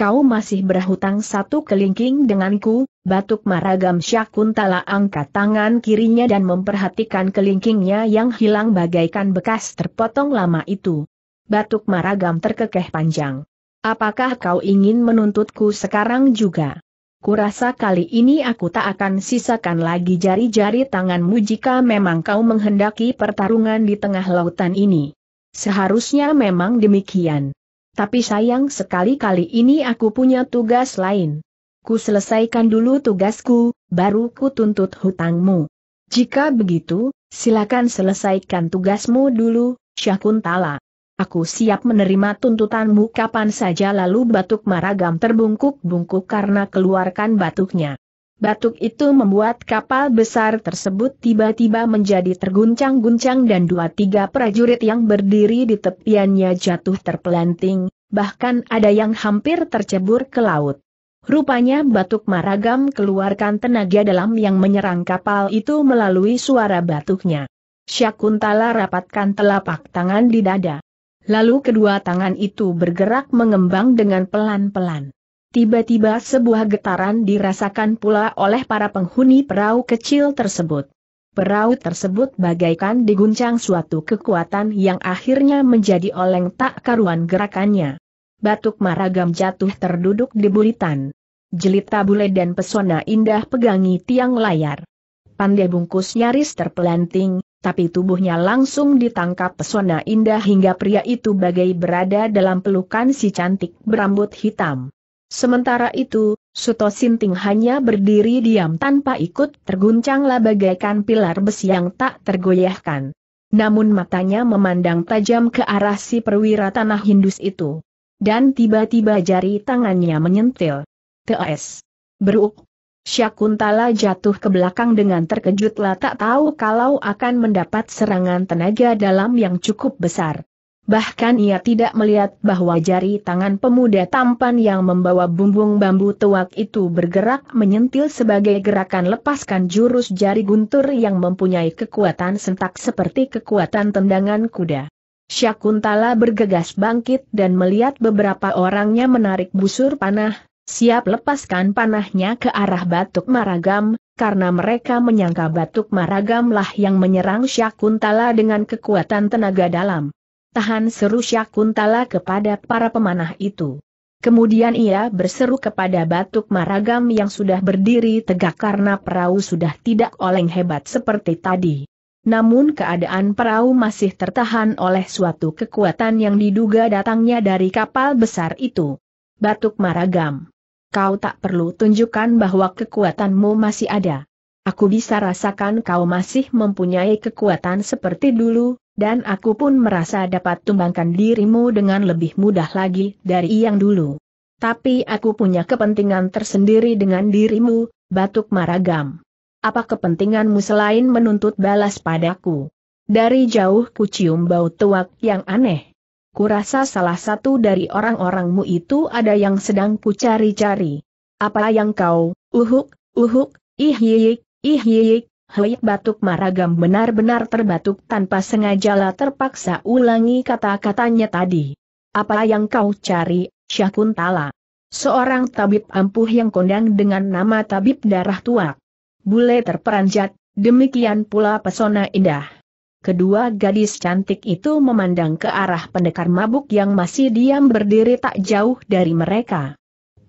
kau masih berhutang satu kelingking denganku, batuk maragam Syakuntala angkat tangan kirinya dan memperhatikan kelingkingnya yang hilang bagaikan bekas terpotong lama itu. Batuk maragam terkekeh panjang. Apakah kau ingin menuntutku sekarang juga? Kurasa kali ini aku tak akan sisakan lagi jari-jari tanganmu jika memang kau menghendaki pertarungan di tengah lautan ini. Seharusnya memang demikian. Tapi sayang sekali kali ini aku punya tugas lain. Ku selesaikan dulu tugasku, baru ku tuntut hutangmu. Jika begitu, silakan selesaikan tugasmu dulu, Syakuntala. Aku siap menerima tuntutanmu kapan saja lalu batuk maragam terbungkuk-bungkuk karena keluarkan batuknya. Batuk itu membuat kapal besar tersebut tiba-tiba menjadi terguncang-guncang dan dua-tiga prajurit yang berdiri di tepiannya jatuh terpelanting, bahkan ada yang hampir tercebur ke laut. Rupanya batuk maragam keluarkan tenaga dalam yang menyerang kapal itu melalui suara batuknya. Syakuntala rapatkan telapak tangan di dada. Lalu kedua tangan itu bergerak mengembang dengan pelan-pelan. Tiba-tiba sebuah getaran dirasakan pula oleh para penghuni perahu kecil tersebut. Perahu tersebut bagaikan diguncang suatu kekuatan yang akhirnya menjadi oleng tak karuan gerakannya. Batuk Maragam jatuh terduduk di buritan. Jelita bule dan pesona indah pegangi tiang layar. Pandai bungkus nyaris terpelanting, tapi tubuhnya langsung ditangkap pesona indah hingga pria itu bagai berada dalam pelukan si cantik berambut hitam. Sementara itu, Suto Sinting hanya berdiri diam tanpa ikut terguncanglah bagaikan pilar besi yang tak tergoyahkan. Namun matanya memandang tajam ke arah si perwira tanah Hindus itu. Dan tiba-tiba jari tangannya menyentil. T.S. Beruk. Syakuntala jatuh ke belakang dengan terkejutlah tak tahu kalau akan mendapat serangan tenaga dalam yang cukup besar. Bahkan ia tidak melihat bahwa jari tangan pemuda tampan yang membawa bumbung bambu tuak itu bergerak menyentil sebagai gerakan lepaskan jurus jari guntur yang mempunyai kekuatan sentak seperti kekuatan tendangan kuda. Syakuntala bergegas bangkit dan melihat beberapa orangnya menarik busur panah, siap lepaskan panahnya ke arah Batuk Maragam, karena mereka menyangka Batuk Maragamlah yang menyerang Syakuntala dengan kekuatan tenaga dalam. Tahan seru Syakuntala kepada para pemanah itu. Kemudian ia berseru kepada Batuk Maragam yang sudah berdiri tegak karena perahu sudah tidak oleng hebat seperti tadi. Namun keadaan perahu masih tertahan oleh suatu kekuatan yang diduga datangnya dari kapal besar itu. Batuk Maragam. Kau tak perlu tunjukkan bahwa kekuatanmu masih ada. Aku bisa rasakan kau masih mempunyai kekuatan seperti dulu, dan aku pun merasa dapat tumbangkan dirimu dengan lebih mudah lagi dari yang dulu. Tapi aku punya kepentingan tersendiri dengan dirimu, Batuk Maragam. Apa kepentinganmu selain menuntut balas padaku? Dari jauh ku cium bau tuak yang aneh. Kurasa salah satu dari orang-orangmu itu ada yang sedang ku cari-cari. Apa yang kau, uhuk, uhuk, ihyik, ihyik, Hei batuk maragam benar-benar terbatuk tanpa sengaja lah terpaksa ulangi kata-katanya tadi. Apa yang kau cari, Syakuntala? Seorang tabib ampuh yang kondang dengan nama tabib darah tua. Bule terperanjat, demikian pula pesona indah. Kedua gadis cantik itu memandang ke arah pendekar mabuk yang masih diam berdiri tak jauh dari mereka.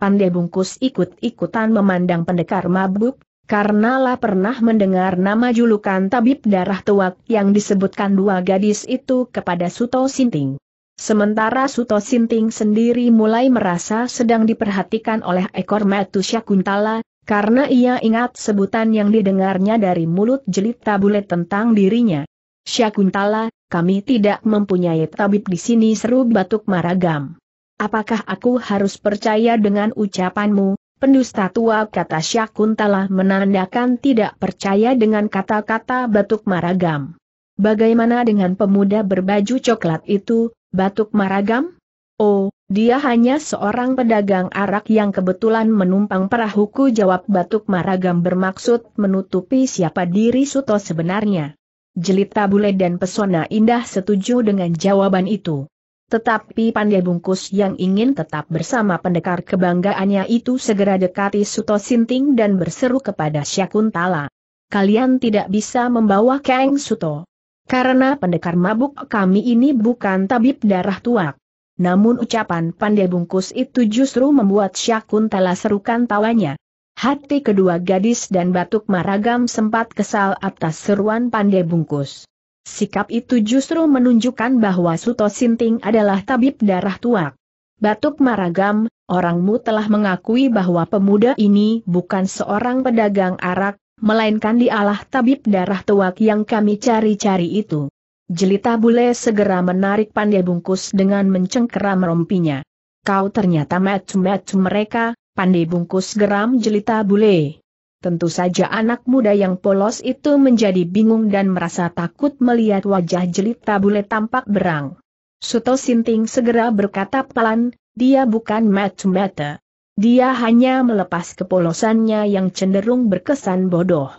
Pandai bungkus ikut-ikutan memandang pendekar mabuk, karena lah pernah mendengar nama julukan tabib darah tuak yang disebutkan dua gadis itu kepada Suto Sinting. Sementara Suto Sinting sendiri mulai merasa sedang diperhatikan oleh ekor metu Syakuntala, karena ia ingat sebutan yang didengarnya dari mulut jelita tabule tentang dirinya. Syakuntala, kami tidak mempunyai tabib di sini seru batuk maragam. Apakah aku harus percaya dengan ucapanmu, Pendusta tua kata Syakuntala menandakan tidak percaya dengan kata-kata Batuk Maragam. Bagaimana dengan pemuda berbaju coklat itu, Batuk Maragam? Oh, dia hanya seorang pedagang arak yang kebetulan menumpang perahuku jawab Batuk Maragam bermaksud menutupi siapa diri Suto sebenarnya. Jelita bule dan pesona indah setuju dengan jawaban itu. Tetapi pandai bungkus yang ingin tetap bersama pendekar kebanggaannya itu segera dekati Suto Sinting dan berseru kepada Syakuntala. Kalian tidak bisa membawa Kang Suto. Karena pendekar mabuk kami ini bukan tabib darah tuak. Namun ucapan pandai bungkus itu justru membuat Syakuntala serukan tawanya. Hati kedua gadis dan batuk maragam sempat kesal atas seruan pandai bungkus. Sikap itu justru menunjukkan bahwa Suto Sinting adalah tabib darah tuak. Batuk Maragam, orangmu telah mengakui bahwa pemuda ini bukan seorang pedagang arak, melainkan dialah tabib darah tuak yang kami cari-cari itu. Jelita bule segera menarik pandai bungkus dengan mencengkeram rompinya. Kau ternyata macam-macam mereka, pandai bungkus geram jelita bule. Tentu saja anak muda yang polos itu menjadi bingung dan merasa takut melihat wajah jelita bule tampak berang. Suto Sinting segera berkata pelan, dia bukan mata-mata. Dia hanya melepas kepolosannya yang cenderung berkesan bodoh.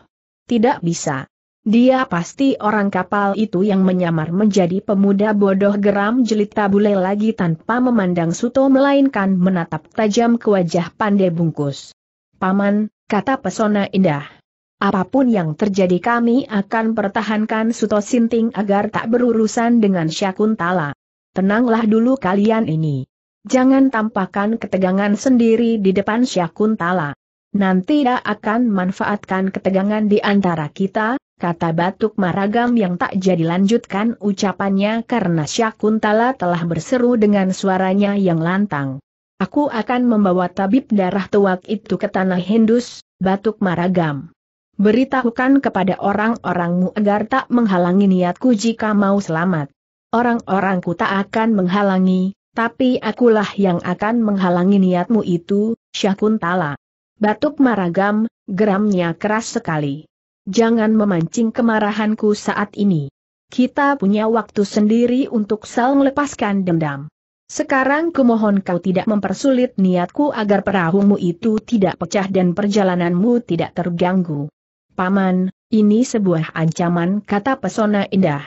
Tidak bisa. Dia pasti orang kapal itu yang menyamar menjadi pemuda bodoh geram jelita bule lagi tanpa memandang Suto melainkan menatap tajam ke wajah pandai bungkus. Paman, kata pesona indah. Apapun yang terjadi kami akan pertahankan Suto Sinting agar tak berurusan dengan Syakuntala. Tenanglah dulu kalian ini. Jangan tampakkan ketegangan sendiri di depan Syakuntala. Nanti dia akan manfaatkan ketegangan di antara kita, kata Batuk Maragam yang tak jadi lanjutkan ucapannya karena Syakuntala telah berseru dengan suaranya yang lantang. Aku akan membawa tabib darah tuak itu ke tanah Hindus, Batuk Maragam. Beritahukan kepada orang-orangmu agar tak menghalangi niatku jika mau selamat. Orang-orangku tak akan menghalangi, tapi akulah yang akan menghalangi niatmu itu, Syakuntala. Batuk Maragam, geramnya keras sekali. Jangan memancing kemarahanku saat ini. Kita punya waktu sendiri untuk sal melepaskan dendam. Sekarang kumohon kau tidak mempersulit niatku agar perahumu itu tidak pecah dan perjalananmu tidak terganggu. Paman, ini sebuah ancaman kata pesona indah.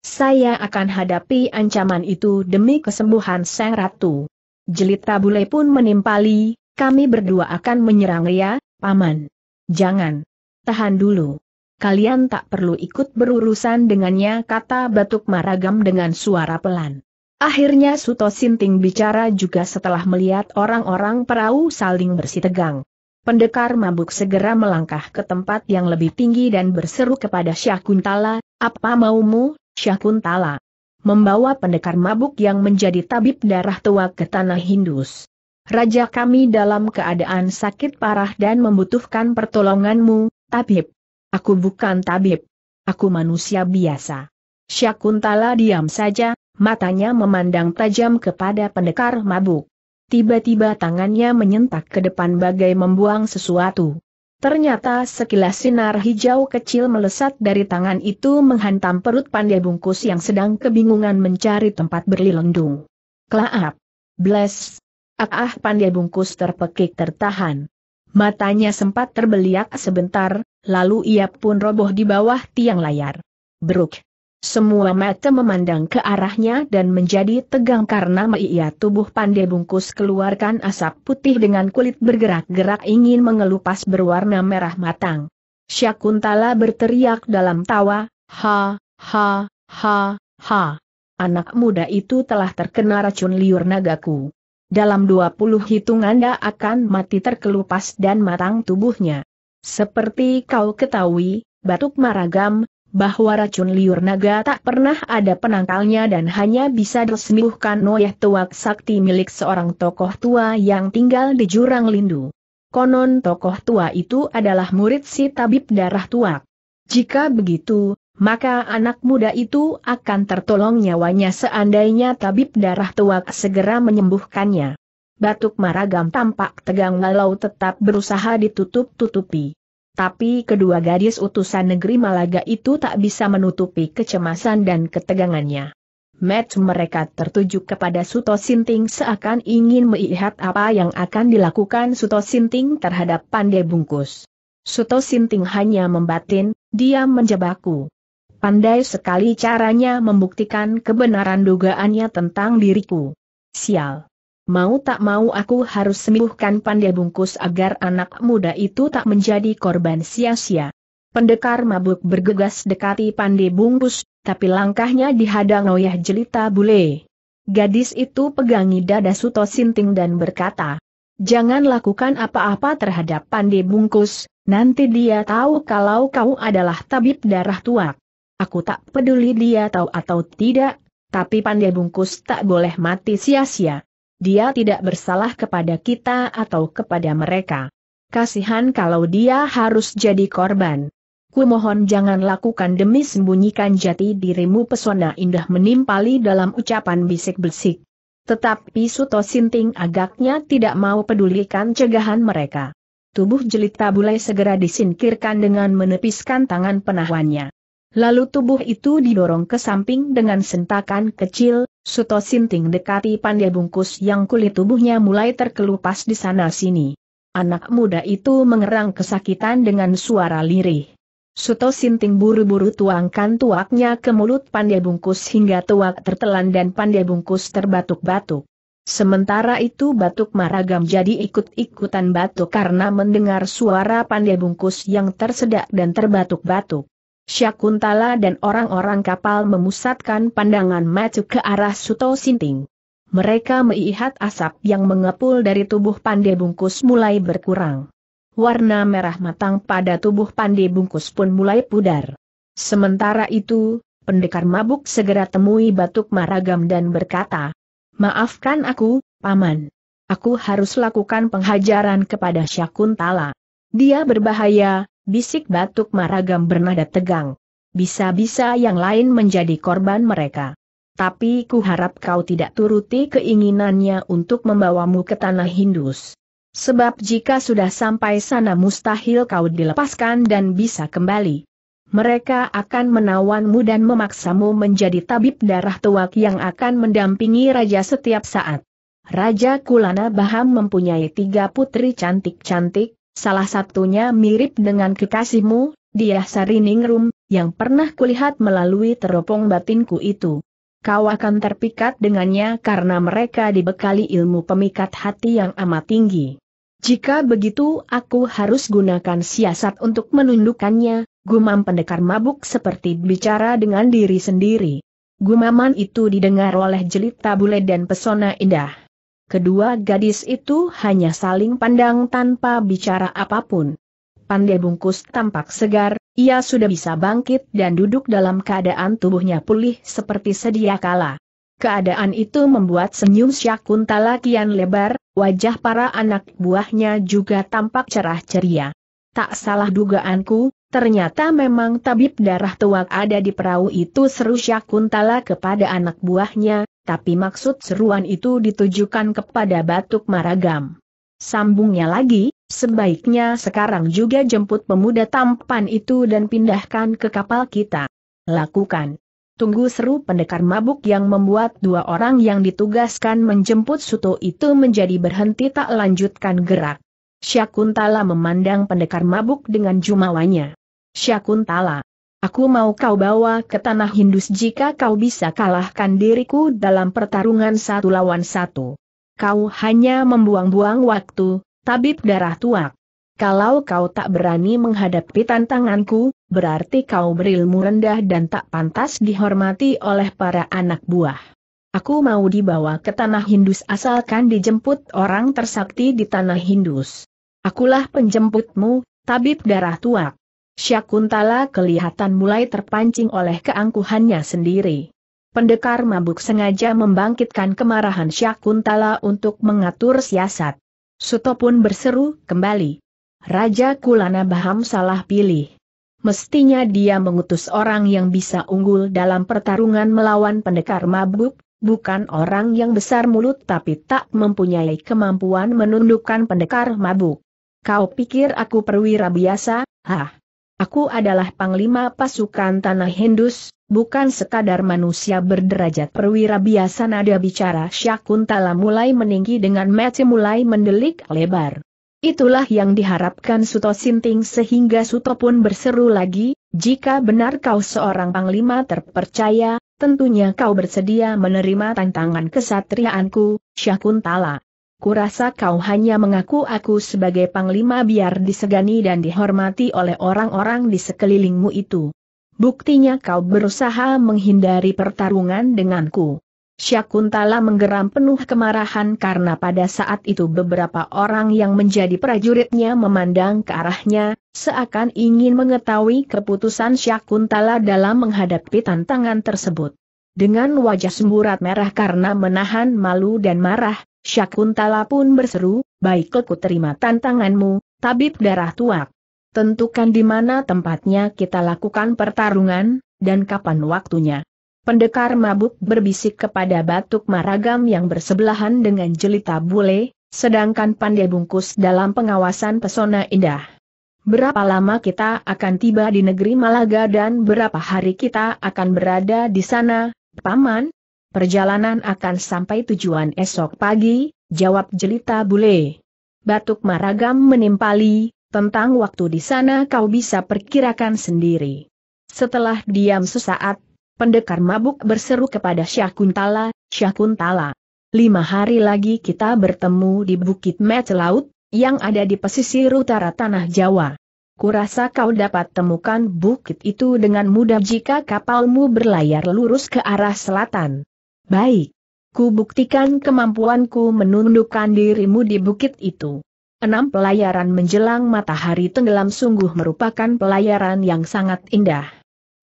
Saya akan hadapi ancaman itu demi kesembuhan sang ratu. Jelita bule pun menimpali, kami berdua akan menyerang ya, Paman. Jangan. Tahan dulu. Kalian tak perlu ikut berurusan dengannya kata Batuk Maragam dengan suara pelan. Akhirnya Suto Sinting bicara juga setelah melihat orang-orang perahu saling bersitegang. Pendekar mabuk segera melangkah ke tempat yang lebih tinggi dan berseru kepada Syakuntala, apa maumu, Syakuntala? Membawa pendekar mabuk yang menjadi tabib darah tua ke tanah Hindus. Raja kami dalam keadaan sakit parah dan membutuhkan pertolonganmu, tabib. Aku bukan tabib. Aku manusia biasa. Syakuntala diam saja, matanya memandang tajam kepada pendekar mabuk. Tiba-tiba tangannya menyentak ke depan bagai membuang sesuatu. Ternyata sekilas sinar hijau kecil melesat dari tangan itu menghantam perut pandai bungkus yang sedang kebingungan mencari tempat berlindung. Klaap! Bless! Ah, ah pandai bungkus terpekik tertahan. Matanya sempat terbeliak sebentar, lalu ia pun roboh di bawah tiang layar. Bruk! Semua mata memandang ke arahnya dan menjadi tegang karena meia tubuh pandai bungkus keluarkan asap putih dengan kulit bergerak-gerak ingin mengelupas berwarna merah matang. Syakuntala berteriak dalam tawa, ha, ha, ha, ha. Anak muda itu telah terkena racun liur nagaku. Dalam 20 hitungan dia akan mati terkelupas dan matang tubuhnya. Seperti kau ketahui, Batuk Maragam, bahwa racun liur naga tak pernah ada penangkalnya dan hanya bisa disembuhkan oleh tuak sakti milik seorang tokoh tua yang tinggal di jurang lindu. Konon tokoh tua itu adalah murid si tabib darah tuak. Jika begitu, maka anak muda itu akan tertolong nyawanya seandainya tabib darah tuak segera menyembuhkannya. Batuk Maragam tampak tegang lalu tetap berusaha ditutup-tutupi. Tapi kedua gadis utusan negeri Malaga itu tak bisa menutupi kecemasan dan ketegangannya. Match mereka tertuju kepada Suto Sinting seakan ingin melihat apa yang akan dilakukan Suto Sinting terhadap pandai bungkus. Suto Sinting hanya membatin, dia menjebakku. Pandai sekali caranya membuktikan kebenaran dugaannya tentang diriku. Sial. Mau tak mau aku harus sembuhkan pandai bungkus agar anak muda itu tak menjadi korban sia-sia. Pendekar mabuk bergegas dekati pandai bungkus, tapi langkahnya dihadang oleh jelita bule. Gadis itu pegangi dada Suto Sinting dan berkata, Jangan lakukan apa-apa terhadap pandai bungkus, nanti dia tahu kalau kau adalah tabib darah tua. Aku tak peduli dia tahu atau tidak, tapi pandai bungkus tak boleh mati sia-sia. Dia tidak bersalah kepada kita atau kepada mereka. Kasihan kalau dia harus jadi korban. Kumohon jangan lakukan demi sembunyikan jati dirimu pesona indah menimpali dalam ucapan bisik-bisik. Tetapi Suto Sinting agaknya tidak mau pedulikan cegahan mereka. Tubuh jelita bulai segera disingkirkan dengan menepiskan tangan penawannya. Lalu tubuh itu didorong ke samping dengan sentakan kecil, Suto Sinting dekati pandai bungkus yang kulit tubuhnya mulai terkelupas di sana-sini. Anak muda itu mengerang kesakitan dengan suara lirih. Suto Sinting buru-buru tuangkan tuaknya ke mulut pandai bungkus hingga tuak tertelan dan pandai bungkus terbatuk-batuk. Sementara itu batuk maragam jadi ikut-ikutan batuk karena mendengar suara pandai bungkus yang tersedak dan terbatuk-batuk. Syakuntala dan orang-orang kapal memusatkan pandangan mata ke arah Suto Sinting. Mereka melihat asap yang mengepul dari tubuh pandai bungkus mulai berkurang. Warna merah matang pada tubuh pandai bungkus pun mulai pudar. Sementara itu, pendekar mabuk segera temui Batuk Maragam dan berkata, Maafkan aku, Paman. Aku harus lakukan penghajaran kepada Syakuntala. Dia berbahaya, bisik batuk maragam bernada tegang. Bisa-bisa yang lain menjadi korban mereka. Tapi ku harap kau tidak turuti keinginannya untuk membawamu ke tanah Hindus. Sebab jika sudah sampai sana mustahil kau dilepaskan dan bisa kembali. Mereka akan menawanmu dan memaksamu menjadi tabib darah tuak yang akan mendampingi raja setiap saat. Raja Kulana Baham mempunyai tiga putri cantik-cantik, Salah satunya mirip dengan kekasihmu, dia Sariningrum, yang pernah kulihat melalui teropong batinku itu. Kau akan terpikat dengannya karena mereka dibekali ilmu pemikat hati yang amat tinggi. Jika begitu aku harus gunakan siasat untuk menundukkannya, gumam pendekar mabuk seperti bicara dengan diri sendiri. Gumaman itu didengar oleh jelita bule dan pesona indah. Kedua gadis itu hanya saling pandang tanpa bicara apapun. Pandai bungkus tampak segar, ia sudah bisa bangkit dan duduk dalam keadaan tubuhnya pulih seperti sedia kala. Keadaan itu membuat senyum Syakuntala kian lebar, wajah para anak buahnya juga tampak cerah ceria. Tak salah dugaanku, ternyata memang tabib darah tua ada di perahu itu seru Syakuntala kepada anak buahnya, tapi maksud seruan itu ditujukan kepada Batuk Maragam. Sambungnya lagi, sebaiknya sekarang juga jemput pemuda tampan itu dan pindahkan ke kapal kita. Lakukan. Tunggu seru pendekar mabuk yang membuat dua orang yang ditugaskan menjemput Suto itu menjadi berhenti tak lanjutkan gerak. Syakuntala memandang pendekar mabuk dengan jumawanya. Syakuntala, Aku mau kau bawa ke tanah Hindus jika kau bisa kalahkan diriku dalam pertarungan satu lawan satu. Kau hanya membuang-buang waktu, tabib darah tuak. Kalau kau tak berani menghadapi tantanganku, berarti kau berilmu rendah dan tak pantas dihormati oleh para anak buah. Aku mau dibawa ke tanah Hindus asalkan dijemput orang tersakti di tanah Hindus. Akulah penjemputmu, tabib darah tuak. Syakuntala kelihatan mulai terpancing oleh keangkuhannya sendiri. Pendekar mabuk sengaja membangkitkan kemarahan Syakuntala untuk mengatur siasat. Suto pun berseru kembali. Raja Kulana Baham salah pilih. Mestinya dia mengutus orang yang bisa unggul dalam pertarungan melawan pendekar mabuk, bukan orang yang besar mulut tapi tak mempunyai kemampuan menundukkan pendekar mabuk. Kau pikir aku perwira biasa? Hah! Aku adalah panglima pasukan tanah Hindus, bukan sekadar manusia berderajat perwira biasa nada bicara Syakuntala mulai meninggi dengan mata mulai mendelik lebar. Itulah yang diharapkan Suto Sinting sehingga Suto pun berseru lagi, jika benar kau seorang panglima terpercaya, tentunya kau bersedia menerima tantangan kesatriaanku, Syakuntala. Kurasa kau hanya mengaku aku sebagai panglima biar disegani dan dihormati oleh orang-orang di sekelilingmu itu. Buktinya kau berusaha menghindari pertarungan denganku. Syakuntala menggeram penuh kemarahan karena pada saat itu beberapa orang yang menjadi prajuritnya memandang ke arahnya, seakan ingin mengetahui keputusan Syakuntala dalam menghadapi tantangan tersebut. Dengan wajah semburat merah karena menahan malu dan marah, Syakuntala pun berseru, baik ku terima tantanganmu, tabib darah tuak. Tentukan di mana tempatnya kita lakukan pertarungan, dan kapan waktunya. Pendekar mabuk berbisik kepada batuk maragam yang bersebelahan dengan jelita bule, sedangkan pandai bungkus dalam pengawasan pesona indah. Berapa lama kita akan tiba di negeri Malaga dan berapa hari kita akan berada di sana, Paman? Perjalanan akan sampai tujuan esok pagi, jawab jelita bule. Batuk Maragam menimpali, tentang waktu di sana kau bisa perkirakan sendiri. Setelah diam sesaat, pendekar mabuk berseru kepada Syakuntala, Syakuntala. Lima hari lagi kita bertemu di Bukit Met Laut, yang ada di pesisir utara Tanah Jawa. Kurasa kau dapat temukan bukit itu dengan mudah jika kapalmu berlayar lurus ke arah selatan. Baik. Ku buktikan kemampuanku menundukkan dirimu di bukit itu. Enam pelayaran menjelang matahari tenggelam sungguh merupakan pelayaran yang sangat indah.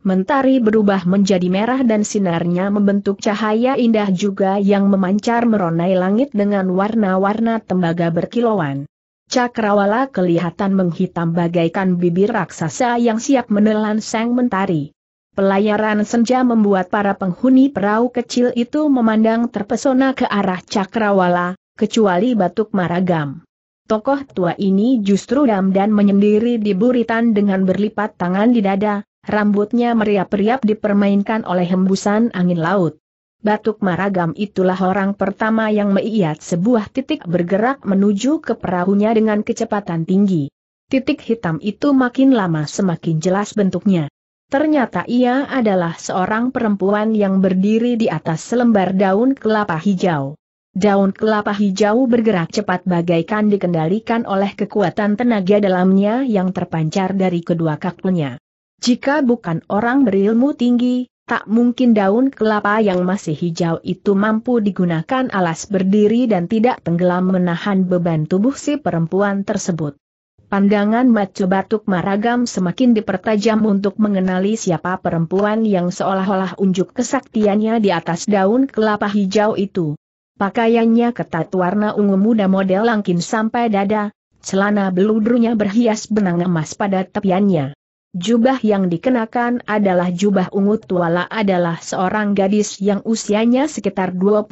Mentari berubah menjadi merah dan sinarnya membentuk cahaya indah juga yang memancar meronai langit dengan warna-warna tembaga berkilauan. Cakrawala kelihatan menghitam bagaikan bibir raksasa yang siap menelan sang mentari. Pelayaran senja membuat para penghuni perahu kecil itu memandang terpesona ke arah cakrawala, kecuali batuk maragam. Tokoh tua ini justru dam dan menyendiri di buritan dengan berlipat tangan di dada, rambutnya meriap-riap dipermainkan oleh hembusan angin laut. Batuk maragam itulah orang pertama yang melihat sebuah titik bergerak menuju ke perahunya dengan kecepatan tinggi. Titik hitam itu makin lama semakin jelas bentuknya. Ternyata ia adalah seorang perempuan yang berdiri di atas selembar daun kelapa hijau. Daun kelapa hijau bergerak cepat bagaikan dikendalikan oleh kekuatan tenaga dalamnya yang terpancar dari kedua kakunya. Jika bukan orang berilmu tinggi, tak mungkin daun kelapa yang masih hijau itu mampu digunakan alas berdiri dan tidak tenggelam menahan beban tubuh si perempuan tersebut. Pandangan Macu Batuk Maragam semakin dipertajam untuk mengenali siapa perempuan yang seolah-olah unjuk kesaktiannya di atas daun kelapa hijau itu. Pakaiannya ketat warna ungu muda model langkin sampai dada, celana beludrunya berhias benang emas pada tepiannya. Jubah yang dikenakan adalah jubah ungu tuala adalah seorang gadis yang usianya sekitar 25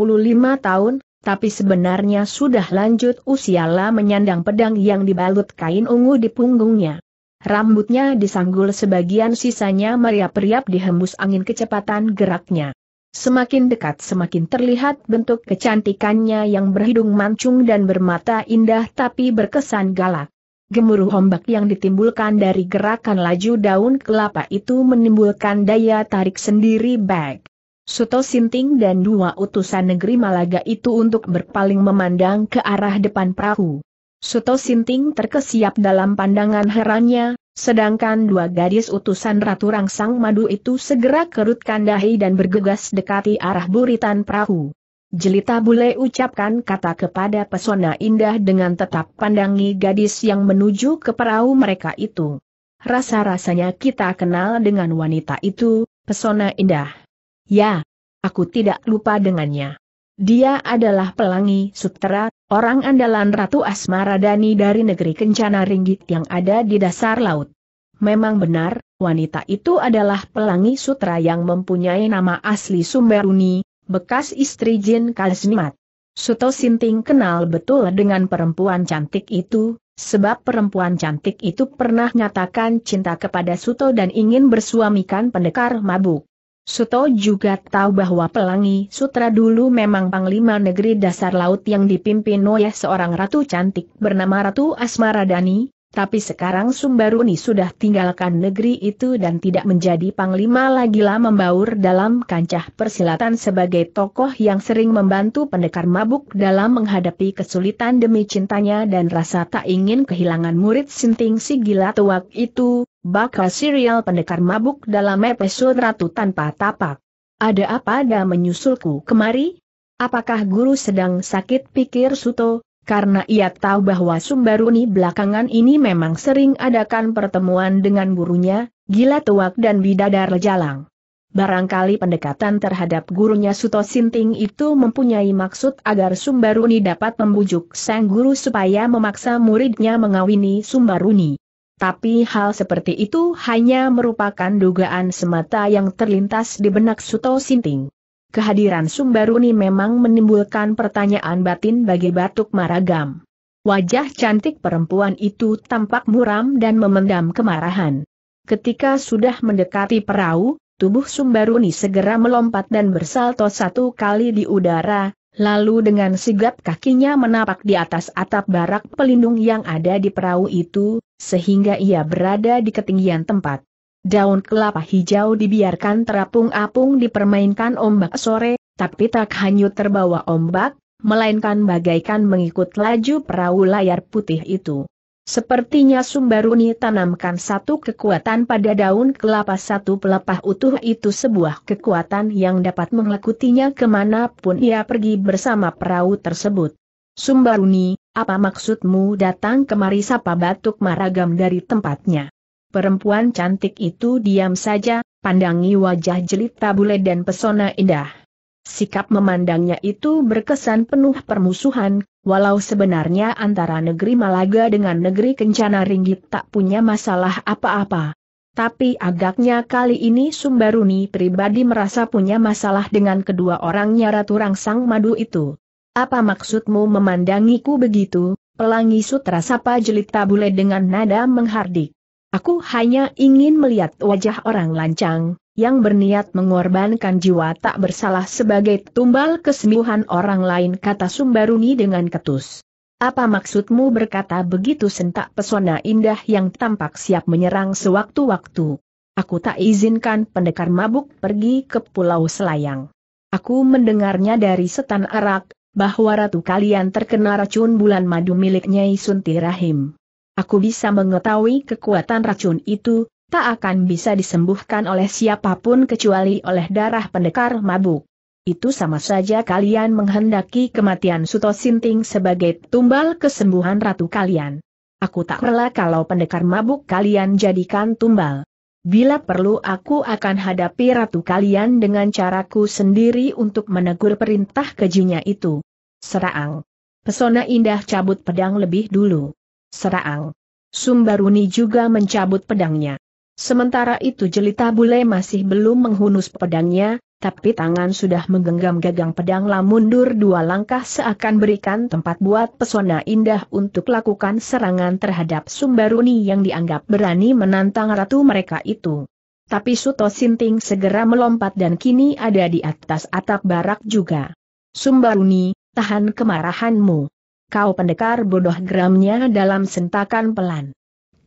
tahun, tapi sebenarnya sudah lanjut usia menyandang pedang yang dibalut kain ungu di punggungnya. Rambutnya disanggul sebagian sisanya meriap-riap dihembus angin kecepatan geraknya. Semakin dekat semakin terlihat bentuk kecantikannya yang berhidung mancung dan bermata indah tapi berkesan galak. Gemuruh ombak yang ditimbulkan dari gerakan laju daun kelapa itu menimbulkan daya tarik sendiri bag. Suto Sinting dan dua utusan negeri Malaga itu untuk berpaling memandang ke arah depan perahu. Suto Sinting terkesiap dalam pandangan herannya, sedangkan dua gadis utusan Ratu Rangsang Madu itu segera kerutkan dahi dan bergegas dekati arah buritan perahu. Jelita bule ucapkan kata kepada pesona indah dengan tetap pandangi gadis yang menuju ke perahu mereka itu. Rasa-rasanya kita kenal dengan wanita itu, pesona indah. Ya, aku tidak lupa dengannya. Dia adalah pelangi sutera, orang andalan Ratu Asmara Dani dari negeri Kencana Ringgit yang ada di dasar laut. Memang benar, wanita itu adalah pelangi sutra yang mempunyai nama asli Sumberuni, bekas istri Jin Kaznimat. Suto Sinting kenal betul dengan perempuan cantik itu, sebab perempuan cantik itu pernah nyatakan cinta kepada Suto dan ingin bersuamikan pendekar mabuk. Suto juga tahu bahwa Pelangi Sutra dulu memang Panglima Negeri Dasar Laut yang dipimpin oleh seorang ratu cantik bernama Ratu Asmaradani, tapi sekarang Sumbaruni sudah tinggalkan negeri itu dan tidak menjadi Panglima lagi lah membaur dalam kancah persilatan sebagai tokoh yang sering membantu pendekar mabuk dalam menghadapi kesulitan demi cintanya dan rasa tak ingin kehilangan murid sinting si gila tuak itu, bakal serial pendekar mabuk dalam episode Ratu Tanpa Tapak. Ada apa ada menyusulku kemari? Apakah guru sedang sakit pikir Suto, karena ia tahu bahwa Sumbaruni belakangan ini memang sering adakan pertemuan dengan gurunya, Gila Tuak dan Bidadar Jalang. Barangkali pendekatan terhadap gurunya Suto Sinting itu mempunyai maksud agar Sumbaruni dapat membujuk sang guru supaya memaksa muridnya mengawini Sumbaruni. Tapi hal seperti itu hanya merupakan dugaan semata yang terlintas di benak Suto Sinting. Kehadiran Sumbaruni memang menimbulkan pertanyaan batin bagi Batuk Maragam. Wajah cantik perempuan itu tampak muram dan memendam kemarahan. Ketika sudah mendekati perahu, tubuh Sumbaruni segera melompat dan bersalto satu kali di udara, lalu dengan sigap kakinya menapak di atas atap barak pelindung yang ada di perahu itu, sehingga ia berada di ketinggian tempat. Daun kelapa hijau dibiarkan terapung-apung dipermainkan ombak sore, tapi tak hanyut terbawa ombak, melainkan bagaikan mengikut laju perahu layar putih itu. Sepertinya Sumbaruni tanamkan satu kekuatan pada daun kelapa satu pelepah utuh itu sebuah kekuatan yang dapat mengikutinya kemanapun ia pergi bersama perahu tersebut. Sumbaruni, apa maksudmu datang kemari sapa batuk maragam dari tempatnya? Perempuan cantik itu diam saja, pandangi wajah jelita bule dan pesona indah. Sikap memandangnya itu berkesan penuh permusuhan, walau sebenarnya antara negeri Malaga dengan negeri Kencana Ringgit tak punya masalah apa-apa. Tapi agaknya kali ini Sumbaruni pribadi merasa punya masalah dengan kedua orangnya Ratu Rangsang Madu itu. Apa maksudmu memandangiku begitu? Pelangi sutra sapa jelita tabule dengan nada menghardik. Aku hanya ingin melihat wajah orang lancang, yang berniat mengorbankan jiwa tak bersalah sebagai tumbal kesembuhan orang lain kata Sumbaruni dengan ketus. Apa maksudmu berkata begitu sentak pesona indah yang tampak siap menyerang sewaktu-waktu? Aku tak izinkan pendekar mabuk pergi ke Pulau Selayang. Aku mendengarnya dari setan arak, bahwa ratu kalian terkena racun bulan madu milik Nyai Sunti Rahim. Aku bisa mengetahui kekuatan racun itu, tak akan bisa disembuhkan oleh siapapun kecuali oleh darah pendekar mabuk. Itu sama saja kalian menghendaki kematian Suto Sinting sebagai tumbal kesembuhan ratu kalian. Aku tak rela kalau pendekar mabuk kalian jadikan tumbal. Bila perlu aku akan hadapi ratu kalian dengan caraku sendiri untuk menegur perintah kejinya itu. Serang. Pesona indah cabut pedang lebih dulu. Serang. Sumbaruni juga mencabut pedangnya. Sementara itu jelita bule masih belum menghunus pedangnya, tapi tangan sudah menggenggam gagang pedang lah mundur dua langkah seakan berikan tempat buat pesona indah untuk lakukan serangan terhadap Sumbaruni yang dianggap berani menantang ratu mereka itu. Tapi Suto Sinting segera melompat dan kini ada di atas atap barak juga. Sumbaruni, tahan kemarahanmu. Kau pendekar bodoh geramnya dalam sentakan pelan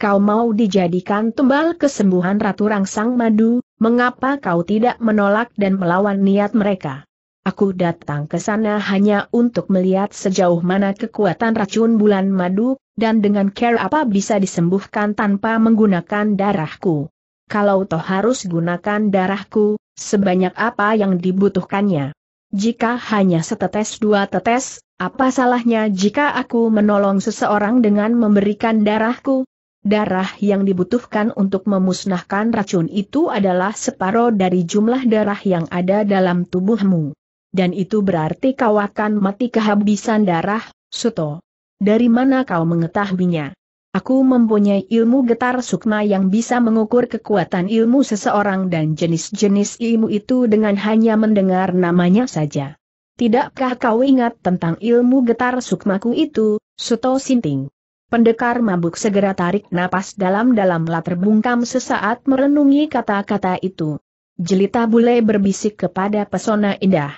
kau mau dijadikan tumbal kesembuhan Ratu Rangsang Madu, mengapa kau tidak menolak dan melawan niat mereka? Aku datang ke sana hanya untuk melihat sejauh mana kekuatan racun bulan madu, dan dengan care apa bisa disembuhkan tanpa menggunakan darahku. Kalau toh harus gunakan darahku, sebanyak apa yang dibutuhkannya? Jika hanya setetes dua tetes, apa salahnya jika aku menolong seseorang dengan memberikan darahku? Darah yang dibutuhkan untuk memusnahkan racun itu adalah separuh dari jumlah darah yang ada dalam tubuhmu. Dan itu berarti kau akan mati kehabisan darah, Suto. Dari mana kau mengetahuinya? Aku mempunyai ilmu getar sukma yang bisa mengukur kekuatan ilmu seseorang dan jenis-jenis ilmu itu dengan hanya mendengar namanya saja. Tidakkah kau ingat tentang ilmu getar sukmaku itu, Suto Sinting? Pendekar mabuk segera tarik napas dalam-dalamlah terbungkam sesaat merenungi kata-kata itu. Jelita bule berbisik kepada pesona indah.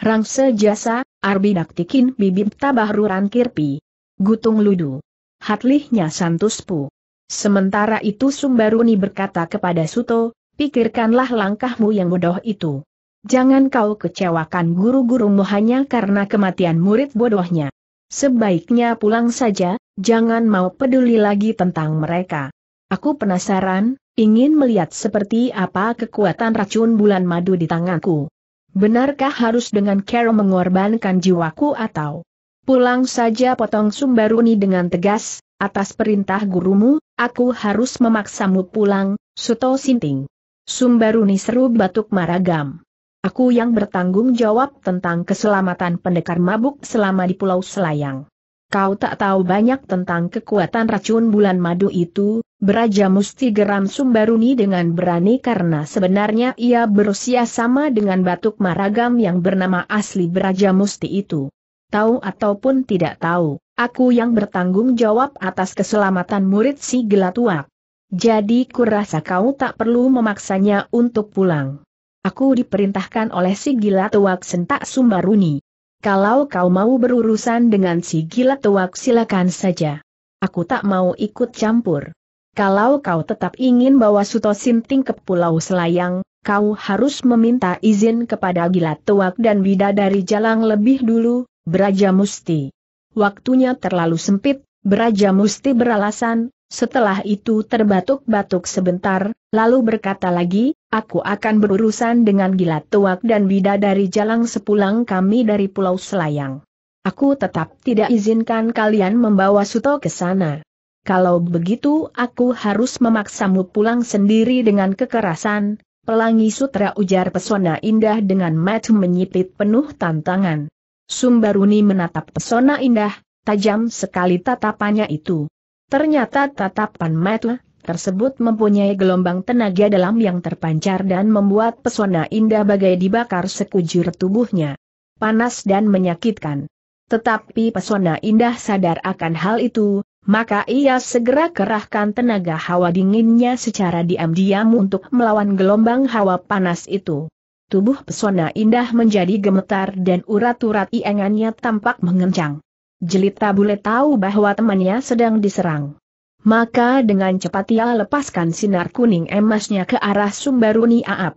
Rangse jasa, arbi daktikin bibib tabahruran kirpi. Gutung ludu. Hatlihnya santuspu. Sementara itu Sumbaruni berkata kepada Suto, pikirkanlah langkahmu yang bodoh itu. Jangan kau kecewakan guru-gurumu hanya karena kematian murid bodohnya. Sebaiknya pulang saja, jangan mau peduli lagi tentang mereka. Aku penasaran, ingin melihat seperti apa kekuatan racun bulan madu di tanganku. Benarkah harus dengan cara mengorbankan jiwaku atau pulang saja potong Sumbaruni dengan tegas, atas perintah gurumu, aku harus memaksamu pulang, Suto Sinting. Sumbaruni seru batuk maragam. Aku yang bertanggung jawab tentang keselamatan pendekar mabuk selama di Pulau Selayang. Kau tak tahu banyak tentang kekuatan racun bulan madu itu, beraja musti geram Sumbaruni dengan berani karena sebenarnya ia berusia sama dengan batuk maragam yang bernama asli beraja musti itu. Tahu ataupun tidak tahu, aku yang bertanggung jawab atas keselamatan murid si gelatuak. Jadi kurasa kau tak perlu memaksanya untuk pulang. Aku diperintahkan oleh si Gila Tuak Sentak Sumbaruni kalau kau mau berurusan dengan si gila tuak silakan saja. Aku tak mau ikut campur. Kalau kau tetap ingin bawa Suto Sinting ke Pulau Selayang, kau harus meminta izin kepada gila tuak dan dari jalang lebih dulu, Beraja Musti. Waktunya terlalu sempit, Beraja Musti beralasan, setelah itu terbatuk-batuk sebentar, lalu berkata lagi, aku akan berurusan dengan gila tuak dan bida dari jalan sepulang kami dari Pulau Selayang. Aku tetap tidak izinkan kalian membawa Suto ke sana. Kalau begitu aku harus memaksamu pulang sendiri dengan kekerasan, pelangi sutra ujar pesona indah dengan mat menyipit penuh tantangan. Sumbaruni menatap pesona indah, tajam sekali tatapannya itu. Ternyata tatapan mata tersebut mempunyai gelombang tenaga dalam yang terpancar dan membuat pesona indah bagai dibakar sekujur tubuhnya. Panas dan menyakitkan. Tetapi pesona indah sadar akan hal itu, maka ia segera kerahkan tenaga hawa dinginnya secara diam-diam untuk melawan gelombang hawa panas itu. Tubuh pesona indah menjadi gemetar dan urat-urat iangannya tampak mengencang. Jelita bule tahu bahwa temannya sedang diserang. Maka dengan cepat ia lepaskan sinar kuning emasnya ke arah Sumbaruni Aap.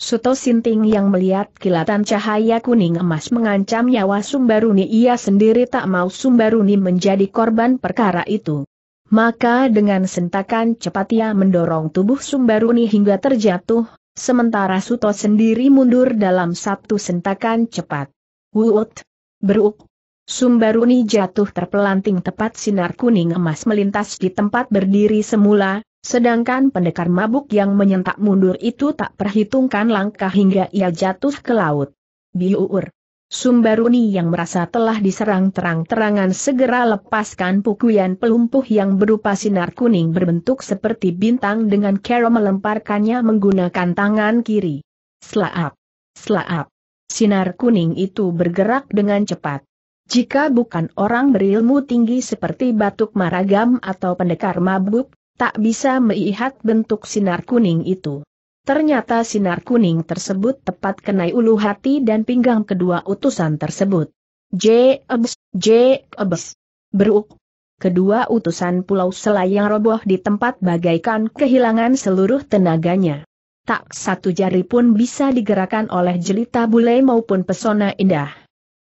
Suto Sinting yang melihat kilatan cahaya kuning emas mengancam nyawa Sumbaruni ia sendiri tak mau Sumbaruni menjadi korban perkara itu. Maka dengan sentakan cepat ia mendorong tubuh Sumbaruni hingga terjatuh, sementara Suto sendiri mundur dalam satu sentakan cepat. Wuut! Beruk! Sumbaruni jatuh terpelanting tepat sinar kuning emas melintas di tempat berdiri semula, sedangkan pendekar mabuk yang menyentak mundur itu tak perhitungkan langkah hingga ia jatuh ke laut. Biuur. Sumbaruni yang merasa telah diserang terang-terangan segera lepaskan pukulan pelumpuh yang berupa sinar kuning berbentuk seperti bintang dengan kero melemparkannya menggunakan tangan kiri. Slaap. Slaap. Sinar kuning itu bergerak dengan cepat. Jika bukan orang berilmu tinggi seperti Batuk Maragam atau pendekar mabuk, tak bisa melihat bentuk sinar kuning itu. Ternyata sinar kuning tersebut tepat kenai ulu hati dan pinggang kedua utusan tersebut. J. Ebs, J. Ebs. Beruk. Kedua utusan pulau selayang roboh di tempat bagaikan kehilangan seluruh tenaganya. Tak satu jari pun bisa digerakkan oleh jelita bule maupun pesona indah.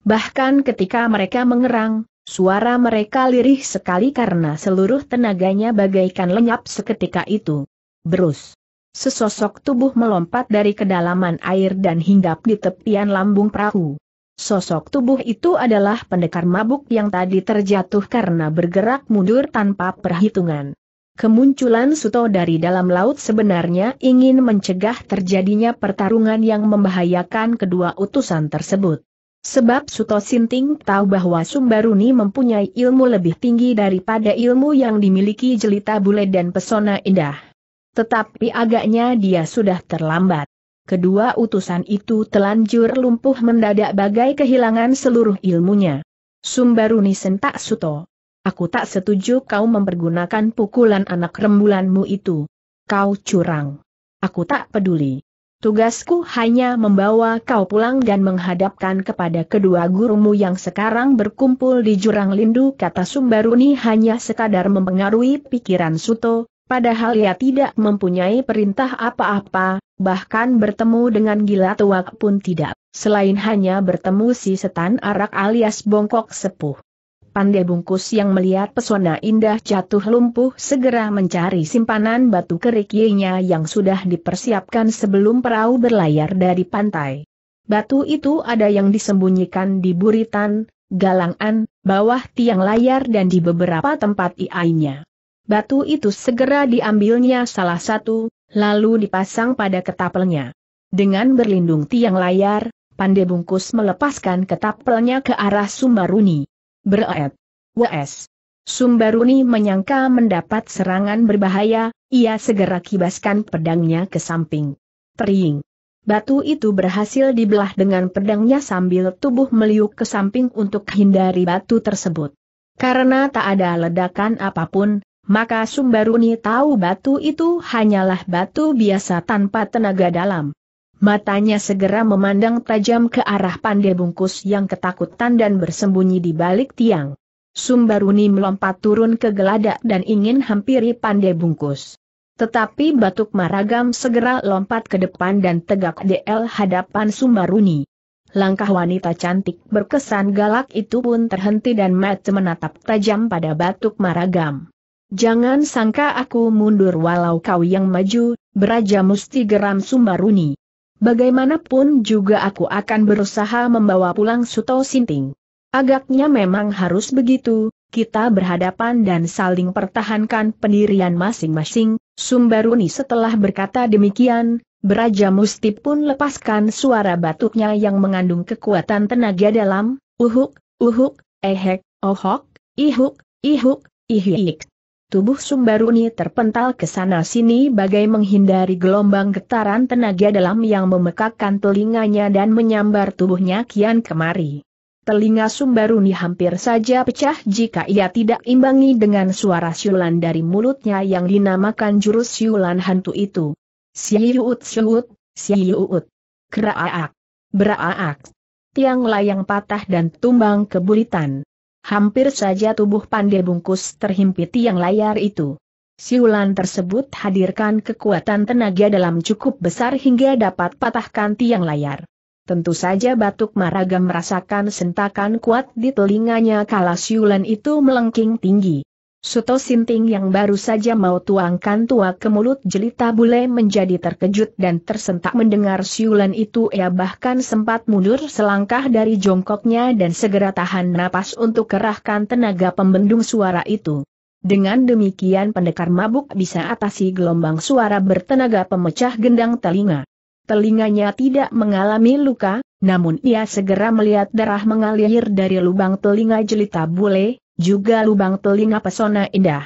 Bahkan ketika mereka mengerang, suara mereka lirih sekali karena seluruh tenaganya bagaikan lenyap seketika itu. Berus. Sesosok tubuh melompat dari kedalaman air dan hinggap di tepian lambung perahu. Sosok tubuh itu adalah pendekar mabuk yang tadi terjatuh karena bergerak mundur tanpa perhitungan. Kemunculan Suto dari dalam laut sebenarnya ingin mencegah terjadinya pertarungan yang membahayakan kedua utusan tersebut. Sebab Suto Sinting tahu bahwa Sumbaruni mempunyai ilmu lebih tinggi daripada ilmu yang dimiliki jelita bule dan pesona indah. Tetapi agaknya dia sudah terlambat. Kedua utusan itu telanjur lumpuh mendadak bagai kehilangan seluruh ilmunya. Sumbaruni sentak Suto. Aku tak setuju kau mempergunakan pukulan anak rembulanmu itu. Kau curang. Aku tak peduli. Tugasku hanya membawa kau pulang dan menghadapkan kepada kedua gurumu yang sekarang berkumpul di jurang lindu kata Sumbaruni hanya sekadar mempengaruhi pikiran Suto, Padahal ia tidak mempunyai perintah apa-apa, bahkan bertemu dengan gila tuak pun tidak, selain hanya bertemu si setan arak alias bongkok sepuh pandai bungkus yang melihat pesona indah jatuh lumpuh segera mencari simpanan batu kerikilnya yang sudah dipersiapkan sebelum perahu berlayar dari pantai. Batu itu ada yang disembunyikan di buritan, galangan, bawah tiang layar dan di beberapa tempat iainya. Batu itu segera diambilnya salah satu, lalu dipasang pada ketapelnya. Dengan berlindung tiang layar, Pandai Bungkus melepaskan ketapelnya ke arah Sumbaruni. Beret. WS. Sumbaruni menyangka mendapat serangan berbahaya, ia segera kibaskan pedangnya ke samping. Tering. Batu itu berhasil dibelah dengan pedangnya sambil tubuh meliuk ke samping untuk hindari batu tersebut. Karena tak ada ledakan apapun, maka Sumbaruni tahu batu itu hanyalah batu biasa tanpa tenaga dalam. Matanya segera memandang tajam ke arah pandai bungkus yang ketakutan dan bersembunyi di balik tiang. Sumbaruni melompat turun ke geladak dan ingin hampiri pandai bungkus. Tetapi Batuk Maragam segera lompat ke depan dan tegak DL hadapan Sumbaruni. Langkah wanita cantik berkesan galak itu pun terhenti dan mata menatap tajam pada Batuk Maragam. Jangan sangka aku mundur walau kau yang maju, Beraja Musti geram Sumbaruni. Bagaimanapun juga aku akan berusaha membawa pulang Suto Sinting. Agaknya memang harus begitu, kita berhadapan dan saling pertahankan pendirian masing-masing, Sumbaruni setelah berkata demikian, Beraja Musti pun lepaskan suara batuknya yang mengandung kekuatan tenaga dalam, uhuk, uhuk, ehek, ohok, ihuk, ihuk, ihik. Tubuh Sumbaruni terpental ke sana-sini bagai menghindari gelombang getaran tenaga dalam yang memekakkan telinganya dan menyambar tubuhnya kian kemari. Telinga Sumbaruni hampir saja pecah jika ia tidak imbangi dengan suara siulan dari mulutnya yang dinamakan jurus siulan hantu itu. Siuut siuut, siuut. Keraak. Beraak. Tiang layang patah dan tumbang kebulitan. Hampir saja tubuh pandai bungkus terhimpit yang layar itu. Siulan tersebut hadirkan kekuatan tenaga dalam cukup besar hingga dapat patahkan tiang layar. Tentu saja Batuk Maraga merasakan sentakan kuat di telinganya kala siulan itu melengking tinggi. Suto Sinting yang baru saja mau tuangkan tua ke mulut jelita bule menjadi terkejut dan tersentak mendengar siulan itu ia bahkan sempat mundur selangkah dari jongkoknya dan segera tahan napas untuk kerahkan tenaga pembendung suara itu. Dengan demikian pendekar mabuk bisa atasi gelombang suara bertenaga pemecah gendang telinga. Telinganya tidak mengalami luka, namun ia segera melihat darah mengalir dari lubang telinga jelita bule, juga lubang telinga pesona indah.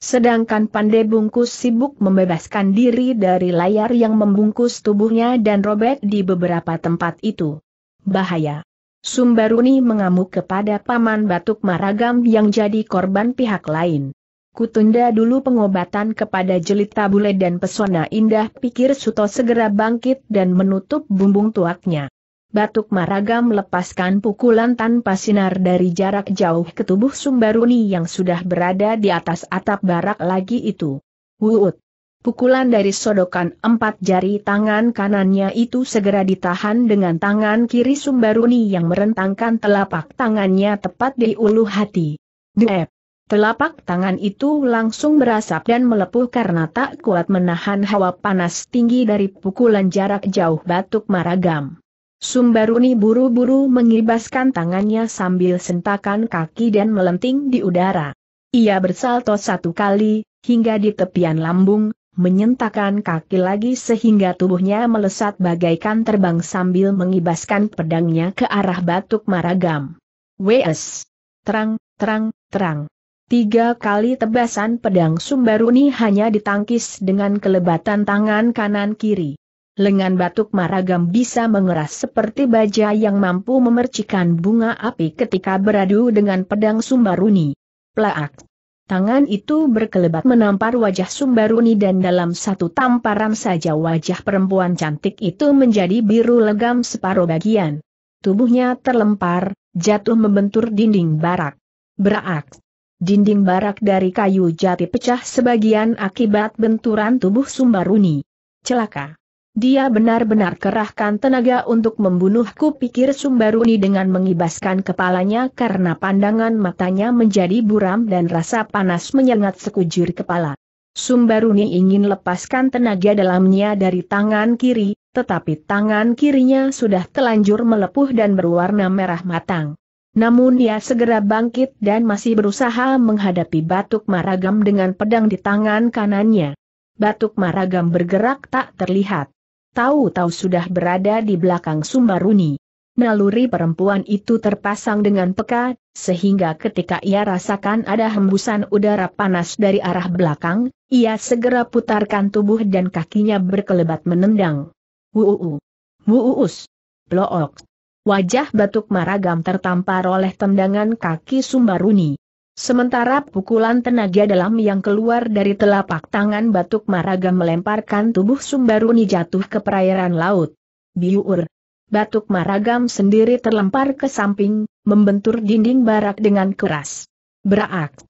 Sedangkan pandai bungkus sibuk membebaskan diri dari layar yang membungkus tubuhnya dan robek di beberapa tempat itu. Bahaya. Sumbaruni mengamuk kepada Paman Batuk Maragam yang jadi korban pihak lain. Kutunda dulu pengobatan kepada jelita bule dan pesona indah pikir Suto segera bangkit dan menutup bumbung tuaknya. Batuk Maragam melepaskan pukulan tanpa sinar dari jarak jauh ke tubuh Sumbaruni yang sudah berada di atas atap barak lagi itu. Wuut! Pukulan dari sodokan empat jari tangan kanannya itu segera ditahan dengan tangan kiri Sumbaruni yang merentangkan telapak tangannya tepat di ulu hati. Dep! Telapak tangan itu langsung berasap dan melepuh karena tak kuat menahan hawa panas tinggi dari pukulan jarak jauh batuk maragam. Sumbaruni buru-buru mengibaskan tangannya sambil sentakan kaki dan melenting di udara. Ia bersalto satu kali, hingga di tepian lambung, menyentakan kaki lagi sehingga tubuhnya melesat bagaikan terbang sambil mengibaskan pedangnya ke arah batuk maragam. Wes! Terang, terang, terang. Tiga kali tebasan pedang Sumbaruni hanya ditangkis dengan kelebatan tangan kanan kiri lengan batuk maragam bisa mengeras seperti baja yang mampu memercikan bunga api ketika beradu dengan pedang Sumbaruni. Plaak! Tangan itu berkelebat menampar wajah Sumbaruni dan dalam satu tamparan saja wajah perempuan cantik itu menjadi biru legam separuh bagian. Tubuhnya terlempar, jatuh membentur dinding barak. Berak. Dinding barak dari kayu jati pecah sebagian akibat benturan tubuh Sumbaruni. Celaka. Dia benar-benar kerahkan tenaga untuk membunuhku pikir Sumbaruni dengan mengibaskan kepalanya karena pandangan matanya menjadi buram dan rasa panas menyengat sekujur kepala. Sumbaruni ingin lepaskan tenaga dalamnya dari tangan kiri, tetapi tangan kirinya sudah telanjur melepuh dan berwarna merah matang. Namun ia segera bangkit dan masih berusaha menghadapi batuk maragam dengan pedang di tangan kanannya. Batuk maragam bergerak tak terlihat tahu-tahu sudah berada di belakang Sumbaruni. Naluri perempuan itu terpasang dengan peka, sehingga ketika ia rasakan ada hembusan udara panas dari arah belakang, ia segera putarkan tubuh dan kakinya berkelebat menendang. Wuuu. Wuuus. Blook. Wajah Batuk Maragam tertampar oleh tendangan kaki Sumbaruni. Sementara pukulan tenaga dalam yang keluar dari telapak tangan batuk Maraga melemparkan tubuh Sumbaruni jatuh ke perairan laut. Biur. Batuk Maragam sendiri terlempar ke samping, membentur dinding barak dengan keras. Berak.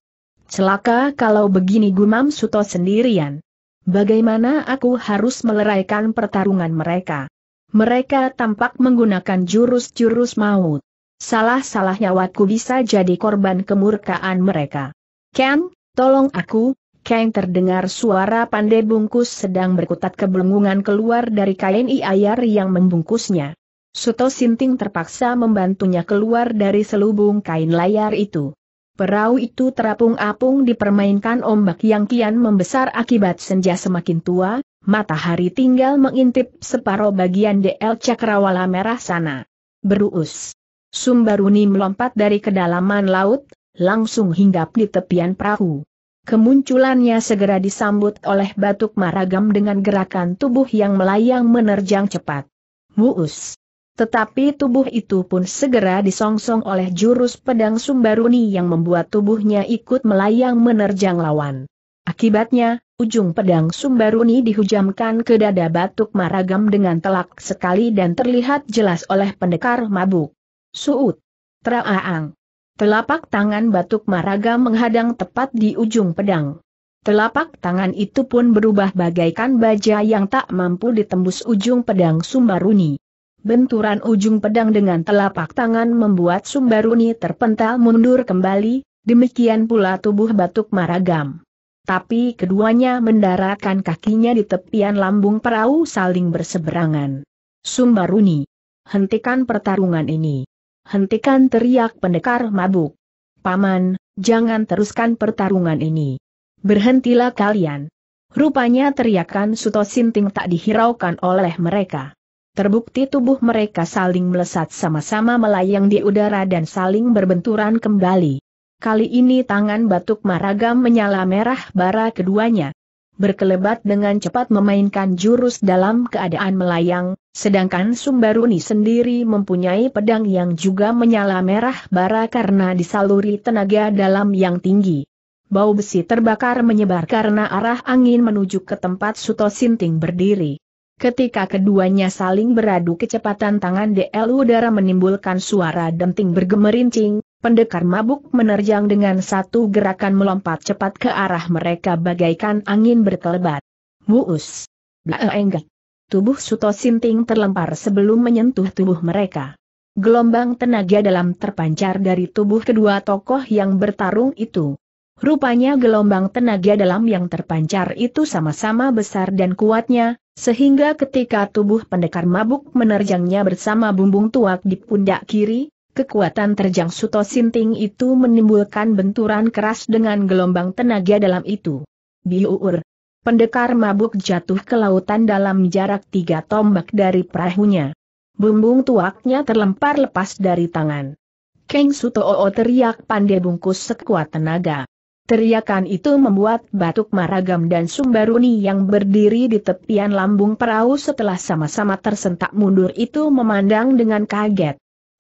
Celaka kalau begini gumam Suto sendirian. Bagaimana aku harus meleraikan pertarungan mereka? Mereka tampak menggunakan jurus-jurus maut. Salah-salah nyawaku bisa jadi korban kemurkaan mereka. Ken, tolong aku, Kang terdengar suara pandai bungkus sedang berkutat kebelungungan keluar dari kain iayar yang membungkusnya. Suto Sinting terpaksa membantunya keluar dari selubung kain layar itu. Perahu itu terapung-apung dipermainkan ombak yang kian membesar akibat senja semakin tua, matahari tinggal mengintip separuh bagian DL Cakrawala merah sana. Berus. Sumbaruni melompat dari kedalaman laut, langsung hinggap di tepian perahu. Kemunculannya segera disambut oleh batuk maragam dengan gerakan tubuh yang melayang menerjang cepat. Muus. Tetapi tubuh itu pun segera disongsong oleh jurus pedang Sumbaruni yang membuat tubuhnya ikut melayang menerjang lawan. Akibatnya, ujung pedang Sumbaruni dihujamkan ke dada batuk maragam dengan telak sekali dan terlihat jelas oleh pendekar mabuk. Suut. Traaang. Telapak tangan Batuk Maraga menghadang tepat di ujung pedang. Telapak tangan itu pun berubah bagaikan baja yang tak mampu ditembus ujung pedang Sumbaruni. Benturan ujung pedang dengan telapak tangan membuat Sumbaruni terpental mundur kembali, demikian pula tubuh Batuk Maragam. Tapi keduanya mendaratkan kakinya di tepian lambung perahu saling berseberangan. Sumbaruni. Hentikan pertarungan ini hentikan teriak pendekar mabuk. Paman, jangan teruskan pertarungan ini. Berhentilah kalian. Rupanya teriakan Suto Sinting tak dihiraukan oleh mereka. Terbukti tubuh mereka saling melesat sama-sama melayang di udara dan saling berbenturan kembali. Kali ini tangan batuk Maragam menyala merah bara keduanya berkelebat dengan cepat memainkan jurus dalam keadaan melayang, sedangkan Sumbaruni sendiri mempunyai pedang yang juga menyala merah bara karena disaluri tenaga dalam yang tinggi. Bau besi terbakar menyebar karena arah angin menuju ke tempat Suto Sinting berdiri. Ketika keduanya saling beradu kecepatan tangan DL udara menimbulkan suara denting bergemerincing, Pendekar mabuk menerjang dengan satu gerakan melompat cepat ke arah mereka bagaikan angin berkelebat. Muus. Blaenggak. Eh, tubuh Suto Sinting terlempar sebelum menyentuh tubuh mereka. Gelombang tenaga dalam terpancar dari tubuh kedua tokoh yang bertarung itu. Rupanya gelombang tenaga dalam yang terpancar itu sama-sama besar dan kuatnya, sehingga ketika tubuh pendekar mabuk menerjangnya bersama bumbung tuak di pundak kiri, Kekuatan terjang Suto Sinting itu menimbulkan benturan keras dengan gelombang tenaga dalam itu. Biuur. Pendekar mabuk jatuh ke lautan dalam jarak tiga tombak dari perahunya. Bumbung tuaknya terlempar lepas dari tangan. Keng Suto Oo teriak pandai bungkus sekuat tenaga. Teriakan itu membuat Batuk Maragam dan Sumbaruni yang berdiri di tepian lambung perahu setelah sama-sama tersentak mundur itu memandang dengan kaget.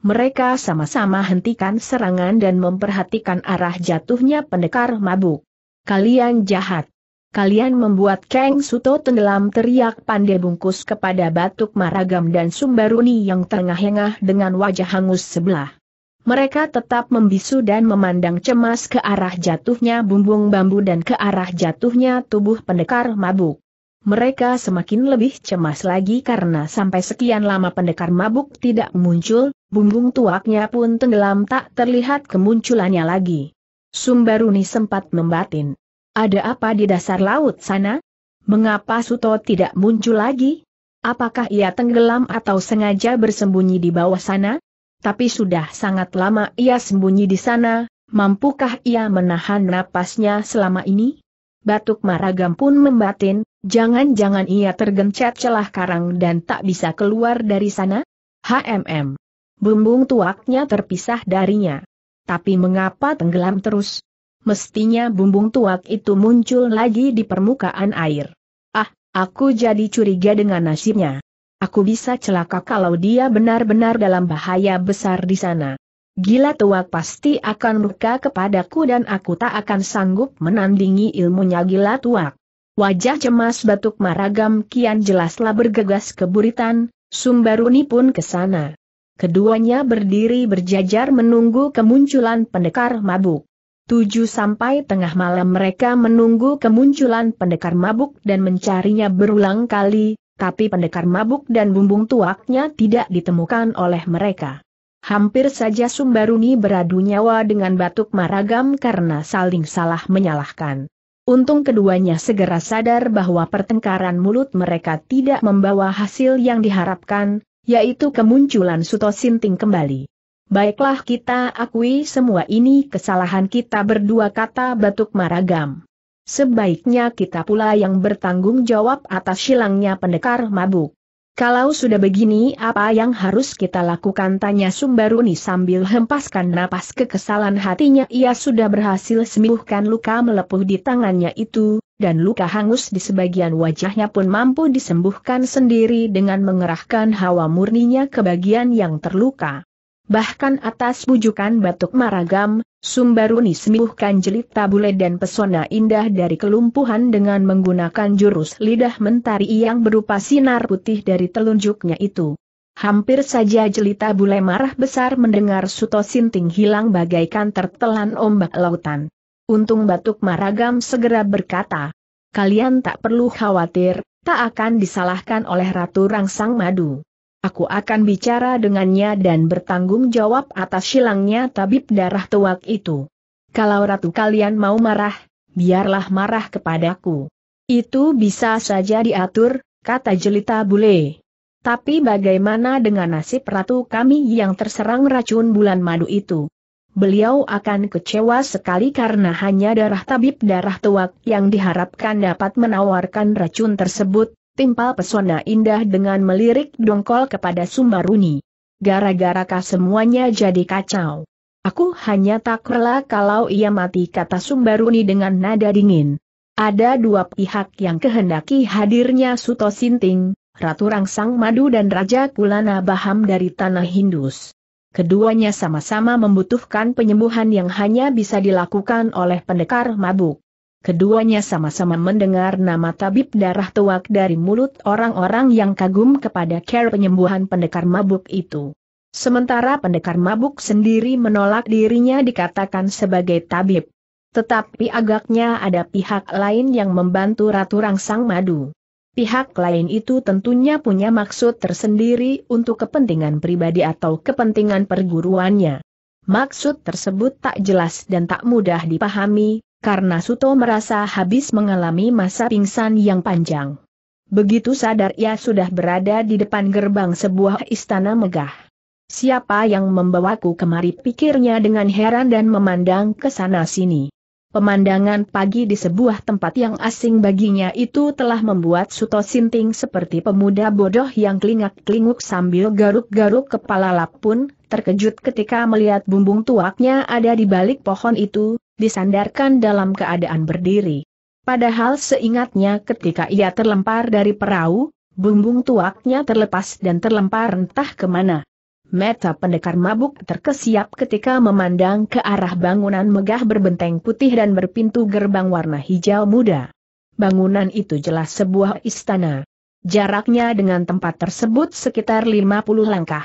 Mereka sama-sama hentikan serangan dan memperhatikan arah jatuhnya pendekar mabuk. Kalian jahat. Kalian membuat Kang Suto tenggelam teriak pandai bungkus kepada Batuk Maragam dan Sumbaruni yang terengah-engah dengan wajah hangus sebelah. Mereka tetap membisu dan memandang cemas ke arah jatuhnya bumbung bambu dan ke arah jatuhnya tubuh pendekar mabuk. Mereka semakin lebih cemas lagi karena sampai sekian lama pendekar mabuk tidak muncul, Bumbung tuaknya pun tenggelam tak terlihat kemunculannya lagi. Sumbaruni sempat membatin. Ada apa di dasar laut sana? Mengapa Suto tidak muncul lagi? Apakah ia tenggelam atau sengaja bersembunyi di bawah sana? Tapi sudah sangat lama ia sembunyi di sana, mampukah ia menahan napasnya selama ini? Batuk Maragam pun membatin, jangan-jangan ia tergencet celah karang dan tak bisa keluar dari sana? HMM Bumbung tuaknya terpisah darinya. Tapi mengapa tenggelam terus? Mestinya bumbung tuak itu muncul lagi di permukaan air. Ah, aku jadi curiga dengan nasibnya. Aku bisa celaka kalau dia benar-benar dalam bahaya besar di sana. Gila tuak pasti akan murka kepadaku dan aku tak akan sanggup menandingi ilmunya gila tuak. Wajah cemas batuk maragam kian jelaslah bergegas ke buritan, Sumbaruni pun ke sana. Keduanya berdiri berjajar menunggu kemunculan pendekar mabuk. Tujuh sampai tengah malam mereka menunggu kemunculan pendekar mabuk dan mencarinya berulang kali, tapi pendekar mabuk dan bumbung tuaknya tidak ditemukan oleh mereka. Hampir saja Sumbaruni beradu nyawa dengan batuk maragam karena saling salah menyalahkan. Untung keduanya segera sadar bahwa pertengkaran mulut mereka tidak membawa hasil yang diharapkan, yaitu kemunculan Suto Sinting kembali. Baiklah kita akui semua ini kesalahan kita berdua kata Batuk Maragam. Sebaiknya kita pula yang bertanggung jawab atas silangnya pendekar mabuk. Kalau sudah begini apa yang harus kita lakukan tanya Sumbaruni sambil hempaskan napas kekesalan hatinya ia sudah berhasil sembuhkan luka melepuh di tangannya itu, dan luka hangus di sebagian wajahnya pun mampu disembuhkan sendiri dengan mengerahkan hawa murninya ke bagian yang terluka. Bahkan atas bujukan batuk maragam, Sumbaruni sembuhkan jelit tabule dan pesona indah dari kelumpuhan dengan menggunakan jurus lidah mentari yang berupa sinar putih dari telunjuknya itu. Hampir saja jelita bule marah besar mendengar Suto Sinting hilang bagaikan tertelan ombak lautan. Untung Batuk Maragam segera berkata, kalian tak perlu khawatir, tak akan disalahkan oleh Ratu Rangsang Madu. Aku akan bicara dengannya dan bertanggung jawab atas silangnya tabib darah tuak itu. Kalau ratu kalian mau marah, biarlah marah kepadaku. Itu bisa saja diatur, kata jelita bule. Tapi bagaimana dengan nasib ratu kami yang terserang racun bulan madu itu? Beliau akan kecewa sekali karena hanya darah tabib darah tuak yang diharapkan dapat menawarkan racun tersebut, timpal pesona indah dengan melirik dongkol kepada Sumbaruni. Gara-gara kah semuanya jadi kacau. Aku hanya tak rela kalau ia mati kata Sumbaruni dengan nada dingin. Ada dua pihak yang kehendaki hadirnya Suto Sinting, Ratu Rangsang Madu dan Raja Kulana Baham dari Tanah Hindus. Keduanya sama-sama membutuhkan penyembuhan yang hanya bisa dilakukan oleh pendekar mabuk. Keduanya sama-sama mendengar nama tabib darah tuak dari mulut orang-orang yang kagum kepada care penyembuhan pendekar mabuk itu. Sementara pendekar mabuk sendiri menolak dirinya dikatakan sebagai tabib. Tetapi agaknya ada pihak lain yang membantu Ratu Rangsang Madu. Pihak lain itu tentunya punya maksud tersendiri untuk kepentingan pribadi atau kepentingan perguruannya. Maksud tersebut tak jelas dan tak mudah dipahami, karena Suto merasa habis mengalami masa pingsan yang panjang. Begitu sadar ia sudah berada di depan gerbang sebuah istana megah. Siapa yang membawaku kemari pikirnya dengan heran dan memandang ke sana sini. Pemandangan pagi di sebuah tempat yang asing baginya itu telah membuat Suto Sinting seperti pemuda bodoh yang kelingak-kelinguk sambil garuk-garuk kepala lapun, terkejut ketika melihat bumbung tuaknya ada di balik pohon itu, disandarkan dalam keadaan berdiri. Padahal seingatnya ketika ia terlempar dari perahu, bumbung tuaknya terlepas dan terlempar entah kemana. Meta pendekar mabuk terkesiap ketika memandang ke arah bangunan megah berbenteng putih dan berpintu gerbang warna hijau muda. Bangunan itu jelas sebuah istana. Jaraknya dengan tempat tersebut sekitar 50 langkah.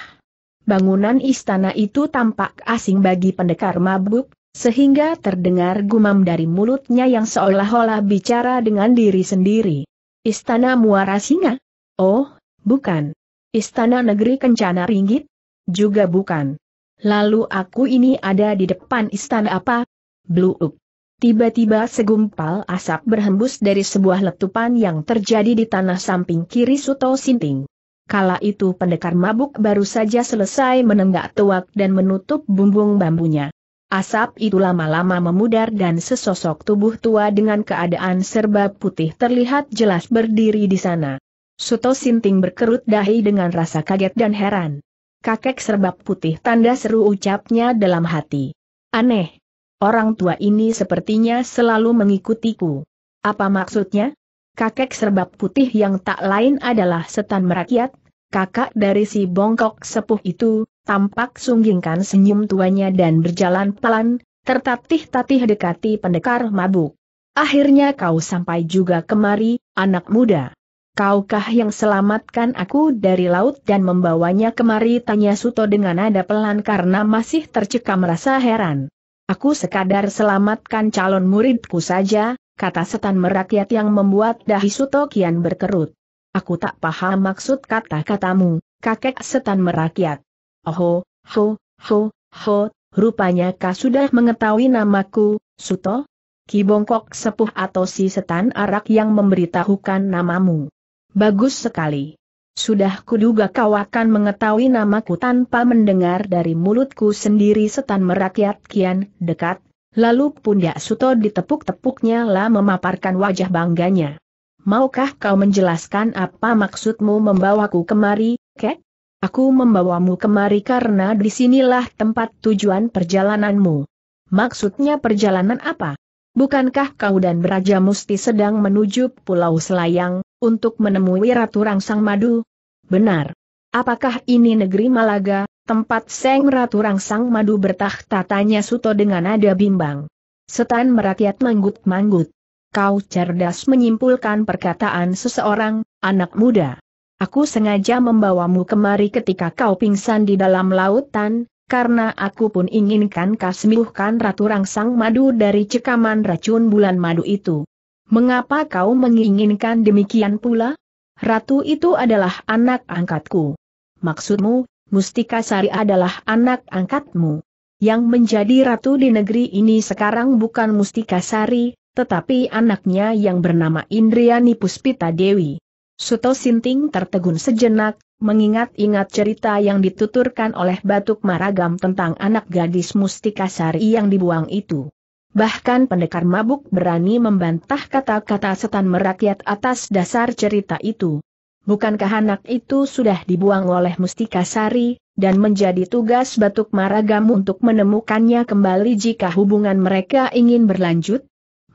Bangunan istana itu tampak asing bagi pendekar mabuk, sehingga terdengar gumam dari mulutnya yang seolah-olah bicara dengan diri sendiri. Istana Muara Singa? Oh, bukan. Istana Negeri Kencana Ringgit? Juga bukan. Lalu aku ini ada di depan istana apa? Blue Up. Tiba-tiba segumpal asap berhembus dari sebuah letupan yang terjadi di tanah samping kiri Suto Sinting. Kala itu pendekar mabuk baru saja selesai menenggak tuak dan menutup bumbung bambunya. Asap itu lama-lama memudar dan sesosok tubuh tua dengan keadaan serba putih terlihat jelas berdiri di sana. Suto Sinting berkerut dahi dengan rasa kaget dan heran. Kakek serba putih tanda seru ucapnya dalam hati. Aneh. Orang tua ini sepertinya selalu mengikutiku. Apa maksudnya? Kakek serba putih yang tak lain adalah setan merakyat, kakak dari si bongkok sepuh itu, tampak sunggingkan senyum tuanya dan berjalan pelan, tertatih-tatih dekati pendekar mabuk. Akhirnya kau sampai juga kemari, anak muda. Kaukah yang selamatkan aku dari laut dan membawanya kemari? Tanya Suto dengan nada pelan karena masih tercekam rasa heran. Aku sekadar selamatkan calon muridku saja, kata setan merakyat yang membuat dahi Suto kian berkerut. Aku tak paham maksud kata-katamu, kakek setan merakyat. Oh, ho, ho, ho, rupanya kau sudah mengetahui namaku, Suto? Ki Bongkok sepuh atau si setan arak yang memberitahukan namamu. Bagus sekali. Sudah kuduga kau akan mengetahui namaku tanpa mendengar dari mulutku sendiri setan merakyat kian dekat, lalu pundak Suto ditepuk-tepuknya lah memaparkan wajah bangganya. Maukah kau menjelaskan apa maksudmu membawaku kemari, kek? Aku membawamu kemari karena disinilah tempat tujuan perjalananmu. Maksudnya perjalanan apa? Bukankah kau dan raja Musti sedang menuju Pulau Selayang, untuk menemui Ratu Rangsang Madu? Benar. Apakah ini negeri Malaga, tempat Seng Ratu Rangsang Madu bertakhta tanya Suto dengan nada bimbang. Setan merakyat manggut-manggut. Kau cerdas menyimpulkan perkataan seseorang, anak muda. Aku sengaja membawamu kemari ketika kau pingsan di dalam lautan, karena aku pun inginkan kau sembuhkan Ratu Rangsang Madu dari cekaman racun bulan madu itu. Mengapa kau menginginkan demikian pula? Ratu itu adalah anak angkatku. Maksudmu, Mustika Sari adalah anak angkatmu. Yang menjadi ratu di negeri ini sekarang bukan Mustika Sari, tetapi anaknya yang bernama Indriani Puspita Dewi. Suto Sinting tertegun sejenak, mengingat-ingat cerita yang dituturkan oleh Batuk Maragam tentang anak gadis Mustika Sari yang dibuang itu. Bahkan pendekar mabuk berani membantah kata-kata setan merakyat atas dasar cerita itu. Bukankah anak itu sudah dibuang oleh Mustika Sari, dan menjadi tugas Batuk Maragam untuk menemukannya kembali jika hubungan mereka ingin berlanjut?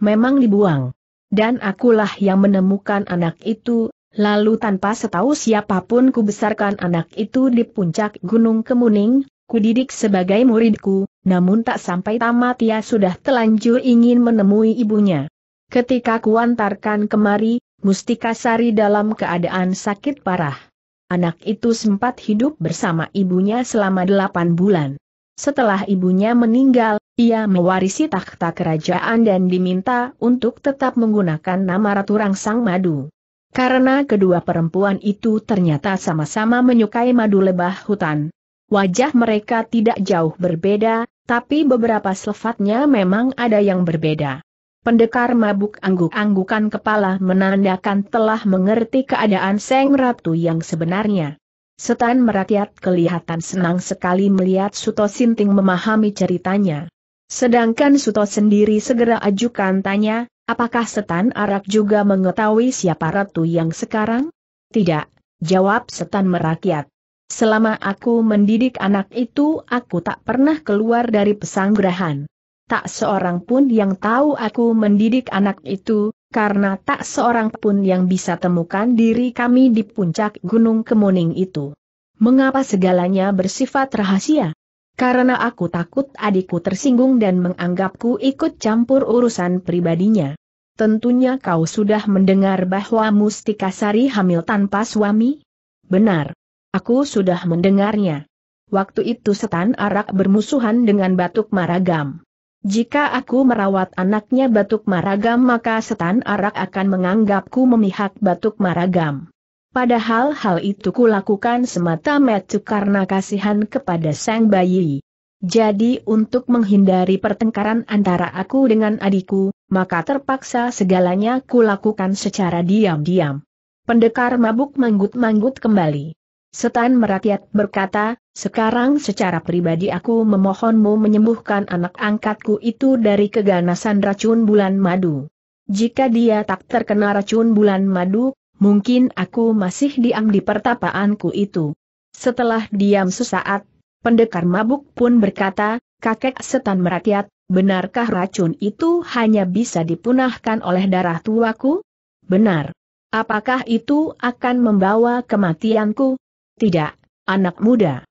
Memang dibuang. Dan akulah yang menemukan anak itu, Lalu tanpa setahu siapapun ku besarkan anak itu di puncak Gunung Kemuning, ku didik sebagai muridku, namun tak sampai tamat ia sudah telanjur ingin menemui ibunya. Ketika ku antarkan kemari, Mustika Sari dalam keadaan sakit parah. Anak itu sempat hidup bersama ibunya selama delapan bulan. Setelah ibunya meninggal, ia mewarisi takhta kerajaan dan diminta untuk tetap menggunakan nama Ratu Rangsang Madu. Karena kedua perempuan itu ternyata sama-sama menyukai madu lebah hutan. Wajah mereka tidak jauh berbeda, tapi beberapa sifatnya memang ada yang berbeda. Pendekar mabuk angguk-anggukan kepala menandakan telah mengerti keadaan Seng Ratu yang sebenarnya. Setan merakyat kelihatan senang sekali melihat Suto Sinting memahami ceritanya. Sedangkan Suto sendiri segera ajukan tanya, Apakah setan arak juga mengetahui siapa ratu yang sekarang? Tidak, jawab setan merakyat. Selama aku mendidik anak itu aku tak pernah keluar dari pesanggrahan. Tak seorang pun yang tahu aku mendidik anak itu, karena tak seorang pun yang bisa temukan diri kami di puncak gunung kemuning itu. Mengapa segalanya bersifat rahasia? Karena aku takut adikku tersinggung dan menganggapku ikut campur urusan pribadinya. Tentunya kau sudah mendengar bahwa Mustikasari hamil tanpa suami? Benar. Aku sudah mendengarnya. Waktu itu setan arak bermusuhan dengan batuk maragam. Jika aku merawat anaknya batuk maragam maka setan arak akan menganggapku memihak batuk maragam. Padahal hal itu kulakukan semata-mata karena kasihan kepada sang bayi. Jadi untuk menghindari pertengkaran antara aku dengan adikku, maka terpaksa segalanya kulakukan secara diam-diam. Pendekar mabuk manggut-manggut kembali. Setan merakyat berkata, sekarang secara pribadi aku memohonmu menyembuhkan anak angkatku itu dari keganasan racun bulan madu. Jika dia tak terkena racun bulan madu, mungkin aku masih diam di pertapaanku itu. Setelah diam sesaat, pendekar mabuk pun berkata, kakek setan merakyat, benarkah racun itu hanya bisa dipunahkan oleh darah tuaku? Benar. Apakah itu akan membawa kematianku? Tidak, anak muda.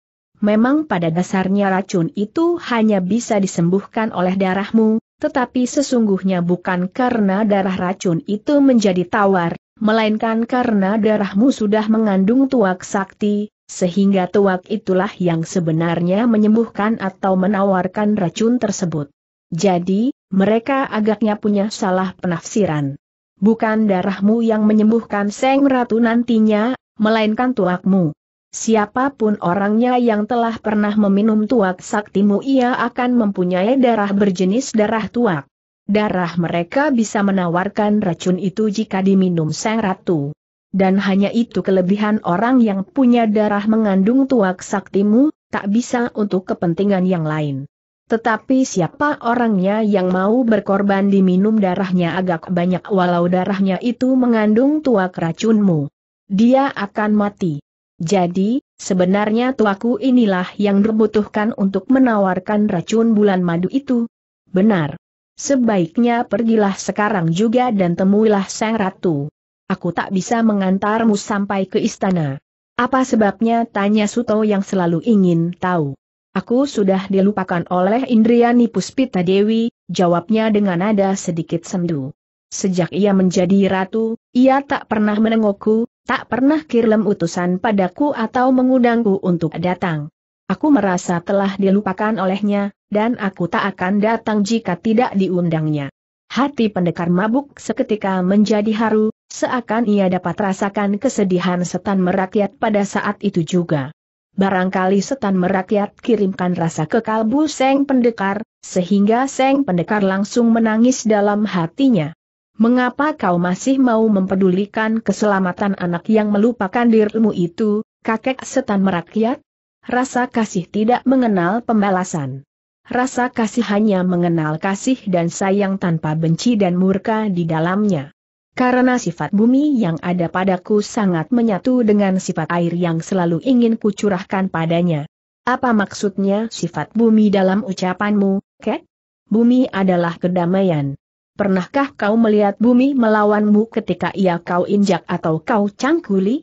Memang pada dasarnya racun itu hanya bisa disembuhkan oleh darahmu, tetapi sesungguhnya bukan karena darah racun itu menjadi tawar, melainkan karena darahmu sudah mengandung tuak sakti, sehingga tuak itulah yang sebenarnya menyembuhkan atau menawarkan racun tersebut. Jadi, mereka agaknya punya salah penafsiran. Bukan darahmu yang menyembuhkan Seng Ratu nantinya, melainkan tuakmu. Siapapun orangnya yang telah pernah meminum tuak saktimu ia akan mempunyai darah berjenis darah tuak. Darah mereka bisa menawarkan racun itu jika diminum sang ratu. Dan hanya itu kelebihan orang yang punya darah mengandung tuak saktimu, tak bisa untuk kepentingan yang lain. Tetapi siapa orangnya yang mau berkorban diminum darahnya agak banyak walau darahnya itu mengandung tuak racunmu. Dia akan mati. Jadi, sebenarnya tuaku inilah yang dibutuhkan untuk menawarkan racun bulan madu itu. Benar. Sebaiknya pergilah sekarang juga dan temuilah sang ratu. Aku tak bisa mengantarmu sampai ke istana. Apa sebabnya? Tanya Suto yang selalu ingin tahu. Aku sudah dilupakan oleh Indriani Puspita Dewi, jawabnya dengan nada sedikit sendu. Sejak ia menjadi ratu, ia tak pernah menengokku, tak pernah kirim utusan padaku atau mengundangku untuk datang. Aku merasa telah dilupakan olehnya, dan aku tak akan datang jika tidak diundangnya. Hati pendekar mabuk seketika menjadi haru, seakan ia dapat rasakan kesedihan setan merakyat pada saat itu juga. Barangkali setan merakyat kirimkan rasa ke kalbu Seng Pendekar, sehingga Seng Pendekar langsung menangis dalam hatinya. Mengapa kau masih mau mempedulikan keselamatan anak yang melupakan dirimu itu, kakek setan merakyat? Rasa kasih tidak mengenal pembalasan. Rasa kasih hanya mengenal kasih dan sayang tanpa benci dan murka di dalamnya. Karena sifat bumi yang ada padaku sangat menyatu dengan sifat air yang selalu ingin kucurahkan padanya. Apa maksudnya sifat bumi dalam ucapanmu, Kek? Bumi adalah kedamaian. Pernahkah kau melihat bumi melawanmu ketika ia kau injak atau kau cangkuli?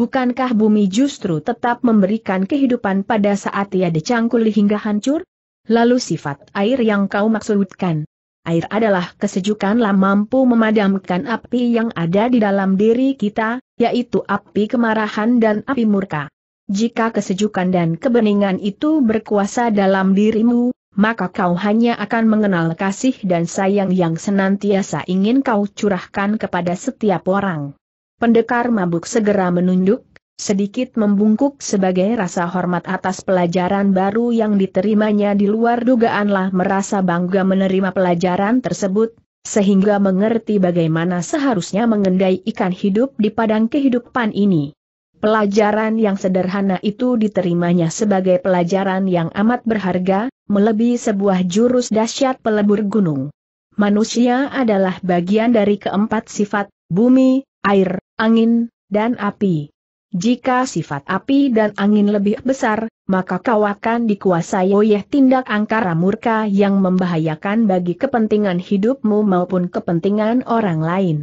Bukankah bumi justru tetap memberikan kehidupan pada saat ia dicangkul hingga hancur? Lalu sifat air yang kau maksudkan. Air adalah kesejukan lah mampu memadamkan api yang ada di dalam diri kita, yaitu api kemarahan dan api murka. Jika kesejukan dan kebeningan itu berkuasa dalam dirimu, maka kau hanya akan mengenal kasih dan sayang yang senantiasa ingin kau curahkan kepada setiap orang. Pendekar mabuk segera menunduk, sedikit membungkuk sebagai rasa hormat atas pelajaran baru yang diterimanya di luar dugaanlah merasa bangga menerima pelajaran tersebut, sehingga mengerti bagaimana seharusnya mengendai ikan hidup di padang kehidupan ini. Pelajaran yang sederhana itu diterimanya sebagai pelajaran yang amat berharga, melebihi sebuah jurus dahsyat pelebur gunung. Manusia adalah bagian dari keempat sifat, bumi, air, angin, dan api. Jika sifat api dan angin lebih besar, maka kau akan dikuasai oleh tindak angkara murka yang membahayakan bagi kepentingan hidupmu maupun kepentingan orang lain.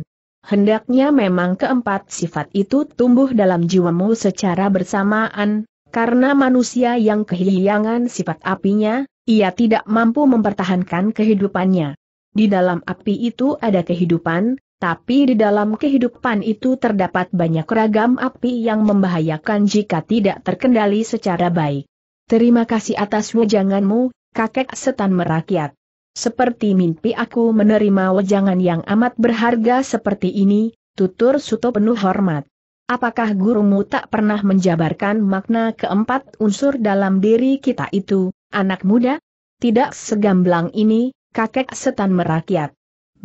Hendaknya memang keempat sifat itu tumbuh dalam jiwamu secara bersamaan, karena manusia yang kehilangan sifat apinya, ia tidak mampu mempertahankan kehidupannya. Di dalam api itu ada kehidupan, tapi di dalam kehidupan itu terdapat banyak ragam api yang membahayakan jika tidak terkendali secara baik. Terima kasih atas wejanganmu, kakek setan merakyat. Seperti mimpi aku menerima wejangan yang amat berharga seperti ini, tutur Suto penuh hormat. Apakah gurumu tak pernah menjabarkan makna keempat unsur dalam diri kita itu, anak muda? Tidak segamblang ini, kakek setan merakyat.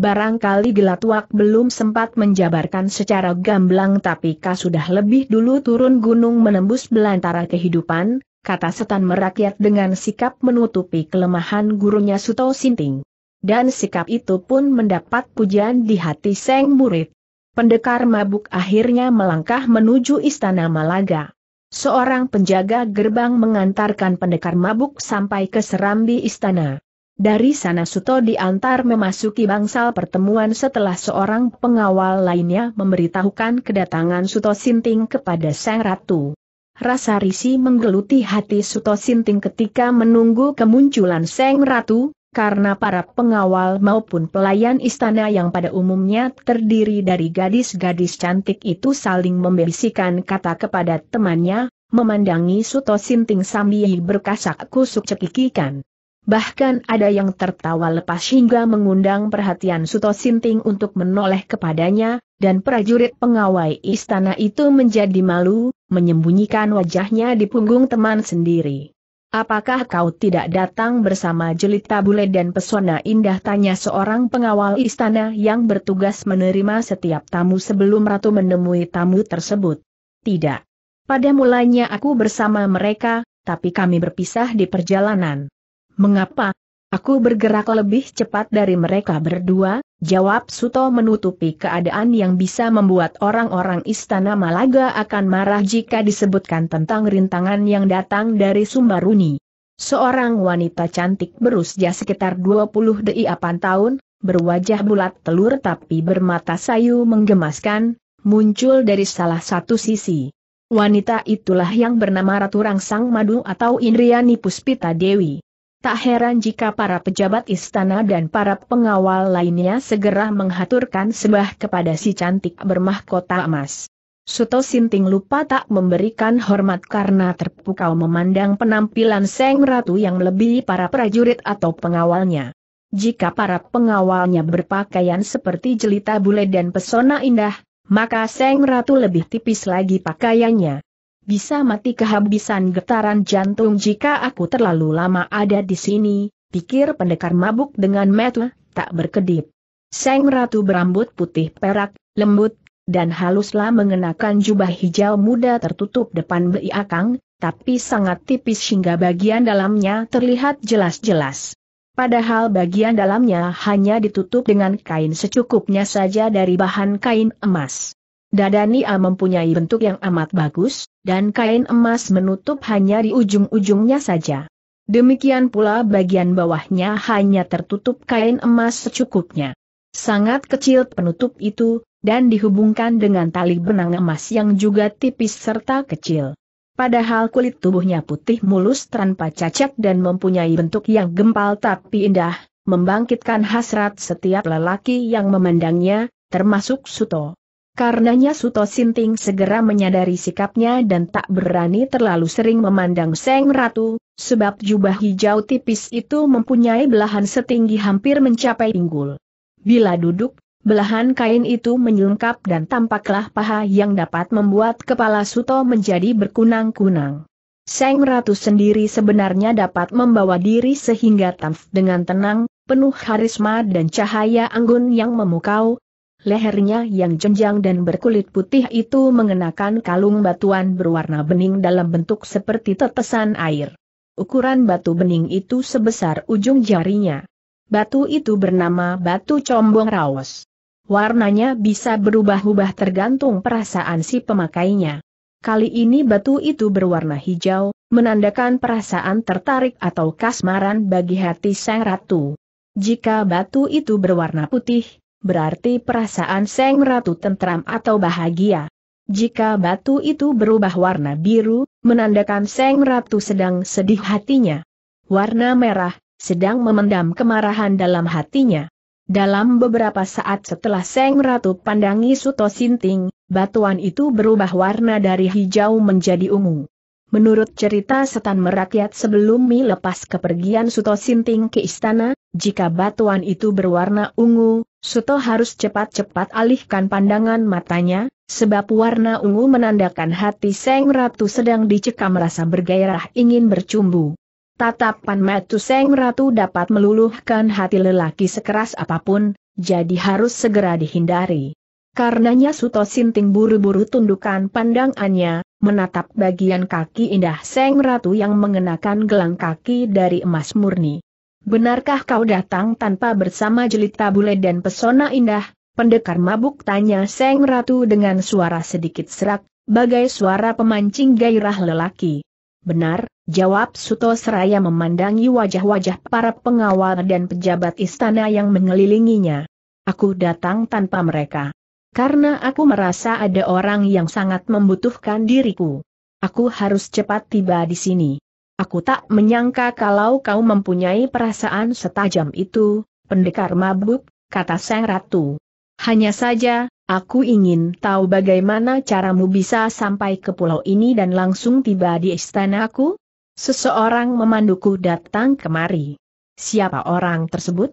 Barangkali Gelatwak belum sempat menjabarkan secara gamblang tapi kau sudah lebih dulu turun gunung menembus belantara kehidupan, kata setan merakyat dengan sikap menutupi kelemahan gurunya Suto Sinting. Dan sikap itu pun mendapat pujian di hati Seng Murid. Pendekar mabuk akhirnya melangkah menuju Istana Malaga. Seorang penjaga gerbang mengantarkan pendekar mabuk sampai ke serambi istana. Dari sana Suto diantar memasuki bangsal pertemuan setelah seorang pengawal lainnya memberitahukan kedatangan Suto Sinting kepada Sang Ratu. Rasa risi menggeluti hati Suto Sinting ketika menunggu kemunculan Sang Ratu, karena para pengawal maupun pelayan istana yang pada umumnya terdiri dari gadis-gadis cantik itu saling membisikkan kata kepada temannya, memandangi Suto Sinting sambil berkasak kusuk cekikikan. Bahkan ada yang tertawa lepas hingga mengundang perhatian Suto Sinting untuk menoleh kepadanya, dan prajurit pengawai istana itu menjadi malu, menyembunyikan wajahnya di punggung teman sendiri. Apakah kau tidak datang bersama jelita bule dan pesona indah tanya seorang pengawal istana yang bertugas menerima setiap tamu sebelum ratu menemui tamu tersebut? Tidak. Pada mulanya aku bersama mereka, tapi kami berpisah di perjalanan. Mengapa? Aku bergerak lebih cepat dari mereka berdua, jawab Suto menutupi keadaan yang bisa membuat orang-orang istana Malaga akan marah jika disebutkan tentang rintangan yang datang dari Sumbaruni. Seorang wanita cantik berusia sekitar 20 deiapan tahun, berwajah bulat telur tapi bermata sayu menggemaskan, muncul dari salah satu sisi. Wanita itulah yang bernama Ratu Rangsang Madu atau Indriani Puspita Dewi. Tak heran jika para pejabat istana dan para pengawal lainnya segera menghaturkan sembah kepada si cantik bermahkota emas. Suto Sinting lupa tak memberikan hormat karena terpukau memandang penampilan Seng Ratu yang lebih para prajurit atau pengawalnya. Jika para pengawalnya berpakaian seperti jelita bule dan pesona indah, maka Seng Ratu lebih tipis lagi pakaiannya. Bisa mati kehabisan getaran jantung jika aku terlalu lama ada di sini, pikir pendekar mabuk dengan metu, tak berkedip. Seng Ratu berambut putih perak, lembut, dan haluslah mengenakan jubah hijau muda tertutup depan beliakang, tapi sangat tipis hingga bagian dalamnya terlihat jelas-jelas. Padahal bagian dalamnya hanya ditutup dengan kain secukupnya saja dari bahan kain emas. Dada Nia mempunyai bentuk yang amat bagus, dan kain emas menutup hanya di ujung-ujungnya saja. Demikian pula bagian bawahnya hanya tertutup kain emas secukupnya. Sangat kecil penutup itu, dan dihubungkan dengan tali benang emas yang juga tipis serta kecil. Padahal kulit tubuhnya putih mulus tanpa cacat dan mempunyai bentuk yang gempal tapi indah, membangkitkan hasrat setiap lelaki yang memandangnya, termasuk Suto. Karenanya Suto Sinting segera menyadari sikapnya dan tak berani terlalu sering memandang Seng Ratu, sebab jubah hijau tipis itu mempunyai belahan setinggi hampir mencapai pinggul. Bila duduk, belahan kain itu menyungkap dan tampaklah paha yang dapat membuat kepala Suto menjadi berkunang-kunang. Seng Ratu sendiri sebenarnya dapat membawa diri sehingga tampak dengan tenang, penuh karisma dan cahaya anggun yang memukau, Lehernya yang jenjang dan berkulit putih itu mengenakan kalung batuan berwarna bening dalam bentuk seperti tetesan air. Ukuran batu bening itu sebesar ujung jarinya. Batu itu bernama batu combong rawos. Warnanya bisa berubah-ubah tergantung perasaan si pemakainya. Kali ini batu itu berwarna hijau, menandakan perasaan tertarik atau kasmaran bagi hati sang ratu. Jika batu itu berwarna putih, berarti perasaan Seng Ratu tentram atau bahagia. Jika batu itu berubah warna biru, menandakan Seng Ratu sedang sedih hatinya. Warna merah, sedang memendam kemarahan dalam hatinya. Dalam beberapa saat setelah Seng Ratu pandangi Suto Sinting, batuan itu berubah warna dari hijau menjadi ungu. Menurut cerita setan merakyat sebelum Mi kepergian Suto Sinting ke istana, jika batuan itu berwarna ungu, Suto harus cepat-cepat alihkan pandangan matanya, sebab warna ungu menandakan hati Seng Ratu sedang dicekam rasa bergairah ingin bercumbu. Tatapan mata Seng Ratu dapat meluluhkan hati lelaki sekeras apapun, jadi harus segera dihindari. Karenanya Suto Sinting buru-buru tundukkan pandangannya, menatap bagian kaki indah Seng Ratu yang mengenakan gelang kaki dari emas murni. Benarkah kau datang tanpa bersama jelita bule dan pesona indah? Pendekar mabuk tanya Seng Ratu dengan suara sedikit serak, bagai suara pemancing gairah lelaki. Benar, jawab Suto seraya memandangi wajah-wajah para pengawal dan pejabat istana yang mengelilinginya. Aku datang tanpa mereka. Karena aku merasa ada orang yang sangat membutuhkan diriku. Aku harus cepat tiba di sini. Aku tak menyangka kalau kau mempunyai perasaan setajam itu, pendekar mabuk, kata sang ratu. Hanya saja, aku ingin tahu bagaimana caramu bisa sampai ke pulau ini dan langsung tiba di istanaku? Seseorang memanduku datang kemari. Siapa orang tersebut?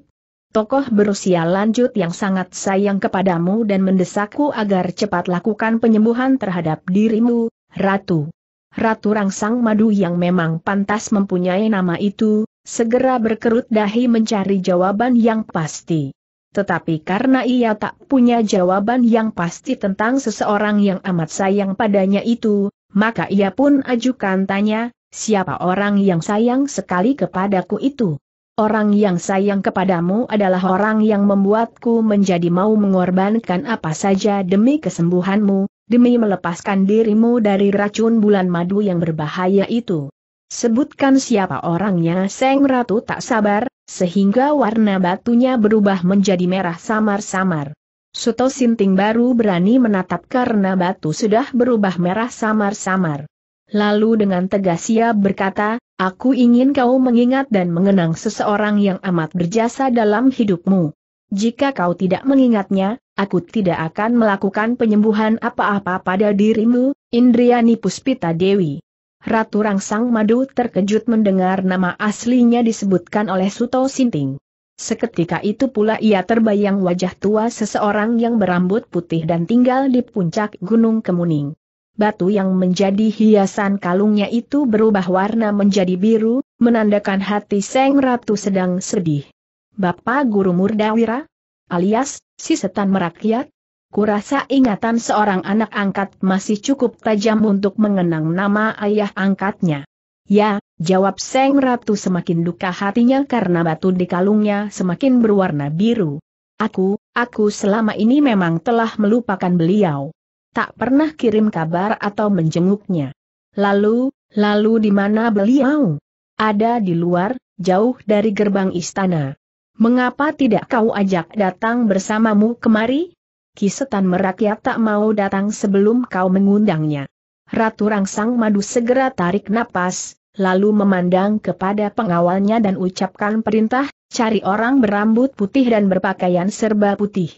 Tokoh berusia lanjut yang sangat sayang kepadamu dan mendesakku agar cepat lakukan penyembuhan terhadap dirimu, Ratu. Ratu Rangsang Madu yang memang pantas mempunyai nama itu, segera berkerut dahi mencari jawaban yang pasti. Tetapi karena ia tak punya jawaban yang pasti tentang seseorang yang amat sayang padanya itu, maka ia pun ajukan tanya, siapa orang yang sayang sekali kepadaku itu? Orang yang sayang kepadamu adalah orang yang membuatku menjadi mau mengorbankan apa saja demi kesembuhanmu, demi melepaskan dirimu dari racun bulan madu yang berbahaya itu. Sebutkan siapa orangnya Seng Ratu tak sabar, sehingga warna batunya berubah menjadi merah samar-samar. Suto Sinting baru berani menatap karena batu sudah berubah merah samar-samar. Lalu dengan tegas ia berkata, Aku ingin kau mengingat dan mengenang seseorang yang amat berjasa dalam hidupmu. Jika kau tidak mengingatnya, aku tidak akan melakukan penyembuhan apa-apa pada dirimu, Indriani Puspita Dewi. Ratu Rangsang Madu terkejut mendengar nama aslinya disebutkan oleh Suto Sinting. Seketika itu pula ia terbayang wajah tua seseorang yang berambut putih dan tinggal di puncak Gunung Kemuning. Batu yang menjadi hiasan kalungnya itu berubah warna menjadi biru, menandakan hati Seng Ratu sedang sedih. Bapak Guru Murdawira? Alias, si setan merakyat? Kurasa ingatan seorang anak angkat masih cukup tajam untuk mengenang nama ayah angkatnya. Ya, jawab Seng Ratu semakin duka hatinya karena batu di kalungnya semakin berwarna biru. Aku, aku selama ini memang telah melupakan beliau. Tak pernah kirim kabar atau menjenguknya. Lalu, lalu di mana beliau? Ada di luar, jauh dari gerbang istana. Mengapa tidak kau ajak datang bersamamu kemari? Kisetan merakyat tak mau datang sebelum kau mengundangnya. Ratu Rangsang Madu segera tarik napas, lalu memandang kepada pengawalnya dan ucapkan perintah, cari orang berambut putih dan berpakaian serba putih.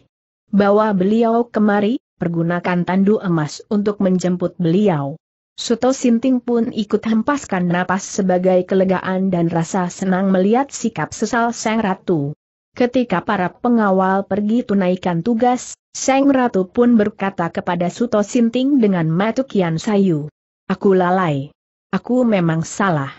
Bawa beliau kemari, pergunakan tandu emas untuk menjemput beliau. Suto Sinting pun ikut hempaskan napas sebagai kelegaan dan rasa senang melihat sikap sesal Sang Ratu. Ketika para pengawal pergi tunaikan tugas, Sang Ratu pun berkata kepada Suto Sinting dengan matukian sayu. Aku lalai. Aku memang salah.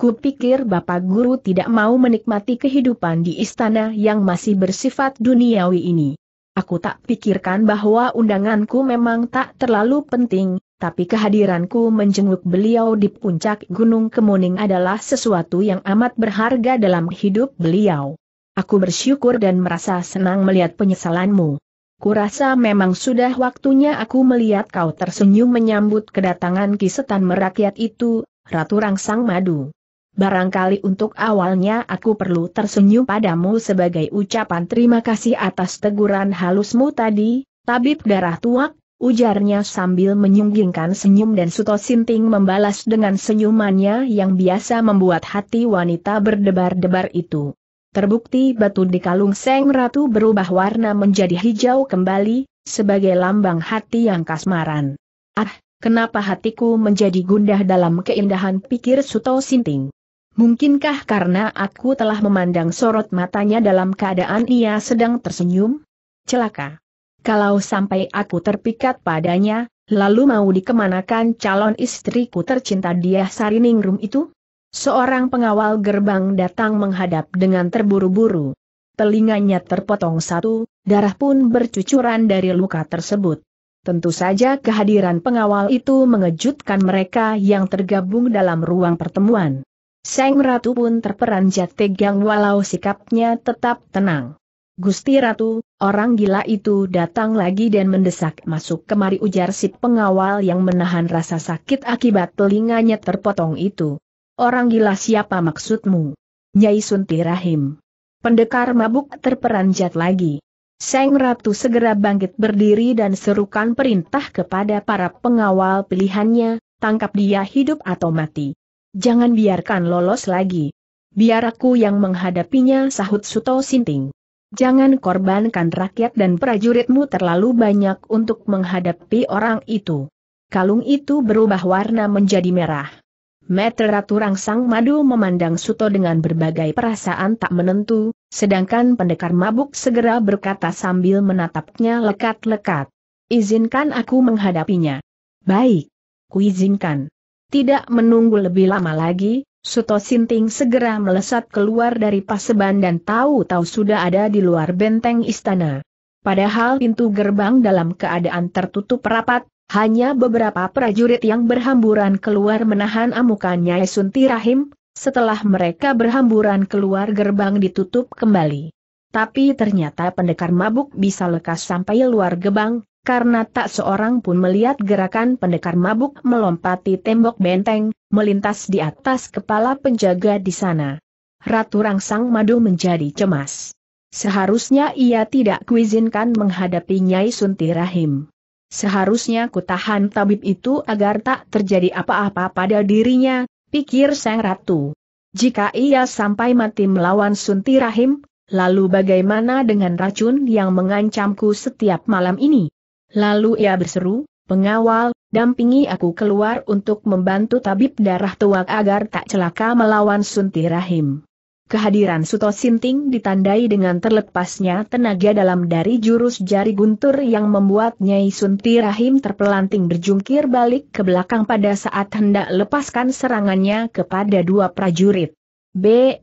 Kupikir Bapak Guru tidak mau menikmati kehidupan di istana yang masih bersifat duniawi ini. Aku tak pikirkan bahwa undanganku memang tak terlalu penting, tapi kehadiranku menjenguk beliau di puncak Gunung Kemuning adalah sesuatu yang amat berharga dalam hidup beliau. Aku bersyukur dan merasa senang melihat penyesalanmu. Kurasa memang sudah waktunya aku melihat kau tersenyum menyambut kedatangan kisetan merakyat itu, Ratu Rangsang Madu. Barangkali untuk awalnya aku perlu tersenyum padamu sebagai ucapan terima kasih atas teguran halusmu tadi, Tabib Darah Tuak, ujarnya sambil menyunggingkan senyum dan Suto Sinting membalas dengan senyumannya yang biasa membuat hati wanita berdebar-debar itu. Terbukti batu di kalung Seng Ratu berubah warna menjadi hijau kembali, sebagai lambang hati yang kasmaran. Ah, kenapa hatiku menjadi gundah dalam keindahan pikir Suto Sinting? Mungkinkah karena aku telah memandang sorot matanya dalam keadaan ia sedang tersenyum? Celaka. Kalau sampai aku terpikat padanya, lalu mau dikemanakan calon istriku tercinta dia Sariningrum itu? Seorang pengawal gerbang datang menghadap dengan terburu-buru. Telinganya terpotong satu, darah pun bercucuran dari luka tersebut. Tentu saja kehadiran pengawal itu mengejutkan mereka yang tergabung dalam ruang pertemuan. Seng Ratu pun terperanjat tegang walau sikapnya tetap tenang. Gusti Ratu, orang gila itu datang lagi dan mendesak masuk kemari ujar si pengawal yang menahan rasa sakit akibat telinganya terpotong itu. Orang gila siapa maksudmu? Nyai Sunti Rahim. Pendekar mabuk terperanjat lagi. Seng Ratu segera bangkit berdiri dan serukan perintah kepada para pengawal pilihannya, tangkap dia hidup atau mati. Jangan biarkan lolos lagi. Biar aku yang menghadapinya sahut Suto Sinting. Jangan korbankan rakyat dan prajuritmu terlalu banyak untuk menghadapi orang itu. Kalung itu berubah warna menjadi merah. Meter Ratu Rangsang Madu memandang Suto dengan berbagai perasaan tak menentu, sedangkan pendekar mabuk segera berkata sambil menatapnya lekat-lekat. Izinkan aku menghadapinya. Baik. Kuizinkan. Tidak menunggu lebih lama lagi, Suto Sinting segera melesat keluar dari paseban dan tahu-tahu sudah ada di luar benteng istana. Padahal pintu gerbang dalam keadaan tertutup rapat, hanya beberapa prajurit yang berhamburan keluar menahan amukannya Sunti Rahim, setelah mereka berhamburan keluar gerbang ditutup kembali. Tapi ternyata pendekar mabuk bisa lekas sampai luar gerbang karena tak seorang pun melihat gerakan pendekar mabuk melompati tembok benteng, melintas di atas kepala penjaga di sana. Ratu Rangsang Madu menjadi cemas. Seharusnya ia tidak kuizinkan menghadapi Nyai Sunti Rahim. Seharusnya kutahan tabib itu agar tak terjadi apa-apa pada dirinya, pikir sang ratu. Jika ia sampai mati melawan Sunti Rahim, lalu bagaimana dengan racun yang mengancamku setiap malam ini? Lalu ia berseru, pengawal, dampingi aku keluar untuk membantu tabib darah tua agar tak celaka melawan Sunti Rahim. Kehadiran Suto Sinting ditandai dengan terlepasnya tenaga dalam dari jurus jari guntur yang membuat Nyai Sunti Rahim terpelanting berjungkir balik ke belakang pada saat hendak lepaskan serangannya kepada dua prajurit. Be,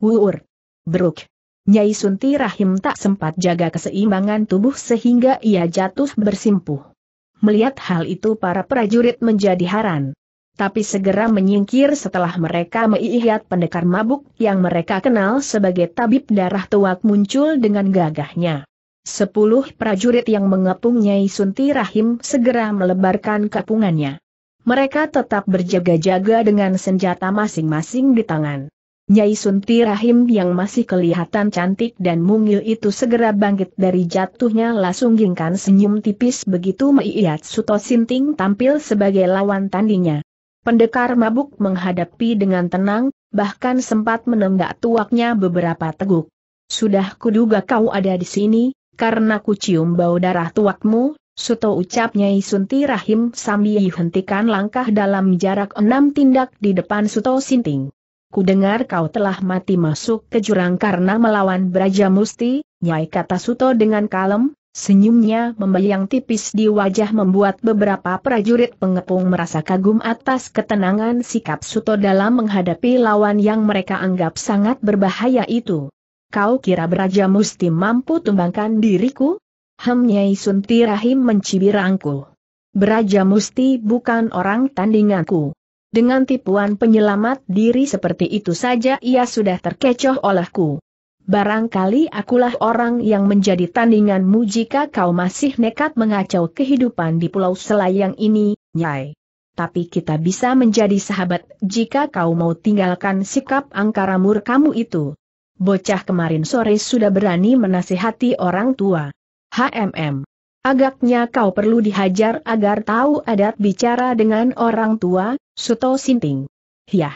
Wuur. Beruk. Nyai Sunti Rahim tak sempat jaga keseimbangan tubuh sehingga ia jatuh bersimpuh. Melihat hal itu para prajurit menjadi haran. Tapi segera menyingkir setelah mereka melihat pendekar mabuk yang mereka kenal sebagai tabib darah tuak muncul dengan gagahnya. Sepuluh prajurit yang mengepung Nyai Sunti Rahim segera melebarkan kapungannya. Mereka tetap berjaga-jaga dengan senjata masing-masing di tangan. Nyai Sunti Rahim yang masih kelihatan cantik dan mungil itu segera bangkit dari jatuhnya langsung lasunggingkan senyum tipis begitu Meiat Suto Sinting tampil sebagai lawan tandingnya. Pendekar mabuk menghadapi dengan tenang, bahkan sempat menenggak tuaknya beberapa teguk. Sudah kuduga kau ada di sini, karena kucium bau darah tuakmu, Suto ucap Nyai Sunti Rahim sambil hentikan langkah dalam jarak enam tindak di depan Suto Sinting. Ku dengar kau telah mati masuk ke jurang karena melawan Braja Musti, Nyai kata Suto dengan kalem, senyumnya membayang tipis di wajah membuat beberapa prajurit pengepung merasa kagum atas ketenangan sikap Suto dalam menghadapi lawan yang mereka anggap sangat berbahaya itu. Kau kira Braja Musti mampu tumbangkan diriku? Hem Nyai Sunti Rahim mencibir angkuh. Braja Musti bukan orang tandinganku. Dengan tipuan penyelamat diri seperti itu saja ia sudah terkecoh olehku. Barangkali akulah orang yang menjadi tandinganmu jika kau masih nekat mengacau kehidupan di Pulau Selayang ini, Nyai. Tapi kita bisa menjadi sahabat jika kau mau tinggalkan sikap angkaramur kamu itu. Bocah kemarin sore sudah berani menasihati orang tua. HMM Agaknya kau perlu dihajar agar tahu adat bicara dengan orang tua, Suto Sinting. Yah.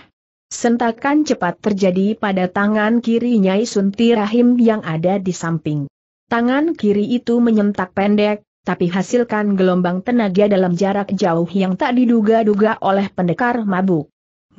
Sentakan cepat terjadi pada tangan kiri Nyai Sunti Rahim yang ada di samping. Tangan kiri itu menyentak pendek, tapi hasilkan gelombang tenaga dalam jarak jauh yang tak diduga-duga oleh pendekar mabuk.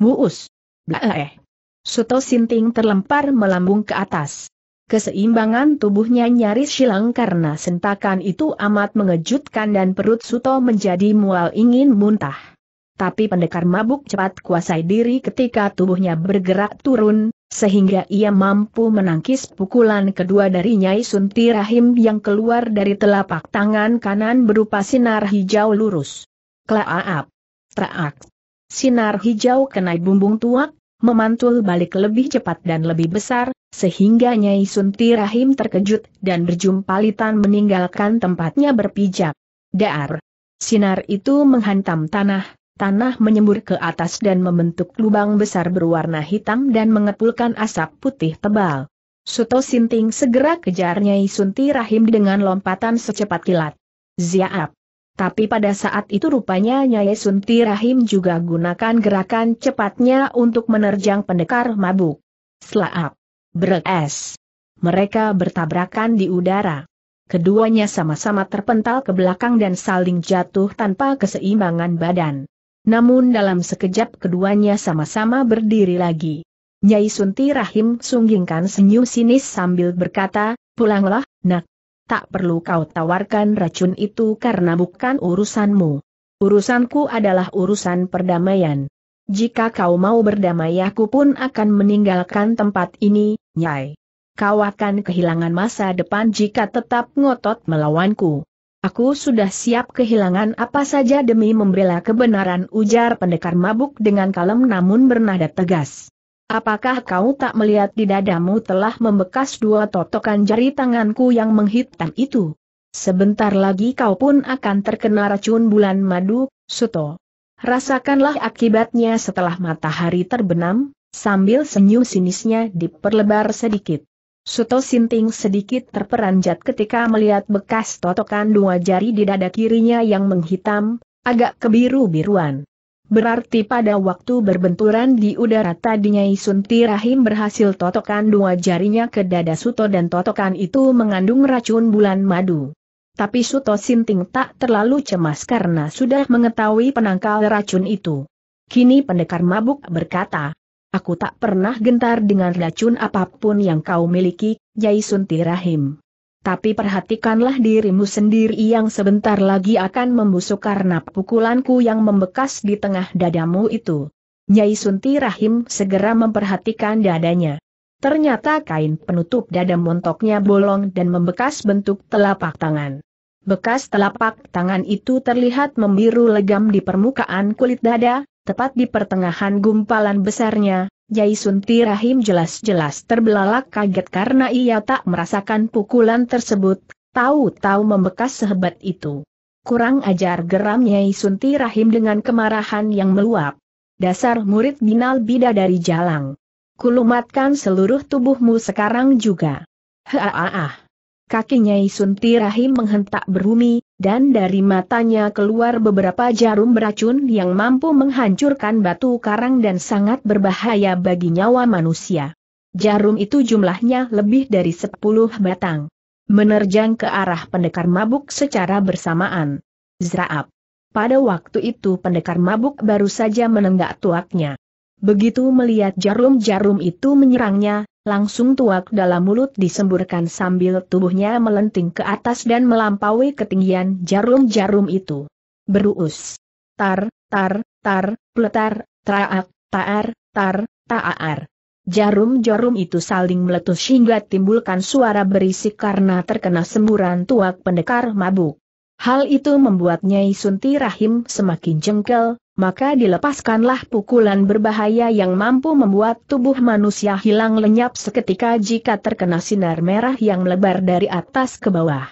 Muus. Bleh. Suto Sinting terlempar melambung ke atas. Keseimbangan tubuhnya nyaris hilang karena sentakan itu amat mengejutkan dan perut Suto menjadi mual ingin muntah. Tapi pendekar mabuk cepat kuasai diri ketika tubuhnya bergerak turun, sehingga ia mampu menangkis pukulan kedua dari Nyai Sunti Rahim yang keluar dari telapak tangan kanan berupa sinar hijau lurus. Klaaap! Traak! Sinar hijau kenai bumbung tuak, memantul balik lebih cepat dan lebih besar, sehingga Nyai Sunti Rahim terkejut dan berjumpalitan meninggalkan tempatnya berpijak. Dar! Sinar itu menghantam tanah, tanah menyembur ke atas dan membentuk lubang besar berwarna hitam dan mengepulkan asap putih tebal. Suto Sinting segera kejar Nyai Sunti Rahim dengan lompatan secepat kilat. Ziaap. Tapi pada saat itu rupanya Nyai Sunti Rahim juga gunakan gerakan cepatnya untuk menerjang pendekar mabuk. Selaap. Beres. Mereka bertabrakan di udara. Keduanya sama-sama terpental ke belakang dan saling jatuh tanpa keseimbangan badan. Namun dalam sekejap keduanya sama-sama berdiri lagi. Nyai Sunti Rahim sunggingkan senyum sinis sambil berkata, pulanglah, nak, tak perlu kau tawarkan racun itu karena bukan urusanmu. Urusanku adalah urusan perdamaian. Jika kau mau berdamai aku pun akan meninggalkan tempat ini, Nyai. Kau akan kehilangan masa depan jika tetap ngotot melawanku. Aku sudah siap kehilangan apa saja demi membela kebenaran ujar pendekar mabuk dengan kalem namun bernada tegas. Apakah kau tak melihat di dadamu telah membekas dua totokan jari tanganku yang menghitam itu? Sebentar lagi kau pun akan terkena racun bulan madu, Suto. Rasakanlah akibatnya setelah matahari terbenam, sambil senyum sinisnya diperlebar sedikit. Suto Sinting sedikit terperanjat ketika melihat bekas totokan dua jari di dada kirinya yang menghitam, agak kebiru-biruan. Berarti pada waktu berbenturan di udara tadinya Nyai Sunti berhasil totokan dua jarinya ke dada Suto dan totokan itu mengandung racun bulan madu. Tapi Suto Sinting tak terlalu cemas karena sudah mengetahui penangkal racun itu. Kini pendekar mabuk berkata, Aku tak pernah gentar dengan racun apapun yang kau miliki, Nyai Sunti tapi perhatikanlah dirimu sendiri yang sebentar lagi akan membusuk karena pukulanku yang membekas di tengah dadamu itu. Nyai Sunti Rahim segera memperhatikan dadanya. Ternyata kain penutup dada montoknya bolong dan membekas bentuk telapak tangan. Bekas telapak tangan itu terlihat membiru legam di permukaan kulit dada, Tepat di pertengahan gumpalan besarnya, Jaisun Tirahim jelas-jelas terbelalak kaget karena ia tak merasakan pukulan tersebut, tahu-tahu membekas sehebat itu. Kurang ajar geram Jaisun Tirahim dengan kemarahan yang meluap. Dasar murid binal bida dari jalang. Kulumatkan seluruh tubuhmu sekarang juga. Haaah kaki Nyai Sunti Rahim menghentak berumi, dan dari matanya keluar beberapa jarum beracun yang mampu menghancurkan batu karang dan sangat berbahaya bagi nyawa manusia. Jarum itu jumlahnya lebih dari 10 batang. Menerjang ke arah pendekar mabuk secara bersamaan. Zraab. Pada waktu itu pendekar mabuk baru saja menenggak tuaknya. Begitu melihat jarum-jarum itu menyerangnya, Langsung tuak dalam mulut disemburkan sambil tubuhnya melenting ke atas dan melampaui ketinggian jarum-jarum itu. Berus, Tar, tar, tar, pletar, traak, taar, tar, taar. Jarum-jarum itu saling meletus hingga timbulkan suara berisik karena terkena semburan tuak pendekar mabuk. Hal itu membuat Nyai Sunti Rahim semakin jengkel, maka dilepaskanlah pukulan berbahaya yang mampu membuat tubuh manusia hilang lenyap seketika jika terkena sinar merah yang melebar dari atas ke bawah.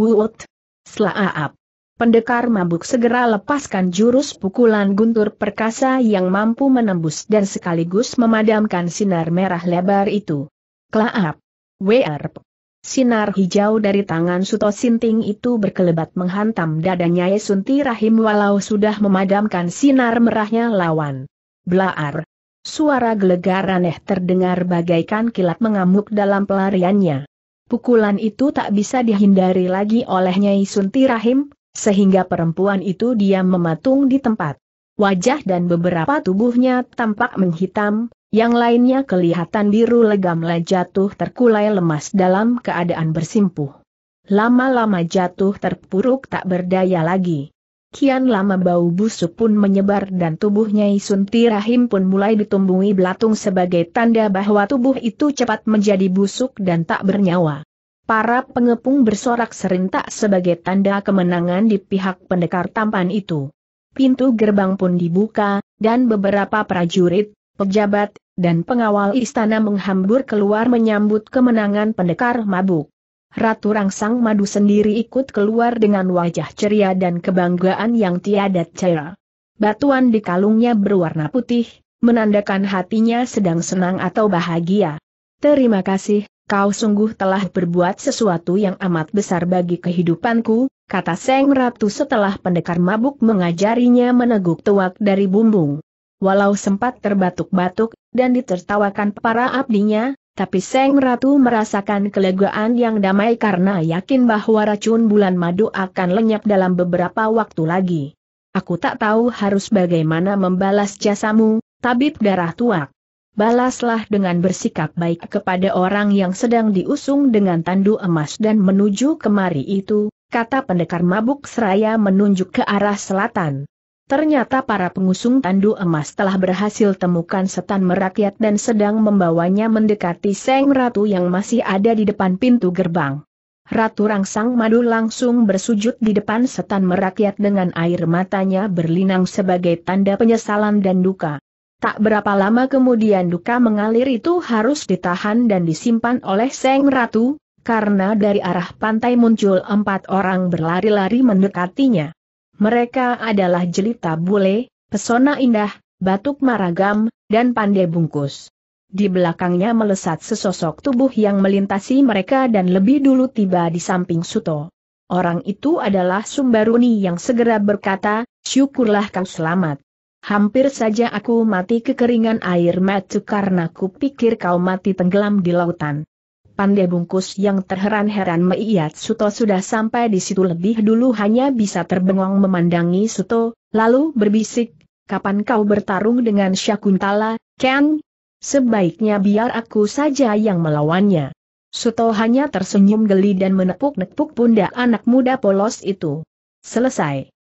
Wut! Slaap! Pendekar mabuk segera lepaskan jurus pukulan guntur perkasa yang mampu menembus dan sekaligus memadamkan sinar merah lebar itu. Klaap! Werp! Sinar hijau dari tangan Suto Sinting itu berkelebat menghantam dadanya Yesunti Rahim walau sudah memadamkan sinar merahnya lawan. Blaar. Suara gelegar aneh terdengar bagaikan kilat mengamuk dalam pelariannya. Pukulan itu tak bisa dihindari lagi oleh Nyai Sunti Rahim, sehingga perempuan itu diam mematung di tempat. Wajah dan beberapa tubuhnya tampak menghitam, yang lainnya kelihatan biru legam legamlah jatuh terkulai lemas dalam keadaan bersimpuh. Lama-lama jatuh terpuruk tak berdaya lagi. Kian lama bau busuk pun menyebar dan tubuhnya Isunti Rahim pun mulai ditumbuhi belatung sebagai tanda bahwa tubuh itu cepat menjadi busuk dan tak bernyawa. Para pengepung bersorak serentak sebagai tanda kemenangan di pihak pendekar tampan itu. Pintu gerbang pun dibuka, dan beberapa prajurit, pejabat, dan pengawal istana menghambur keluar menyambut kemenangan pendekar mabuk. Ratu Rangsang Madu sendiri ikut keluar dengan wajah ceria dan kebanggaan yang tiada cera. Batuan di kalungnya berwarna putih, menandakan hatinya sedang senang atau bahagia. Terima kasih, kau sungguh telah berbuat sesuatu yang amat besar bagi kehidupanku, kata Seng Ratu setelah pendekar mabuk mengajarinya meneguk tuak dari bumbung walau sempat terbatuk-batuk, dan ditertawakan para abdinya, tapi Seng Ratu merasakan kelegaan yang damai karena yakin bahwa racun bulan madu akan lenyap dalam beberapa waktu lagi. Aku tak tahu harus bagaimana membalas jasamu, tabib darah tuak. Balaslah dengan bersikap baik kepada orang yang sedang diusung dengan tandu emas dan menuju kemari itu, kata pendekar mabuk seraya menunjuk ke arah selatan. Ternyata para pengusung tandu emas telah berhasil temukan setan merakyat dan sedang membawanya mendekati Seng Ratu yang masih ada di depan pintu gerbang. Ratu Rangsang Madu langsung bersujud di depan setan merakyat dengan air matanya berlinang sebagai tanda penyesalan dan duka. Tak berapa lama kemudian duka mengalir itu harus ditahan dan disimpan oleh Seng Ratu, karena dari arah pantai muncul empat orang berlari-lari mendekatinya. Mereka adalah jelita bule, pesona indah, batuk maragam, dan pandai bungkus. Di belakangnya melesat sesosok tubuh yang melintasi mereka dan lebih dulu tiba di samping Suto. Orang itu adalah Sumbaruni yang segera berkata, syukurlah kau selamat. Hampir saja aku mati kekeringan air mata karena kupikir kau mati tenggelam di lautan pandai bungkus yang terheran-heran melihat Suto sudah sampai di situ lebih dulu hanya bisa terbengong memandangi Suto, lalu berbisik, kapan kau bertarung dengan Syakuntala, Ken? Sebaiknya biar aku saja yang melawannya. Suto hanya tersenyum geli dan menepuk-nepuk pundak anak muda polos itu. Selesai.